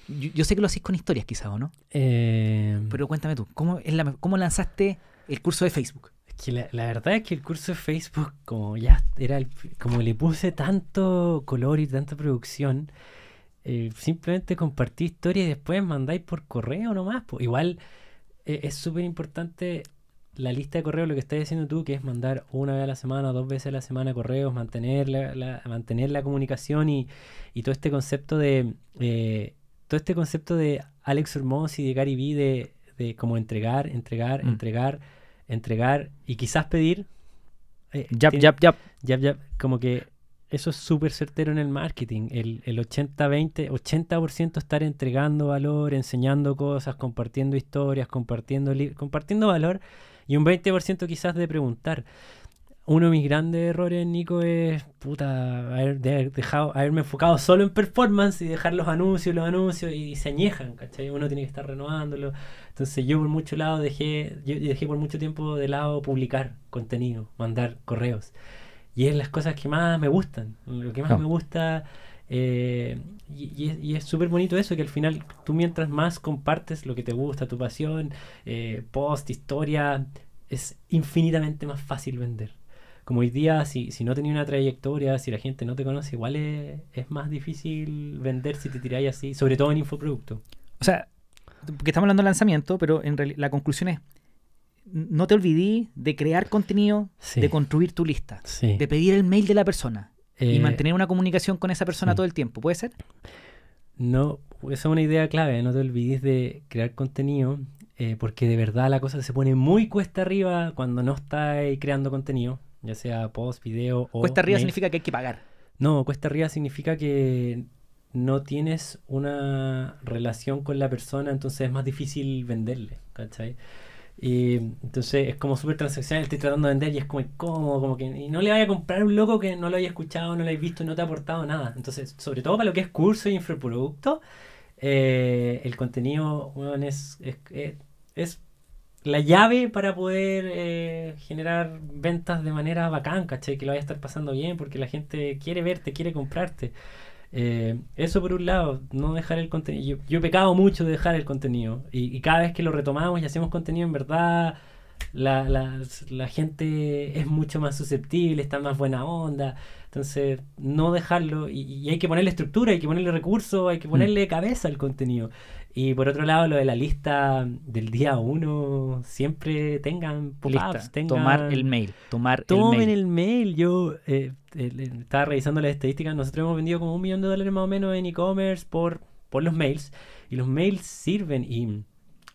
Yo, sé que lo hacéis con historias quizás, ¿o no? Eh, Pero cuéntame tú, ¿cómo, lanzaste el curso de Facebook? Es que la, verdad es que el curso de Facebook, como ya era como le puse tanto color y tanta producción, eh, simplemente compartí historias y después mandáis por correo nomás. Igual eh, es súper importante la lista de correos, lo que estás diciendo tú, que es mandar una vez a la semana, dos veces a la semana correos, mantener la, mantener la comunicación y, todo este concepto de todo este concepto de Alex Hermoso y de Gary Vee de, como entregar, entregar, mm. entregar, entregar y quizás pedir. Eh, yap, Como que eso es súper certero en el marketing. El, el 80 80%, -20, estar entregando valor, enseñando cosas, compartiendo historias, compartiendo, compartiendo valor y un 20% quizás de preguntar uno de mis grandes errores, Nico, es puta, haber, dejado, haberme enfocado solo en performance y dejar los anuncios, los anuncios y, se añejan, ¿cachai? Uno tiene que estar renovándolo. Entonces yo por mucho lado dejé, dejé por mucho tiempo de lado publicar contenido, mandar correos. Y es las cosas que más me gustan, lo que más me gusta. Eh, y, es súper bonito eso, que al final tú mientras más compartes lo que te gusta, tu pasión, eh, post, historia, es infinitamente más fácil vender como hoy día, si, no tenías una trayectoria, si la gente no te conoce, igual es, más difícil vender si te tiráis así, sobre todo en infoproducto. O sea, porque estamos hablando de lanzamiento, pero en la conclusión es, no te olvidé de crear contenido, de construir tu lista, de pedir el mail de la persona y eh, mantener una comunicación con esa persona todo el tiempo, ¿puede ser? No, esa es una idea clave, no te olvides de crear contenido, eh, porque de verdad la cosa se pone muy cuesta arriba cuando no estás creando contenido ya sea post, video o... Cuesta arriba significa que hay que pagar. No, cuesta arriba significa que no tienes una relación con la persona, entonces es más difícil venderle, ¿cachai? Y entonces es como súper transaccional, estoy tratando de vender y es como incómodo, como que y no le vaya a comprar un loco que no lo haya escuchado, no lo haya visto, no te ha aportado nada. Entonces, sobre todo para lo que es curso y infoproducto, eh, el contenido es, es, eh, es, es la llave para poder eh, generar ventas de manera bacán, ¿cachai? Que lo vaya a estar pasando bien porque la gente quiere verte, quiere comprarte. Eh, eso por un lado, no dejar el contenido. Yo, he pecado mucho de dejar el contenido y, cada vez que lo retomamos y hacemos contenido, en verdad, la, gente es mucho más susceptible, está más buena onda. Entonces, no dejarlo y, hay que ponerle estructura, hay que ponerle recursos, hay que mm. ponerle cabeza al contenido. Y por otro lado, lo de la lista del día uno, siempre tengan Tomar el mail, tomar Tomen el mail. el mail. Yo eh, eh, estaba revisando las estadísticas, nosotros hemos vendido como un millón de dólares más o menos en e-commerce por, por los mails. Y los mails sirven y...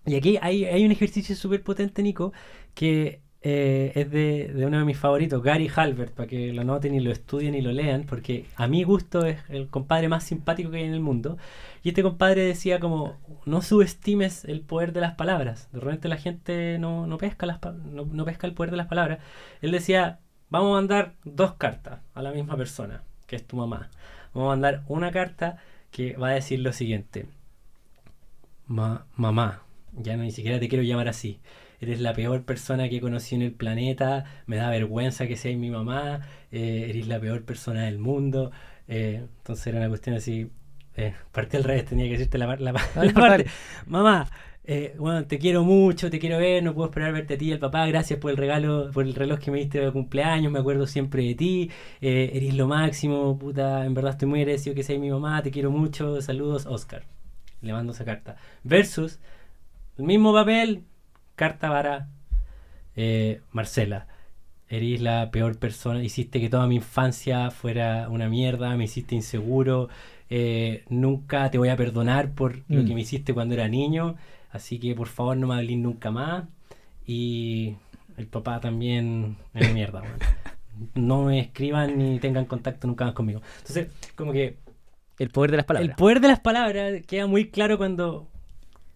Y aquí hay, hay un ejercicio súper potente, Nico, que eh, es de, uno de mis favoritos, Gary Halbert, para que lo noten y lo estudien y lo lean, porque a mi gusto es el compadre más simpático que hay en el mundo. Y este compadre decía como, no subestimes el poder de las palabras. De repente la gente no, pesca, no, pesca el poder de las palabras. Él decía, vamos a mandar dos cartas a la misma persona, que es tu mamá. Vamos a mandar una carta que va a decir lo siguiente. mamá, ya ni siquiera te quiero llamar así eres la peor persona que he conocido en el planeta, me da vergüenza que seas mi mamá, eh, eres la peor persona del mundo. Eh, entonces era una cuestión así, eh, partí al revés, tenía que decirte la, ah, parte, mamá. Eh, bueno, te quiero mucho, te quiero ver, no puedo esperar verte a ti, al papá, gracias por el regalo, por el reloj que me diste de cumpleaños, me acuerdo siempre de ti, eres lo máximo, puta, en verdad estoy muy agradecido que seas mi mamá, te quiero mucho, saludos, Oscar. Le mando esa carta. Versus, el mismo papel, carta para eh, Marcela. Eres la peor persona, hiciste que toda mi infancia fuera una mierda, me hiciste inseguro, eh, nunca te voy a perdonar por lo que mm. me hiciste cuando era niño, así que por favor no me hables nunca más. Y el papá también es mierda, No me escriban ni tengan contacto nunca más conmigo. Entonces, como que... El poder de las palabras. El poder de las palabras queda muy claro cuando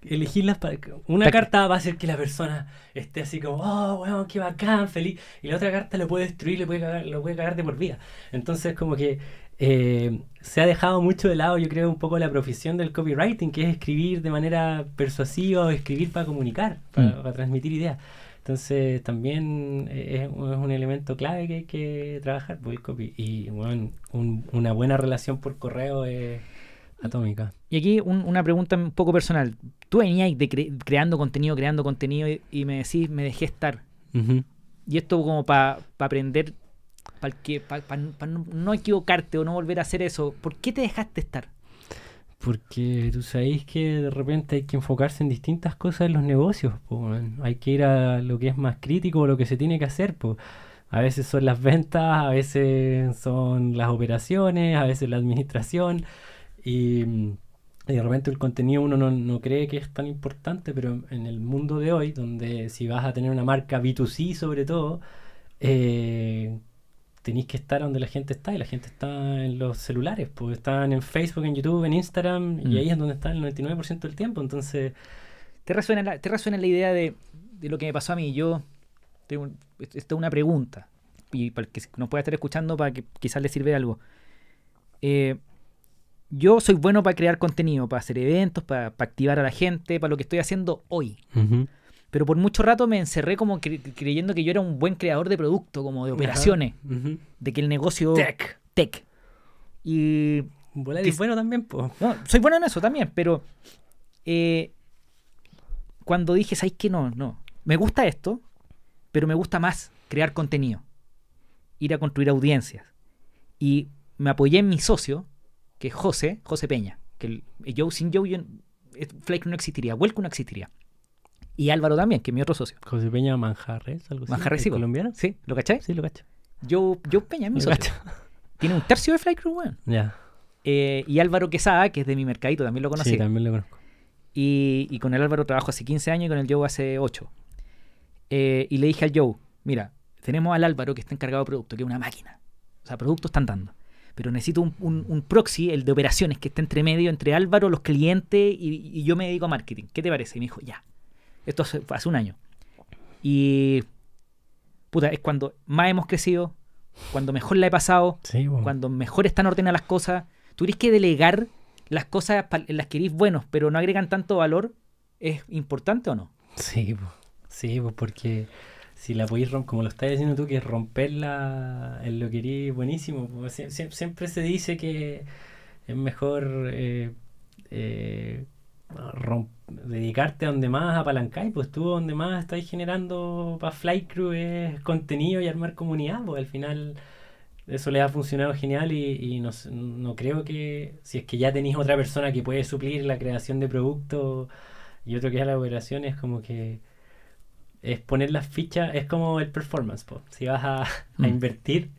elegirlas para. Una carta va a hacer que la persona esté así como, oh, weón, qué bacán, feliz. Y la otra carta lo puede destruir, lo puede cagar, lo puede cagar de por vida. Entonces, como que eh, se ha dejado mucho de lado, yo creo, un poco la profesión del copywriting, que es escribir de manera persuasiva o escribir para comunicar, para, mm. transmitir ideas. Entonces, también eh, es, un elemento clave que hay que trabajar pues, Y, bueno, una buena relación por correo es atómica. Y aquí una pregunta un poco personal tú venías de creando contenido, creando contenido y, me decís, me dejé estar. Y esto como para aprender, para no, equivocarte o no volver a hacer eso. ¿Por qué te dejaste estar? Porque tú sabéis que de repente hay que enfocarse en distintas cosas en los negocios. hay que ir a lo que es más crítico, o lo que se tiene que hacer. A veces son las ventas, a veces son las operaciones, a veces la administración. Y mm, y repente el contenido uno no, cree que es tan importante, pero en el mundo de hoy, donde si vas a tener una marca B2C sobre todo, eh, tenéis que estar donde la gente está y la gente está en los celulares, pues están en Facebook, en YouTube, en Instagram y mm. ahí es donde está el 99% del tiempo. Entonces... ¿Te resuena la, te resuena la idea de, lo que me pasó a mí? Yo, tengo, esta es una pregunta, y para que nos pueda estar escuchando, para que quizás le sirve algo. Eh, yo soy bueno para crear contenido, para hacer eventos, para, activar a la gente, para lo que estoy haciendo hoy. Pero por mucho rato me encerré como creyendo que yo era un buen creador de producto, como de operaciones, de que el negocio... Tech. Tech. Y... bueno también, soy bueno en eso también, pero... Eh, cuando dije, ¿sabes qué? No, no. Me gusta esto, pero me gusta más crear contenido. Ir a construir audiencias. Y me apoyé en mi socio, que José, José Peña, que el, sin Joe, yo, eh, Flake no existiría, Welcome no existiría. Y Álvaro también, que es mi otro socio. José Peña Manjarres, algo así. Manjarres, sí. ¿Colombiano? Sí, ¿lo caché? Sí, lo caché. Joe, Peña mi socio. Tiene un tercio de Flake Crew, Ya. Eh, y Álvaro Quesada, que es de mi mercadito, también lo conocí. Sí, también lo conozco. Y, con el Álvaro trabajo hace 15 años y con el Joe hace 8. Eh, y le dije al Joe, mira, tenemos al Álvaro que está encargado de producto, que es una máquina. O sea, productos están dando pero necesito un, proxy, el de operaciones, que esté entre medio, entre Álvaro, los clientes y, yo me dedico a marketing. ¿Qué te parece? Y me dijo, ya. Esto hace, un año. Y. Puta, es cuando más hemos crecido, cuando mejor la he pasado, cuando mejor están ordenadas las cosas. Tú que delegar las cosas en las que eres buenos, pero no agregan tanto valor. ¿Es importante o no? Sí, sí, porque si la podéis romper, como lo estás diciendo tú, que romperla en lo querís buenísimo. siempre se dice que es mejor eh, eh, dedicarte a donde más apalancáis, pues tú donde más estáis generando para Fly Crew es contenido y armar comunidad, pues al final eso le ha funcionado genial y, no, creo que si es que ya tenéis otra persona que puede suplir la creación de producto y otro que es la operación, es como que es poner las fichas, es como el performance. Si vas a, mm. invertir,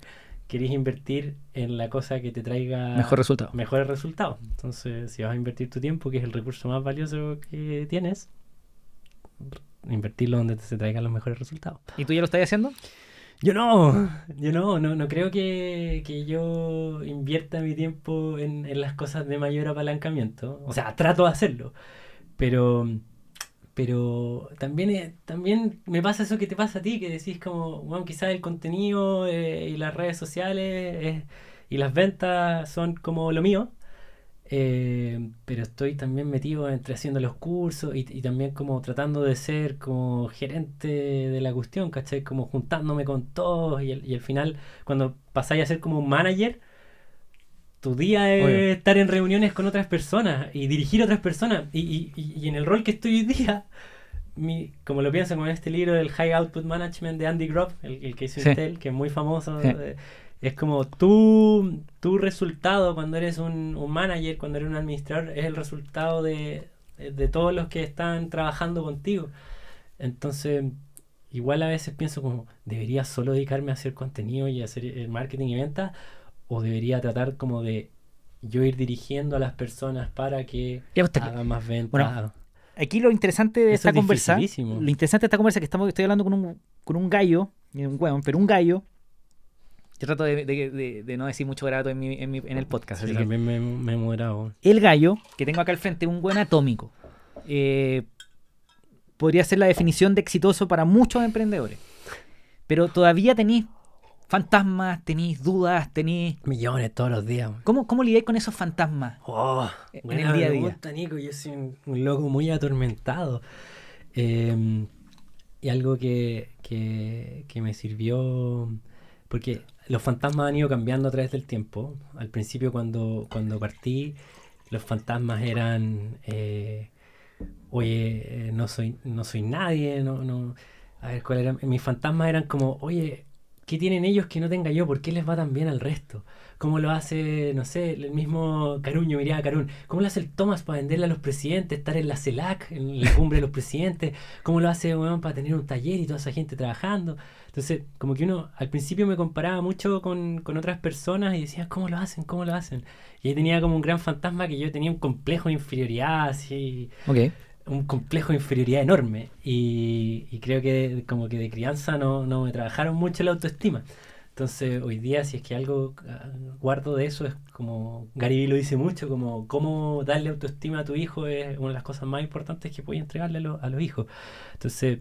querés invertir en la cosa que te traiga mejor resultado. mejores resultados. Entonces, si vas a invertir tu tiempo, que es el recurso más valioso que tienes, invertirlo donde te se traigan los mejores resultados. ¿Y tú ya lo estás haciendo? Yo no, yo no, no, no creo que, que yo invierta mi tiempo en, en las cosas de mayor apalancamiento. O sea, trato de hacerlo, pero pero también, también me pasa eso que te pasa a ti, que decís como, bueno, quizás el contenido eh, y las redes sociales eh, y las ventas son como lo mío, eh, pero estoy también metido entre haciendo los cursos y, también como tratando de ser como gerente de la cuestión, ¿cachai? Como juntándome con todos y, y al final cuando pasáis a ser como un manager, tu día es estar en reuniones con otras personas y dirigir a otras personas. Y, y, en el rol que estoy hoy día, como lo pienso con este libro del High Output Management de Andy Groff, el, que hizo Intel, que es muy famoso, eh, es como tu, tu resultado cuando eres un, un, manager, cuando eres un administrador, es el resultado de, todos los que están trabajando contigo. Entonces, igual a veces pienso como, debería solo dedicarme a hacer contenido y hacer eh, marketing y ventas o debería tratar como de yo ir dirigiendo a las personas para que pues, hagan más ventas. aquí lo interesante de esta conversa, lo interesante de esta conversa que estamos, estoy hablando con un, con un gallo, un huevón, pero un gallo. Yo trato de, no decir mucho grato en, el podcast. también me, El gallo que tengo acá al frente, un buen atómico. Eh, podría ser la definición de exitoso para muchos emprendedores. Pero todavía tenéis fantasmas, tenéis dudas, tenéis... Millones todos los días. ¿Cómo, cómo con esos fantasmas? Oh, eh, en día a día? Nico. Yo soy un, loco muy atormentado. Em, y algo que, me sirvió, porque los fantasmas han ido cambiando a través del tiempo. Al principio cuando, cuando partí, los fantasmas eran, eh, oye, eh, no soy, no soy nadie, no, no... A ver, ¿cuál era? Mis fantasmas eran como, oye, tienen ellos que no tenga yo? porque les va tan bien al resto? como lo hace, no sé, el mismo Caruño, mirá a Carun? ¿Cómo lo hace el Thomas para venderle a los presidentes, estar en la CELAC, en la cumbre de los presidentes? ¿Cómo lo hace, weón, para tener un taller y toda esa gente trabajando? Entonces, como que uno, al principio me comparaba mucho con, otras personas y decía, ¿cómo lo hacen? ¿Cómo lo hacen? Y tenía como un gran fantasma que yo tenía un complejo de inferioridad, así. Ok un complejo de inferioridad enorme y, creo que como que de crianza no, no, me trabajaron mucho la autoestima. Entonces hoy día si es que algo ah, guardo de eso es como Gary lo dice mucho, como cómo darle autoestima a tu hijo es una de las cosas más importantes que puedes entregarle a, a los hijos. Entonces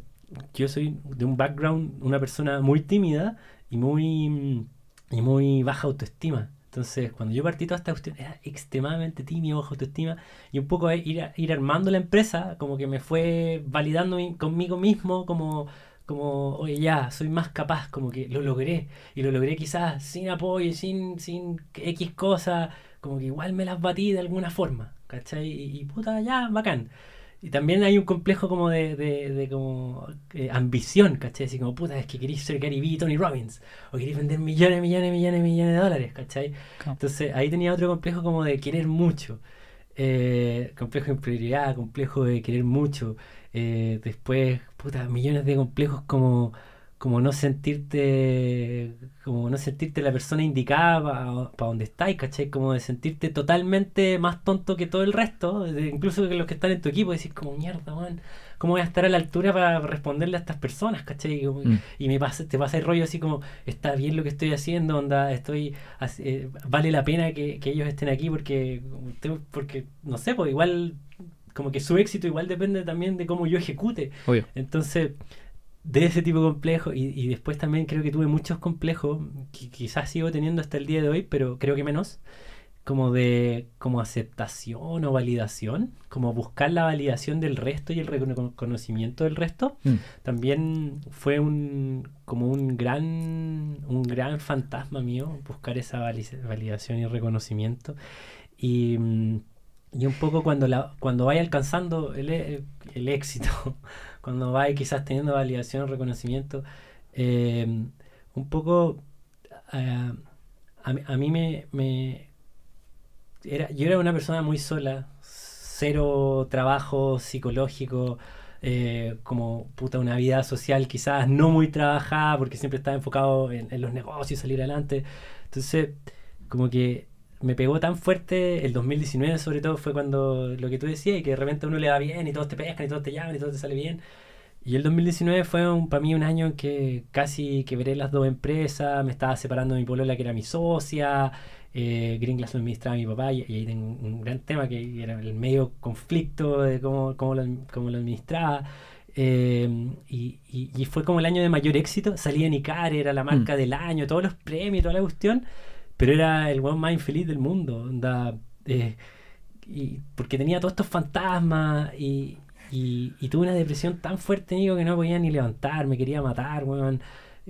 yo soy de un background, una persona muy tímida y muy, y muy baja autoestima. Entonces, cuando yo partí toda esta cuestión, era extremadamente tímido, bajo autoestima, y un poco eh, ir, ir armando la empresa, como que me fue validando conmigo mismo, como, como, oye, ya, soy más capaz, como que lo logré, y lo logré quizás sin apoyo, sin, sin X cosa, como que igual me las batí de alguna forma, ¿cachai? y puta, ya, bacán. Y también hay un complejo como de, como eh, ambición, ¿cachai? Así como, puta, es que queréis ser Gary Vee y Tony Robbins. O queréis vender millones, millones, millones, millones de dólares, ¿cachai? Entonces ahí tenía otro complejo como de querer mucho. Eh, complejo de prioridad complejo de querer mucho. Eh, después, puta, millones de complejos como como no sentirte como no sentirte la persona indicada para pa donde estáis, ¿cachai? Como de sentirte totalmente más tonto que todo el resto, incluso que los que están en tu equipo, decís como mierda, man, ¿cómo voy a estar a la altura para responderle a estas personas, ¿cachai? Mm. Y me pasa, te pasa el rollo así como, está bien lo que estoy haciendo, onda, estoy, eh, vale la pena que, ellos estén aquí porque, porque, no sé, pues igual, como que su éxito igual depende también de cómo yo ejecute. Entonces de ese tipo de complejo y, y, después también creo que tuve muchos complejos que quizás sigo teniendo hasta el día de hoy, pero creo que menos como de como aceptación o validación, como buscar la validación del resto y el reconocimiento del resto, mm. también fue un como un gran un gran fantasma mío buscar esa validación y reconocimiento y, y un poco cuando la cuando vaya alcanzando el, e, el éxito cuando va quizás teniendo validación, reconocimiento, eh, un poco eh, a, mí me, era, yo era una persona muy sola, cero trabajo psicológico, eh, como puta una vida social quizás no muy trabajada porque siempre estaba enfocado en, en los negocios, salir adelante. Entonces, como que me pegó tan fuerte el 2019 sobre todo fue cuando lo que tú decías y que de repente a uno le va bien y todos te pescan y todos te llaman y todo te sale bien y el 2019 fue para mí un año en que casi quebré las dos empresas me estaba separando mi polola que era mi socia eh, glass lo administraba mi papá y, ahí tengo un gran tema que era el medio conflicto de cómo, cómo, lo, cómo administraba em, y, y, fue como el año de mayor éxito salí en care era la mm. marca del año todos los premios toda la cuestión pero era el weón más infeliz del mundo. Eh, y porque tenía todos estos fantasmas y, tuve una depresión tan fuerte, digo, que no podía ni levantar, me quería matar, weón.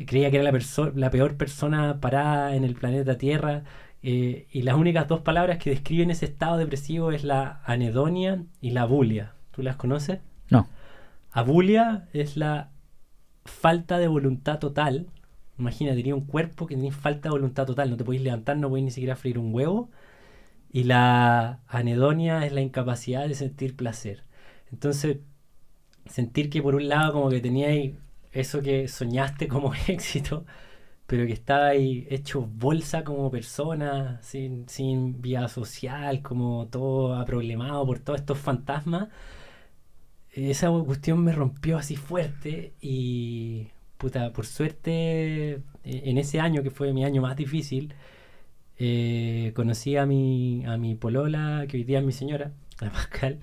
Creía que era la, la peor persona parada en el planeta Tierra. Eh, y las únicas dos palabras que describen ese estado depresivo es la anedonia y la abulia. ¿Tú las conoces? No. Abulia es la falta de voluntad total Imagina, tenía un cuerpo que tenía falta de voluntad total, no te podéis levantar, no podéis ni siquiera freír un huevo. Y la anedonia es la incapacidad de sentir placer. Entonces, sentir que por un lado como que teníais eso que soñaste como éxito, pero que estaba hecho bolsa como persona, sin, sin vía social, como todo problemado por todos estos fantasmas. Esa cuestión me rompió así fuerte y por suerte, eh, en ese año que fue mi año más difícil, eh, conocí a mi, a mi polola, que hoy día es mi señora, la Pascal,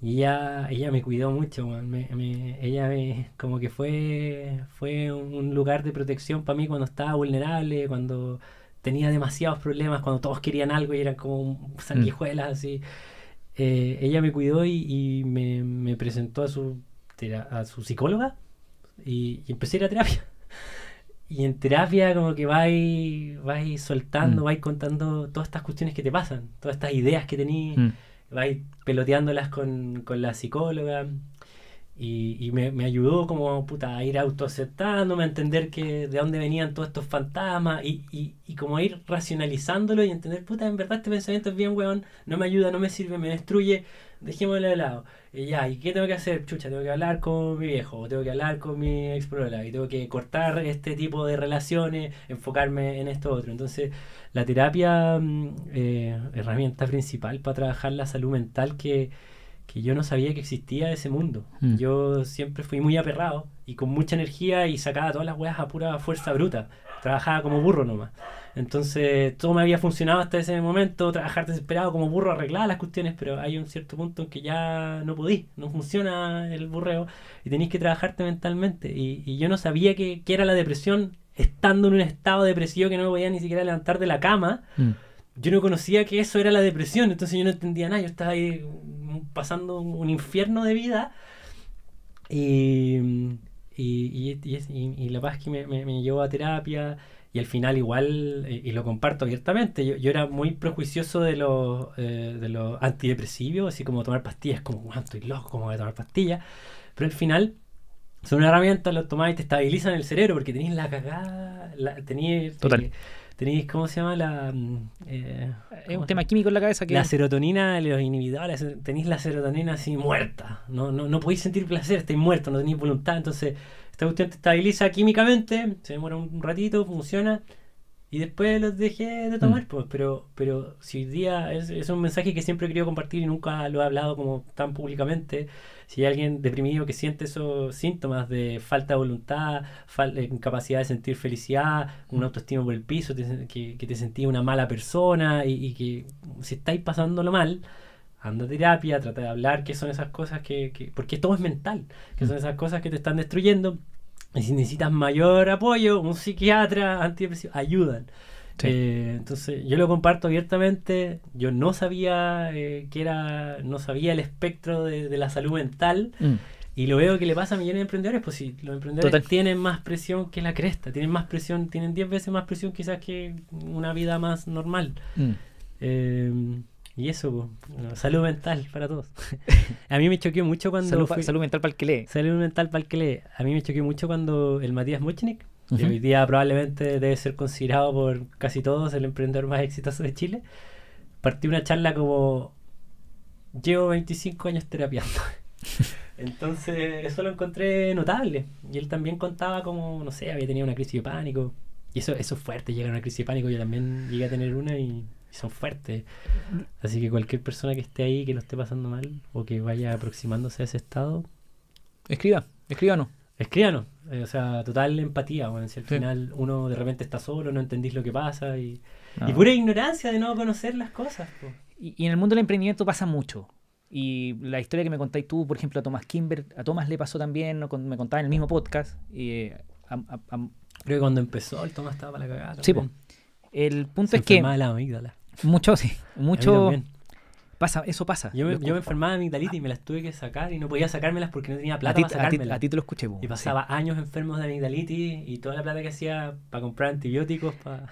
y ella, ella me cuidó mucho, ella como que fue, fue un lugar de protección para mí cuando estaba vulnerable, cuando tenía demasiados problemas, cuando todos querían algo y eran como sanguijuelas, así. Eh, ella me cuidó y, me, me, presentó a su, a su psicóloga, y, empecé a ir a terapia. Y en terapia como que vais, soltando, mm. vais contando todas estas cuestiones que te pasan, todas estas ideas que tenías mm. vais peloteándolas con, la psicóloga. Y, me, ayudó como puta, a ir autoaceptándome, a entender que de dónde venían todos estos fantasmas y, y, y como a ir racionalizándolo y entender, puta, en verdad este pensamiento es bien, weón, no me ayuda, no me sirve, me destruye, dejémoslo de lado. Y ya, ¿y qué tengo que hacer? Chucha, tengo que hablar con mi viejo, tengo que hablar con mi ex y tengo que cortar este tipo de relaciones, enfocarme en esto otro. Entonces, la terapia, mm, eh, herramienta principal para trabajar la salud mental que, yo no sabía que existía ese mundo. Mm. Yo siempre fui muy aperrado y con mucha energía y sacaba todas las weas a pura fuerza bruta. Trabajaba como burro nomás. Entonces, todo me había funcionado hasta ese momento, trabajar desesperado como burro, arreglar las cuestiones, pero hay un cierto punto en que ya no podís, no funciona el burreo y tenéis que trabajarte mentalmente. Y, yo no sabía que, era la depresión estando en un estado depresivo que no me podía ni siquiera levantar de la cama. Mm. Yo no conocía que eso era la depresión, entonces yo no entendía nada, yo estaba ahí mm, pasando un infierno de vida y, y, y, la paz que me llevó a terapia y al final igual, eh, y, lo comparto abiertamente, yo, era muy prejuicioso de los, eh, de antidepresivos, así como tomar pastillas, como, wow, estoy loco, como de tomar pastillas, pero al final son una herramienta, lo tomás y te estabilizan el cerebro porque tenéis la cagada, tenéis... Eh, Total. Tenéis, ¿cómo se llama? La, mm, es un tema químico en la cabeza que... La serotonina, los inhibidores, tenéis la serotonina así muerta. No, no, no podéis sentir placer, estáis muerto, no tenéis voluntad. Entonces, esta cuestión te estabiliza químicamente, se demora un ratito, funciona. Y después los dejé de tomar, mm. pues, pero, pero si hoy día es, un mensaje que siempre he querido compartir y nunca lo he hablado como tan públicamente, si hay alguien deprimido que siente esos síntomas de falta de voluntad, eh, incapacidad de sentir felicidad, un mm. autoestima por el piso, que, te sentís una mala persona y, y que si estáis pasándolo mal, anda a terapia, trata de hablar qué son esas cosas que, porque todo es mental, que son mm. esas cosas que te están destruyendo. Y si necesitas mayor apoyo, un psiquiatra, antidepresivo, ayudan. Eh, entonces, yo lo comparto abiertamente. Yo no sabía eh, que era, no sabía el espectro de, la salud mental. Mm. Y lo veo que le pasa a millones de emprendedores, pues sí, los emprendedores tienen más presión que la cresta, tienen más presión, tienen 10 veces más presión quizás que una vida más normal. Mm. Eh, y eso, salud mental para todos. a mí me choqueó mucho cuando. Salud, mental para el que lee. Salud mental para el que lee. A mí me choqueó mucho cuando el Matías Muchnik, que hoy día probablemente debe ser considerado por casi todos el emprendedor más exitoso de Chile, partió una charla como: Llevo 25 años terapiando. Entonces, eso lo encontré notable. Y él también contaba como, no sé, había tenido una crisis de pánico. Y eso, eso es fuerte, llegar a una crisis de pánico. Yo también llegué a tener una y son fuertes. Así que cualquier persona que esté ahí, que lo esté pasando mal o que vaya aproximándose a ese estado. Escriba, escríbanos. Escríbanos. Eh, o sea, total empatía. Bueno, si al final uno de repente está solo, no entendís lo que pasa y, ah. pura ignorancia de no conocer las cosas. Y, en el mundo del emprendimiento pasa mucho. Y la historia que me contáis tú, por ejemplo, a Tomás Kimber, a Tomás le pasó también, me contaba en el mismo podcast. Eh, Creo que cuando empezó el Tomás estaba para la cagada. Sí, pues el punto es que. la amígdala. Mucho, sí. Mucho. Pasa, eso pasa. Yo me, me enfermaba de amigdalitis y me las tuve que sacar y no podía sacármelas porque no tenía plata para sacármelas. A te lo escuché, Y pasaba años enfermos de amigdalitis y toda la plata que hacía para comprar antibióticos. Para...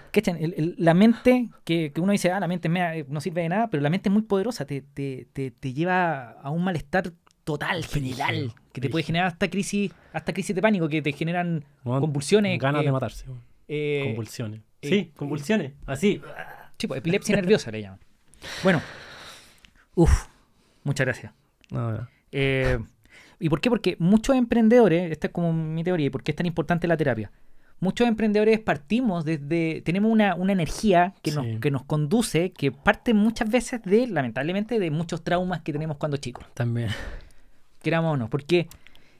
la mente, que, uno dice, ah, la mente eh, no sirve de nada, pero la mente es muy poderosa, te, te, te, lleva a un malestar total, general, que te puede generar hasta crisis, hasta crisis de pánico, que te generan convulsiones. Ganas de matarse. Eh, convulsiones. Sí, convulsiones, así. Sí, pues, epilepsia nerviosa le llaman. Bueno, uff, muchas gracias. Eh, ¿Y por qué? Porque muchos emprendedores, esta es como mi teoría, y por qué es tan importante la terapia. Muchos emprendedores partimos desde, tenemos una, energía que nos, que nos conduce, que parte muchas veces de, lamentablemente, de muchos traumas que tenemos cuando chicos. También. Querámonos, porque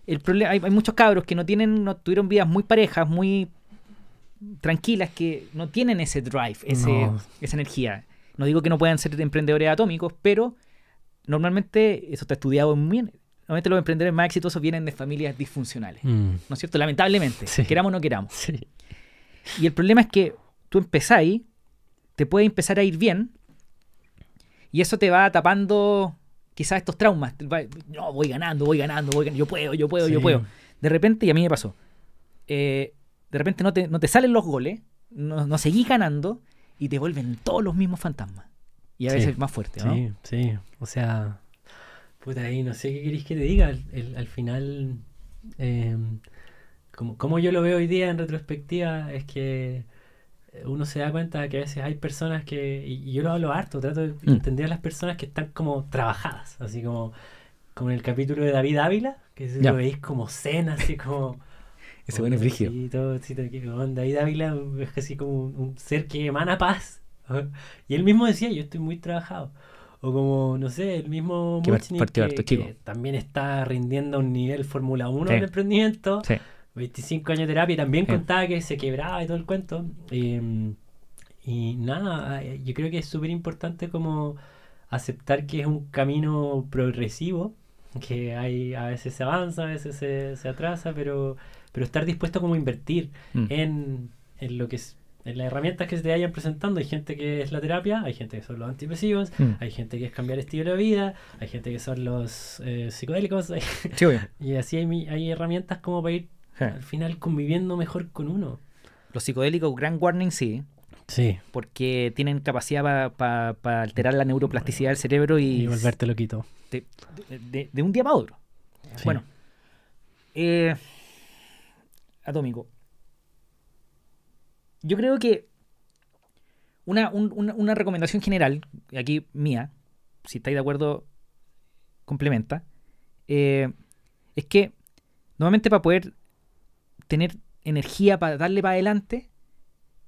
el problema, hay, hay, muchos cabros que no tienen, no tuvieron vidas muy parejas, muy tranquilas que no tienen ese drive, ese, esa energía. No digo que no puedan ser emprendedores atómicos, pero normalmente eso está estudiado muy bien. Normalmente los emprendedores más exitosos vienen de familias disfuncionales, mm. ¿no es cierto? Lamentablemente, queramos o no queramos. Y el problema es que tú empezáis, te puede empezar a ir bien, y eso te va tapando quizás estos traumas. No, voy ganando, voy ganando, voy ganando, yo puedo, yo puedo, yo puedo. De repente, y a mí me pasó, eh, de repente no te, no te salen los goles, no, no seguís ganando y te vuelven todos los mismos fantasmas. Y a veces más fuerte, Sí, sí. O sea, puta ahí, no sé qué queréis que te diga. al final, em, como, yo lo veo hoy día en retrospectiva, es que uno se da cuenta que a veces hay personas que, y, yo lo hablo harto, trato de mm. entender a las personas que están como trabajadas, así como, como en el capítulo de David Ávila, que lo veis como cena, así como... Ese buen es frigio. todo, sí, qué onda. Ahí Dávila es casi como un, ser que emana paz. Y él mismo decía, yo estoy muy trabajado. O como, no sé, el mismo Muchnik, que, también está rindiendo a un nivel Fórmula 1 en emprendimiento. 25 años de terapia y también contaba que se quebraba y todo el cuento. Em, y nada, yo creo que es súper importante como aceptar que es un camino progresivo, que hay a veces se avanza, a veces se, se atrasa, pero pero estar dispuesto como a invertir mm. en, lo que es, las herramientas que se te vayan presentando. Hay gente que es la terapia, hay gente que son los antidepresivos, mm. hay gente que es cambiar el estilo de vida, hay gente que son los eh, psicodélicos. y así hay, herramientas como para ir al final conviviendo mejor con uno. Los psicodélicos, Grand Warning, sí. Sí. Porque tienen capacidad para alterar la neuroplasticidad del cerebro y. volverte loquito. De, de, un día para otro. Bueno. Eh, atómico. Yo creo que una, una, recomendación general, aquí mía, si estáis de acuerdo, complementa, eh, es que nuevamente para poder tener energía para darle para adelante,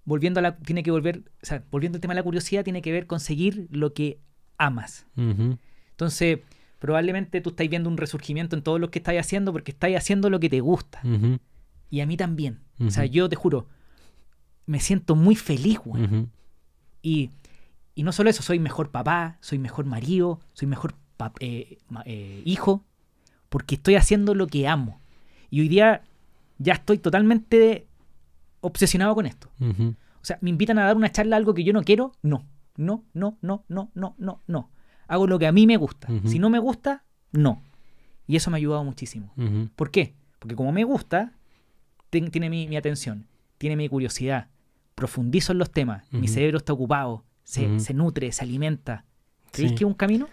volviendo a la, tiene que volver, o sea, volviendo al tema de la curiosidad, tiene que ver conseguir lo que amas. Entonces, probablemente tú estáis viendo un resurgimiento en todo lo que estáis haciendo porque estáis haciendo lo que te gusta. Y a mí también. O sea, yo te juro, me siento muy feliz, güey. y, y, no solo eso, soy mejor papá, soy mejor marido, soy mejor eh, eh, hijo, porque estoy haciendo lo que amo. Y hoy día ya estoy totalmente obsesionado con esto. O sea, me invitan a dar una charla algo que yo no quiero, no. No, no, no, no, no, no, no. Hago lo que a mí me gusta. Si no me gusta, no. Y eso me ha ayudado muchísimo. ¿Por qué? Porque como me gusta, tiene mi, atención, tiene mi curiosidad, profundizo en los temas, mi cerebro está ocupado, se, nutre, se alimenta. ¿Crees que es un camino?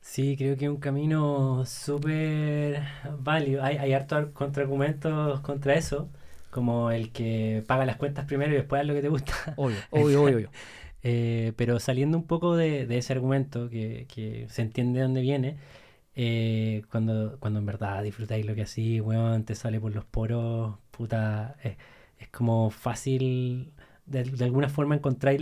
Sí, creo que es un camino súper válido. Hay, hay hartos contraargumentos contra eso, como el que paga las cuentas primero y después haz lo que te gusta. Obvio, obvio, obvio. Eh, pero saliendo un poco de, ese argumento que, se entiende de dónde viene, eh, cuando, en verdad disfrutáis lo que así, weón, te sale por los poros eh, es, como fácil, de, alguna forma Encontrar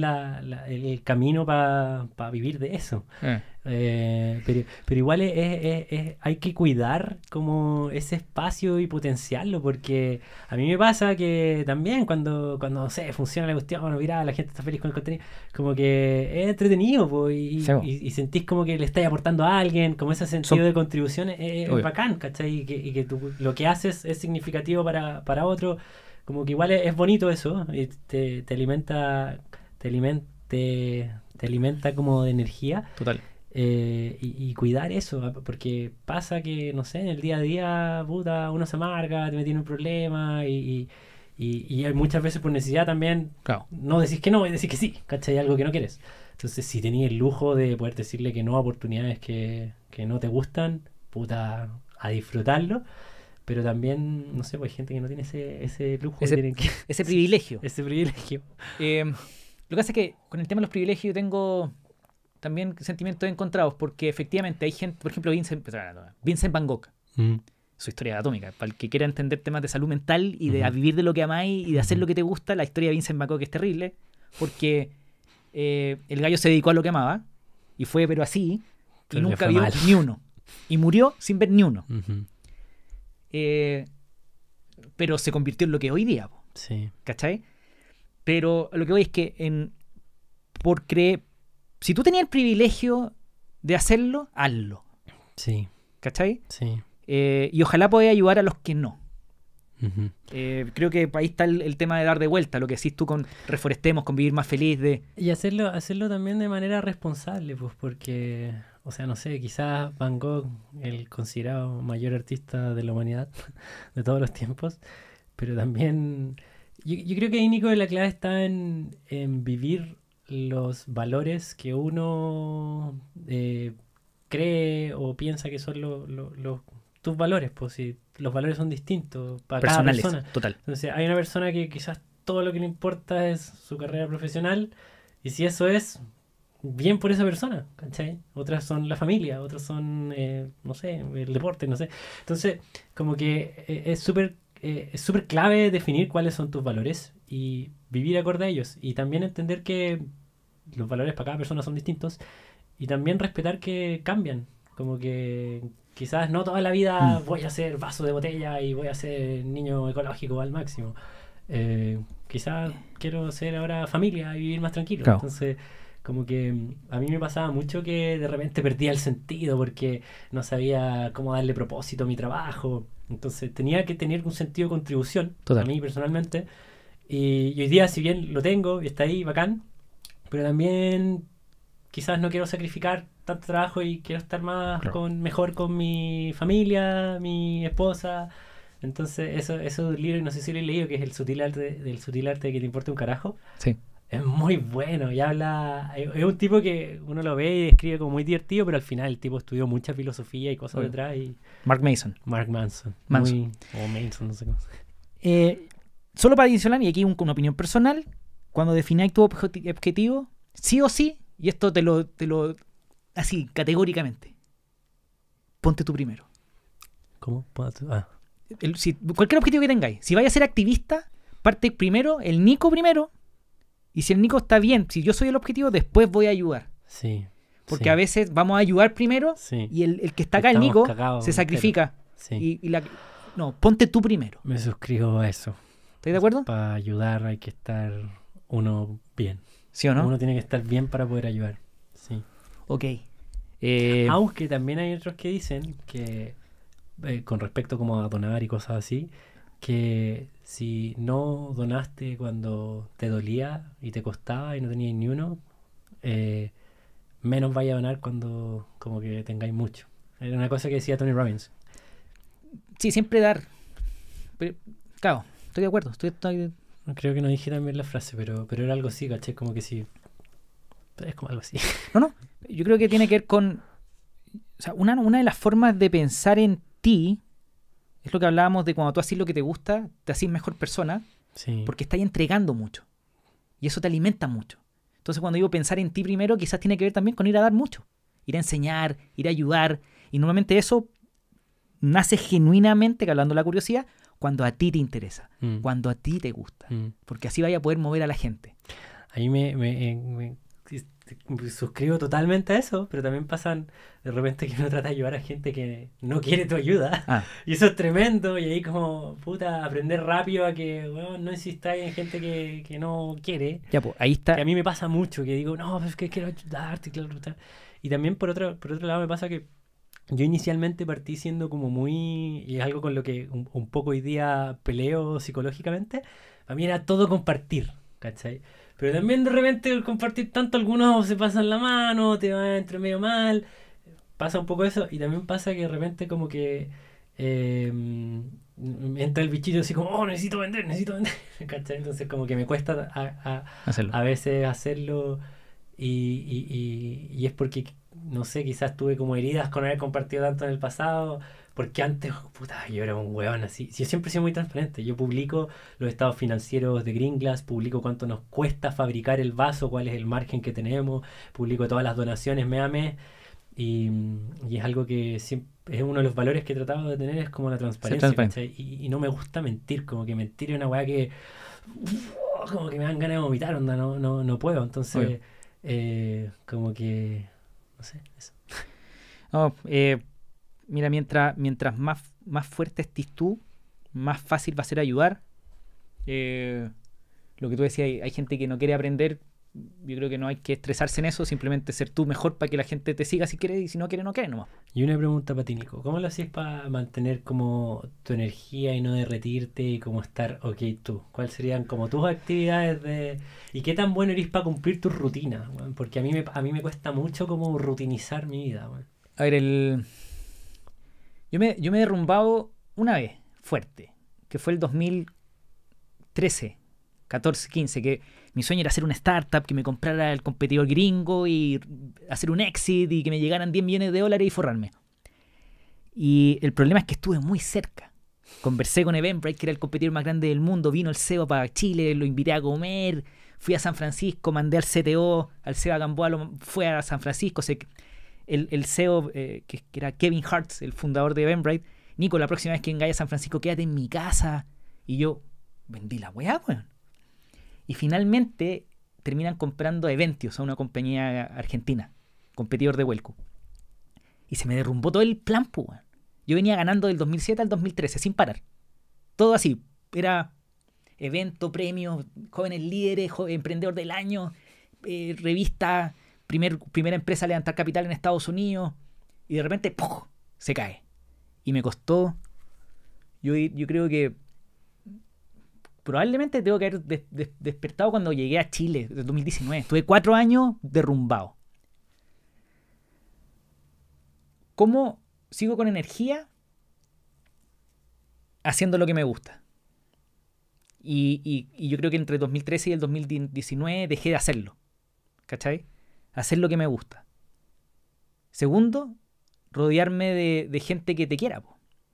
el camino para vivir de eso. Eh. Eh, pero, igual es, hay que cuidar como ese espacio y potenciarlo, porque a mí me pasa que también cuando, cuando sé, funciona la cuestión, mira, la gente está feliz con el contenido, como que es entretenido y, sentís como que le estáis aportando a alguien, como ese sentido de contribución es, bacán, ¿cachai? Y que, y lo que haces es significativo para, para otro, como que igual es, bonito eso, y te, alimenta, te alimenta, te alimenta como de energía. Total. Eh, y, cuidar eso, ah, porque pasa que, no sé, en el día a día, puta, uno se amarga, te en un problema y, hay muchas veces por necesidad también, no decís que no decís que sí, ¿cachai? Algo que no quieres. Entonces, si tenías el lujo de poder decirle que no a oportunidades que, no te gustan, puta, a disfrutarlo pero también, no sé, pues, hay gente que no tiene ese, lujo. Ese, privilegio. Ese privilegio. Eh, lo que hace es que con el tema de los privilegios yo tengo también sentimientos encontrados, porque efectivamente hay gente, por ejemplo, Vincent, pues, ah, Vincent Van Gogh, mm. su historia atómica, para el que quiera entender temas de salud mental y de vivir de lo que amáis y de hacer lo que te gusta, la historia de Vincent Van Gogh es terrible, porque eh, el gallo se dedicó a lo que amaba y fue, pero así, que y nunca vio ni uno. Y murió sin ver ni uno. Eh, pero se convirtió en lo que hoy día. sí. ¿Cachai? Pero lo que voy es que en, por, cre, si tú tenías el privilegio de hacerlo, hazlo. Sí. ¿Cachai? Sí. Eh, y ojalá podáis ayudar a los que no. Eh, creo que ahí está el, tema de dar de vuelta, lo que decís tú con reforestemos, con vivir más feliz. Y hacerlo, hacerlo también de manera responsable, pues porque, o sea, no sé, quizás Van Gogh, el considerado mayor artista de la humanidad de todos los tiempos, pero también yo, creo que ahí, Nico, la clave está en vivir los valores que uno eh, cree o piensa que son los tus valores, pues si los valores son distintos para cada persona. Total. Entonces, hay una persona que quizás todo lo que le importa es su carrera profesional, y si eso es, bien por esa persona, ¿cachai? Otras son la familia, otras son, eh, no sé, el deporte, no sé. Entonces, como que eh, es súper es súper clave definir cuáles son tus valores y vivir acorde a ellos. Y también entender que los valores para cada persona son distintos y también respetar que cambian. Como que quizás no toda la vida mm. voy a ser vaso de botella y voy a ser niño ecológico al máximo. Eh, quizás eh. quiero ser ahora familia y vivir más tranquilo. Entonces, como que mm, a mí me pasaba mucho que de repente perdía el sentido porque no sabía cómo darle propósito a mi trabajo. Entonces, tenía que tener un sentido de contribución a mí personalmente y, hoy día, si bien lo tengo y está ahí, bacán, pero también quizás no quiero sacrificar tanto trabajo y quiero estar más con, mejor con mi familia, mi esposa. Entonces, eso, libro libros, no sé si lo he leído, que es el sutil arte, del sutil arte de que te importa un carajo. Sí. Es muy bueno y habla. Es un tipo que uno lo ve y escribe como muy divertido, pero al final el tipo estudió mucha filosofía y cosas detrás. Y... Mark Mason. Mark Manson. Manson. o Mason, no sé cómo. Eh, solo para adicionar, y aquí una opinión personal, cuando defináis tu objetivo, sí o sí, y esto te lo, te lo, así, categóricamente, ponte tú primero. ¿Cómo? Ah. cualquier objetivo que tengáis, si vais a ser activista, parte primero, el Nico primero, y si el Nico está bien, si yo soy el objetivo, después voy a ayudar. Sí. Porque a veces vamos a ayudar primero y el, que está acá, el Nico, se sacrifica. Sí. no, ponte tú primero. Me suscribo a eso. ¿Estás de acuerdo? Para ayudar hay que estar uno bien. ¿Sí o no? Uno tiene que estar bien para poder ayudar. Sí. Ok. Eh, aunque también hay otros que dicen que, eh, con respecto como a donar y cosas así, que si no donaste cuando te dolía y te costaba y no tenías ni uno, eh, menos vaya a donar cuando como que tengáis mucho. Era una cosa que decía Tony Robbins. Sí, siempre dar. Pero, claro, estoy de acuerdo. Estoy, Creo que no dije también la frase, pero, pero era algo así, caché, como que sí. Es como algo así. No, no. Yo creo que tiene que ver con. O sea, una, una de las formas de pensar en ti es lo que hablábamos de cuando tú haces lo que te gusta, te haces mejor persona, sí. porque estás entregando mucho. Y eso te alimenta mucho. Entonces, cuando digo pensar en ti primero, quizás tiene que ver también con ir a dar mucho, ir a enseñar, ir a ayudar. Y normalmente eso nace genuinamente, hablando de la curiosidad, cuando a ti te interesa, mm. cuando a ti te gusta, mm. porque así vaya a poder mover a la gente. A mí eh, me, suscribo totalmente a eso, pero también pasan de repente que uno trata de ayudar a gente que no quiere tu ayuda. Ah. Y eso es tremendo, y ahí como, puta, aprender rápido a que, bueno, no insistáis en gente que, no quiere. Ya, pues, ahí está. Que a mí me pasa mucho, que digo, no, pues, es que quiero ayudarte, claro Y también por otro, por otro lado me pasa que yo inicialmente partí siendo como muy, y es algo con lo que un, poco hoy día peleo psicológicamente, a mí era todo compartir, ¿cachai? Pero también de repente el compartir tanto algunos se pasan la mano, te va entre medio mal, pasa un poco eso, y también pasa que de repente como que em, entra el bichillo así como, oh, necesito vender, necesito vender, ¿cachai? Entonces como que me cuesta a, veces hacerlo y es porque no sé, quizás tuve como heridas con haber compartido tanto en el pasado, porque antes, puta, yo era un huevón así. Yo siempre he sido muy transparente. Yo publico los estados financieros de Glass, publico cuánto nos cuesta fabricar el vaso, cuál es el margen que tenemos, publico todas las donaciones me amé mm, y, es algo que siempre, es uno de los valores que he tratado de tener, es como la transparencia. Y, no me gusta mentir, como que mentir es una weá que. como que me dan ganas de vomitar, onda, no, no, no puedo. Entonces, eh, como que eh, mira, mientras, mientras más, más fuerte estés tú, más fácil va a ser ayudar. Eh, lo que tú decías, hay gente que no quiere aprender yo creo que no hay que estresarse en eso, simplemente ser tú mejor para que la gente te siga si quiere y si no quiere, no quiere nomás. Y una pregunta para ti, Nico, ¿cómo lo haces para mantener como tu energía y no derretirte y como estar ok tú? ¿Cuáles serían como tus actividades de... y qué tan bueno eres para cumplir tus rutinas? Porque a mí, me, a mí me cuesta mucho como rutinizar mi vida. A ver, el... Yo me, yo me he derrumbado una vez, fuerte, que fue el 2013, 14, 15, que mi sueño era hacer una startup que me comprara el competidor gringo y hacer un exit y que me llegaran 10 millones de dólares y forrarme. Y el problema es que estuve muy cerca. Conversé con Eventbrite, que era el competidor más grande del mundo. Vino el CEO para Chile, lo invité a comer. Fui a San Francisco, mandé al CTO, al CEO Gamboa, lo, fue a San Francisco. el, CEO, eh, que, era Kevin Hartz, el fundador de Eventbrite, Nico, la próxima vez que vengáis a San Francisco, quédate en mi casa. Y yo vendí la weá, weón. Y finalmente terminan comprando eventos a una compañía argentina, competidor de vuelco Y se me derrumbó todo el plan, pues. Yo venía ganando del 2007 al 2013, sin parar. Todo así. Era evento, premio jóvenes líderes, emprendedor del año, eh, revista, primer, primera empresa a levantar capital en Estados Unidos. Y de repente, ¡pum! se cae. Y me costó, yo creo que probablemente tengo que haber despertado cuando llegué a Chile, en 2019. Estuve cuatro años derrumbado. ¿Cómo sigo con energía? Haciendo lo que me gusta. Y, yo creo que entre 2013 y el 2019 dejé de hacerlo. ¿Cachai? Hacer lo que me gusta. Segundo, rodearme de, gente que te quiera.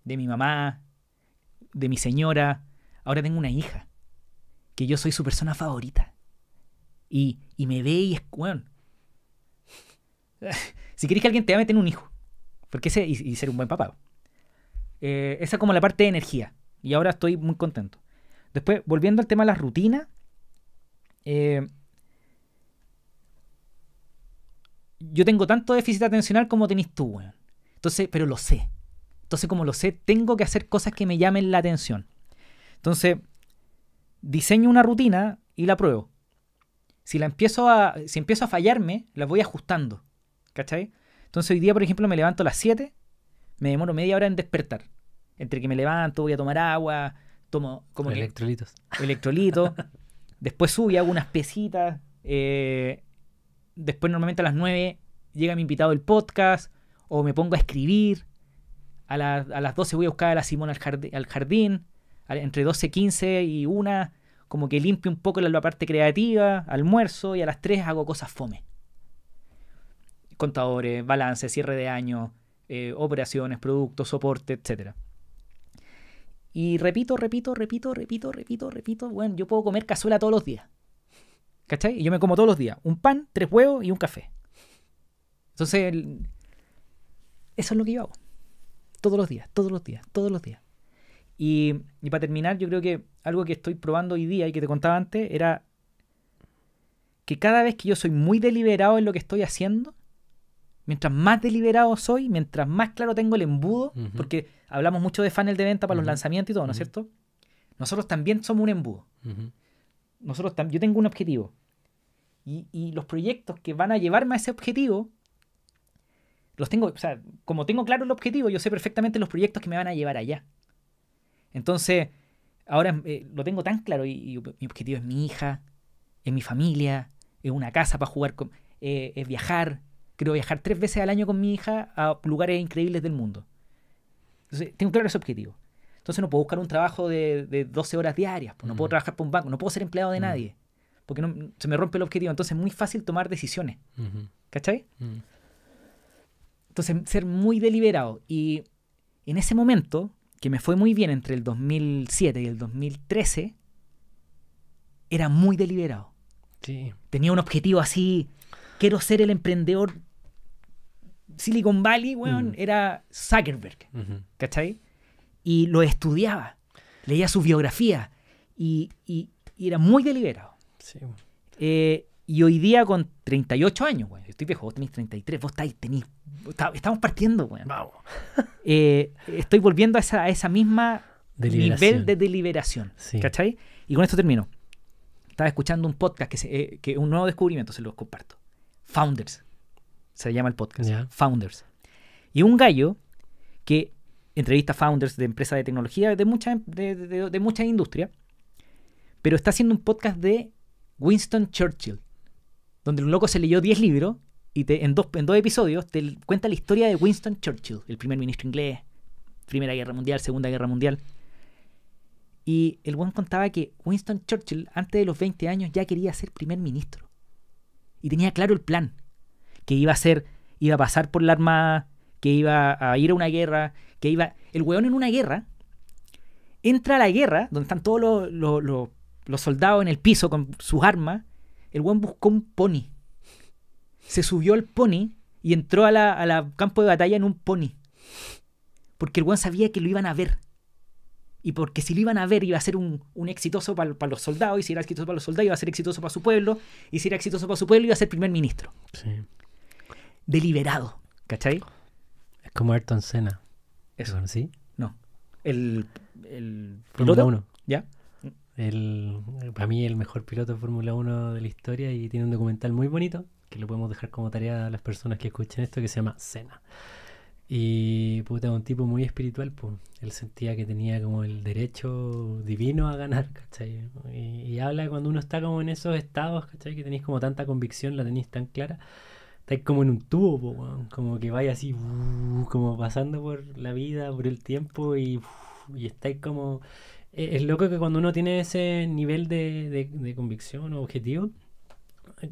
De mi mamá, de mi señora, Ahora tengo una hija, que yo soy su persona favorita. Y, me ve y es, weón. si querés que alguien te ame, ten un hijo. Porque ese, y, ser un buen papá. Eh, esa es como la parte de energía. Y ahora estoy muy contento. Después, volviendo al tema de las rutinas. Eh, yo tengo tanto déficit atencional como tenés tú, weón. Entonces, pero lo sé. Entonces, como lo sé, tengo que hacer cosas que me llamen la atención. Entonces, diseño una rutina y la pruebo. Si la empiezo a, si empiezo a fallarme, la voy ajustando. ¿Cachai? Entonces hoy día, por ejemplo, me levanto a las 7, me demoro media hora en despertar. Entre que me levanto, voy a tomar agua, tomo como electrolitos. Electrolitos. después subo y hago unas pesitas. Eh, después normalmente a las 9 llega mi invitado el podcast o me pongo a escribir. A, a las 12 voy a buscar a la Simona al jardín entre 15 y 1, como que limpio un poco la, parte creativa, almuerzo y a las 3 hago cosas fome. Contadores, balance, cierre de año, eh, operaciones, productos, soporte, etc. Y repito, repito, repito, repito, repito, repito, bueno, yo puedo comer cazuela todos los días. ¿Cachai? Y yo me como todos los días un pan, tres huevos y un café. Entonces, eso es lo que yo hago. Todos los días, todos los días, todos los días. Y, para terminar, yo creo que algo que estoy probando hoy día y que te contaba antes era que cada vez que yo soy muy deliberado en lo que estoy haciendo, mientras más deliberado soy, mientras más claro tengo el embudo, porque hablamos mucho de funnel de venta para los lanzamientos y todo, ¿no es cierto? Nosotros también somos un embudo. Nosotros yo tengo un objetivo. Y, y, los proyectos que van a llevarme a ese objetivo, los tengo, o sea, como tengo claro el objetivo, yo sé perfectamente los proyectos que me van a llevar allá. Entonces, ahora eh, lo tengo tan claro y, mi objetivo es mi hija, es mi familia, es una casa para jugar, con, eh, es viajar. Quiero viajar tres veces al año con mi hija a lugares increíbles del mundo. Entonces, tengo claro ese objetivo. Entonces no puedo buscar un trabajo de, 12 horas diarias, pues no puedo mm. trabajar por un banco, no puedo ser empleado de mm. nadie, porque no, se me rompe el objetivo. Entonces es muy fácil tomar decisiones. ¿Cachai? Mm. Entonces ser muy deliberado. Y en ese momento que me fue muy bien entre el 2007 y el 2013, era muy deliberado. Tenía un objetivo así, quiero ser el emprendedor Silicon Valley, weón, mm. era Zuckerberg, ¿cachai? Y lo estudiaba, leía su biografía y, era muy deliberado. Sí. Eh, y hoy día con 38 años, Estoy viejo, vos tenés 33, vos estáis, estamos partiendo, güey. Vamos. Eh, estoy volviendo a esa, misma nivel de deliberación. ¿Cachai? Y con esto termino. Estaba escuchando un podcast que, eh, un nuevo descubrimiento, se los comparto. Founders. Se llama el podcast. Founders. Y un gallo que entrevista founders de empresas de tecnología, de de mucha industria, pero está haciendo un podcast de Winston Churchill donde un loco se leyó 10 libros y en, dos, dos episodios te cuenta la historia de Winston Churchill, el primer ministro inglés, Primera Guerra Mundial, Segunda Guerra Mundial. Y el buen contaba que Winston Churchill, antes de los 20 años, ya quería ser primer ministro. Y tenía claro el plan, que iba a ser, iba a pasar por la armada, que iba a ir a una guerra, que iba... El weón en una guerra, entra a la guerra, donde están todos los soldados en el piso con sus armas, el Juan buscó un pony. Se subió al pony y entró a la, campo de batalla en un pony. Porque el Juan sabía que lo iban a ver. Y porque si lo iban a ver iba a ser un, exitoso para, los soldados, y si era exitoso para los soldados iba a ser exitoso para su pueblo, y si era exitoso para su pueblo iba a ser primer ministro. Sí. Deliberado, ¿cachai? Es como Ayrton Senna. ¿Eso? ¿Sí? No. El... el Fórmula 1. ¿Ya? el, para mí el mejor piloto de Fórmula 1 de la historia y tiene un documental muy bonito que lo podemos dejar como tarea a las personas que escuchen esto que se llama Cena. Y puta, un tipo muy espiritual, pues. Él sentía que tenía como el derecho divino a ganar, Y, habla cuando uno está como en esos estados, ¿cachai? Que tenéis como tanta convicción, la tenéis tan clara. Estáis como en un tubo, pues, como que vaya así, uh, como pasando por la vida, por el tiempo y, uh, y estáis como eh, es loco que cuando uno tiene ese nivel de, convicción o objetivo,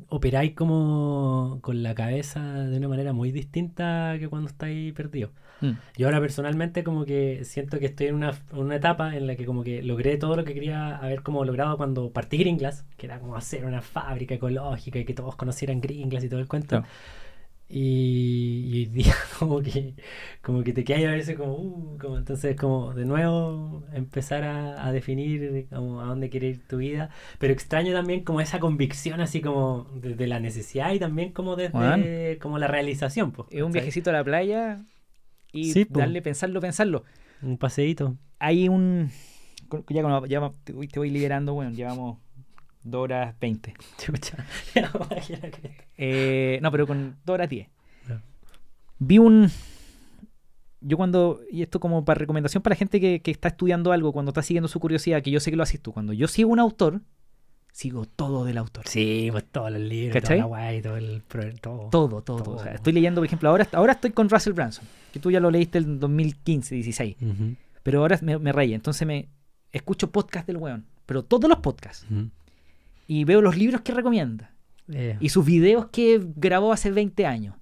operáis como con la cabeza de una manera muy distinta que cuando estáis perdidos. y mm. Yo ahora personalmente como que siento que estoy en una, etapa en la que como que logré todo lo que quería haber como logrado cuando partí Glass que era como hacer una fábrica ecológica y que todos conocieran Green Glass y todo el cuento. Y, como que, como que te quedas a veces como, uh, como, entonces como de nuevo empezar a, definir a dónde quiere ir tu vida, pero extraño también como esa convicción así como desde de la necesidad y también como desde como la realización. es un viajecito a la playa y darle, pensarlo, pensarlo. Un paseíto. Hay un, ya, cuando ya te voy liberando, bueno, llevamos 2 horas 20. no, pero con 2 horas 10. Vi un... Yo cuando, y esto como para recomendación para la gente que, que está estudiando algo, cuando está siguiendo su curiosidad, que yo sé que lo haces tú, cuando yo sigo un autor, sigo todo del autor. Sí, pues todos los libros, toda todo el todo. Todo, todo. estoy leyendo, por ejemplo, ahora, ahora estoy con Russell Branson, que tú ya lo leíste en 2015, 16. Pero ahora me, me entonces me escucho podcast del weón, pero todos los podcasts y veo los libros que recomienda eh. y sus videos que grabó hace 20 años.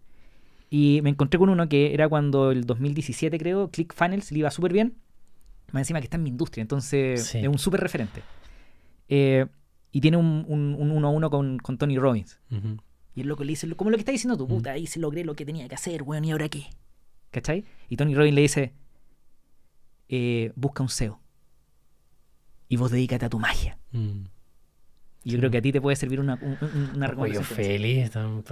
Y me encontré con uno que era cuando el 2017, creo, ClickFunnels le iba súper bien. Más encima que está en mi industria, entonces es un súper referente. Eh, y tiene un, uno a uno con, Tony Robbins. y Y el loco le dice, como lo que está diciendo tu puta, ahí se logré lo que tenía que hacer, weón, ¿y ahora qué? ¿Cachai? Y Tony Robbins le dice, eh, busca un SEO. Y vos dedícate a tu magia. Mm. Y yo creo que a ti te puede servir una, una, una recomendación. feliz, ah,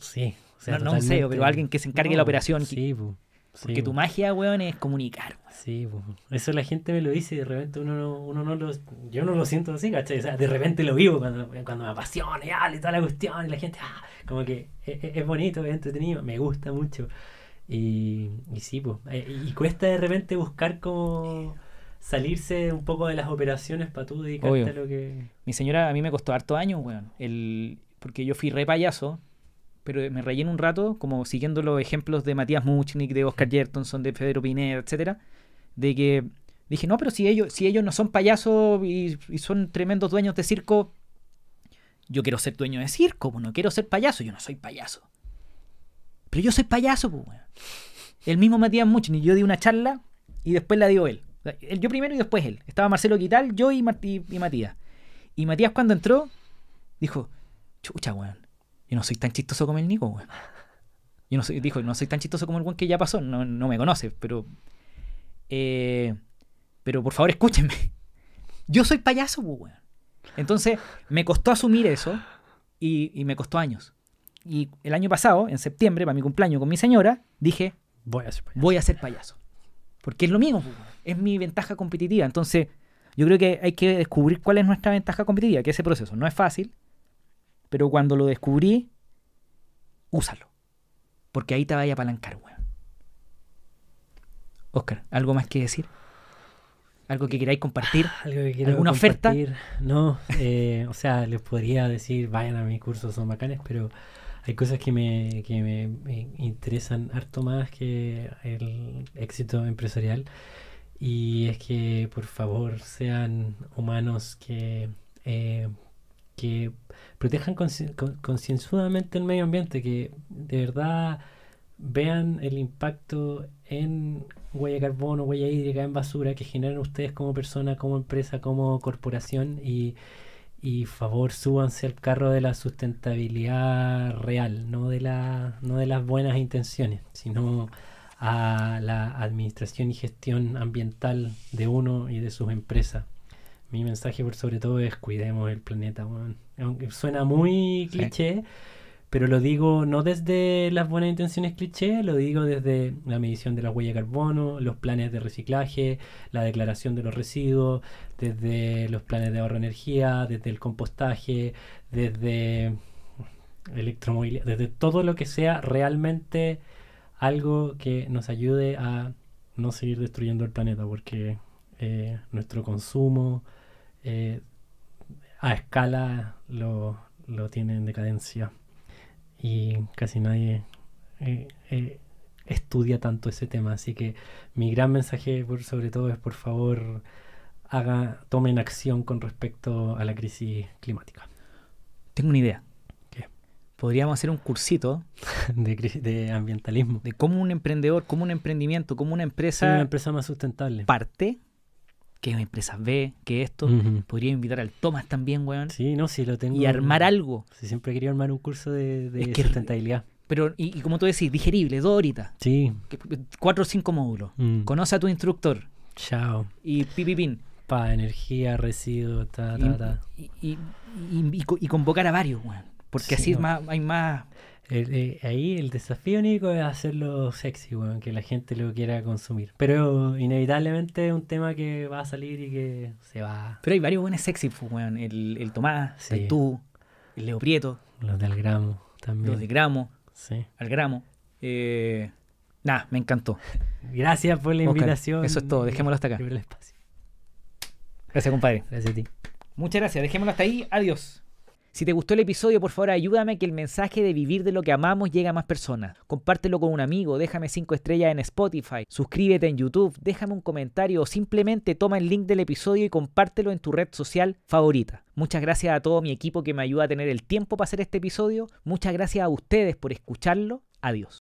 sí. no, no un CEO, pero alguien que se encargue de la operación. Sí, po, Porque tu magia, weón, es comunicar. Sí, pues. eso la gente me lo dice de repente uno no, uno no lo... Yo no lo siento así, ¿cachai? O sea, de repente lo vivo cuando, cuando me apasiona y, tal toda la cuestión y la gente, ah, como que e, e, es, bonito, es entretenido, me gusta mucho. Y, y sí, pues. Y, y cuesta de repente buscar como salirse un poco de las operaciones para tú dedicarte a lo que. Mi señora, a mí me costó harto años, weón. El, porque yo fui re payaso, pero me relleno un rato, como siguiendo los ejemplos de Matías Muchnik, de Oscar Jertonson, de Federo Pineda, etcétera, de que dije, no, pero si ellos, si ellos no son payasos y, son tremendos dueños de circo, yo quiero ser dueño de circo, pues, no quiero ser payaso, yo no soy payaso. Pero yo soy payaso, pues, El mismo Matías Muchnik, yo di una charla y después la dio él. Yo primero y después él. Estaba Marcelo Quital, yo y, y, Matías. Y Matías cuando entró, dijo, chucha, weón, yo no soy tan chistoso como el Nico, weón. Yo no soy, dijo, no soy tan chistoso como el weón que ya pasó, no, me conoce, pero... Eh, pero por favor escúchenme. Yo soy payaso, pues, weón. Entonces me costó asumir eso y, me costó años. Y el año pasado, en septiembre, para mi cumpleaños con mi señora, dije, voy a ser payaso. Voy a payaso. Porque es lo mismo pues, weón es mi ventaja competitiva. Entonces, yo creo que hay que descubrir cuál es nuestra ventaja competitiva, que ese proceso no es fácil, pero cuando lo descubrí, úsalo. Porque ahí te vaya a apalancar, weón. Oscar, ¿algo más que decir? ¿Algo que queráis compartir? Ah, ¿Alguna oferta? No, eh, o sea, les podría decir, vayan a mis cursos, son bacanes, pero hay cosas que me, que me interesan harto más que el éxito empresarial. Y es que por favor sean humanos que, eh, que protejan concienzudamente el medio ambiente, que de verdad vean el impacto en huella de carbono, huella hídrica, en basura que generan ustedes como persona, como empresa, como corporación y, y favor súbanse al carro de la sustentabilidad real, no de, la, no de las buenas intenciones, sino a la administración y gestión ambiental de uno y de sus empresas. Mi mensaje por sobre todo es cuidemos el planeta, aunque suena muy cliché, pero lo digo no desde las buenas intenciones cliché, lo digo desde la medición de la huella de carbono, los planes de reciclaje, la declaración de los residuos, desde los planes de ahorro de energía, desde el compostaje, desde electromovilidad, desde todo lo que sea realmente algo que nos ayude a no seguir destruyendo el planeta, porque eh, nuestro consumo eh, a escala lo, tiene en decadencia y casi nadie eh, estudia tanto ese tema. Así que mi gran mensaje por, sobre todo es por favor haga, tomen acción con respecto a la crisis climática. Tengo una idea podríamos hacer un cursito de, ambientalismo. De cómo un emprendedor, cómo un emprendimiento, cómo una empresa... Una empresa más sustentable. Parte, que es una empresa B, que esto. Podría invitar al Thomas también, weón. Sí, no, si lo tengo. Y armar algo. si siempre quería armar un curso de, sustentabilidad. Pero, y, como tú decís, digerible, dos horitas. Sí. Eh, cuatro o cinco módulos. Mm. Conoce a tu instructor. Chao. Y pipipín. Pa, energía, residuos, ta, ta, ta. Y, y, y convocar a varios, weón. Porque así hay más. Eh, ahí el desafío único es hacerlo sexy, weón, que la gente lo quiera consumir. Pero inevitablemente es un tema que va a salir y que se va. Pero hay varios buenos sexy, pues, el, el, Tomás, el tú, el Leo Prieto. Los del gramo también. Los de gramo. Sí. Al gramo. Eh, nada, me encantó. Gracias por la invitación. eso es todo, dejémoslo hasta acá. Gracias, compadre. Gracias a ti. Muchas gracias, dejémoslo hasta ahí. Adiós. Si te gustó el episodio, por favor ayúdame que el mensaje de vivir de lo que amamos llegue a más personas. Compártelo con un amigo, déjame 5 estrellas en Spotify, suscríbete en YouTube, déjame un comentario o simplemente toma el link del episodio y compártelo en tu red social favorita. Muchas gracias a todo mi equipo que me ayuda a tener el tiempo para hacer este episodio. Muchas gracias a ustedes por escucharlo. Adiós.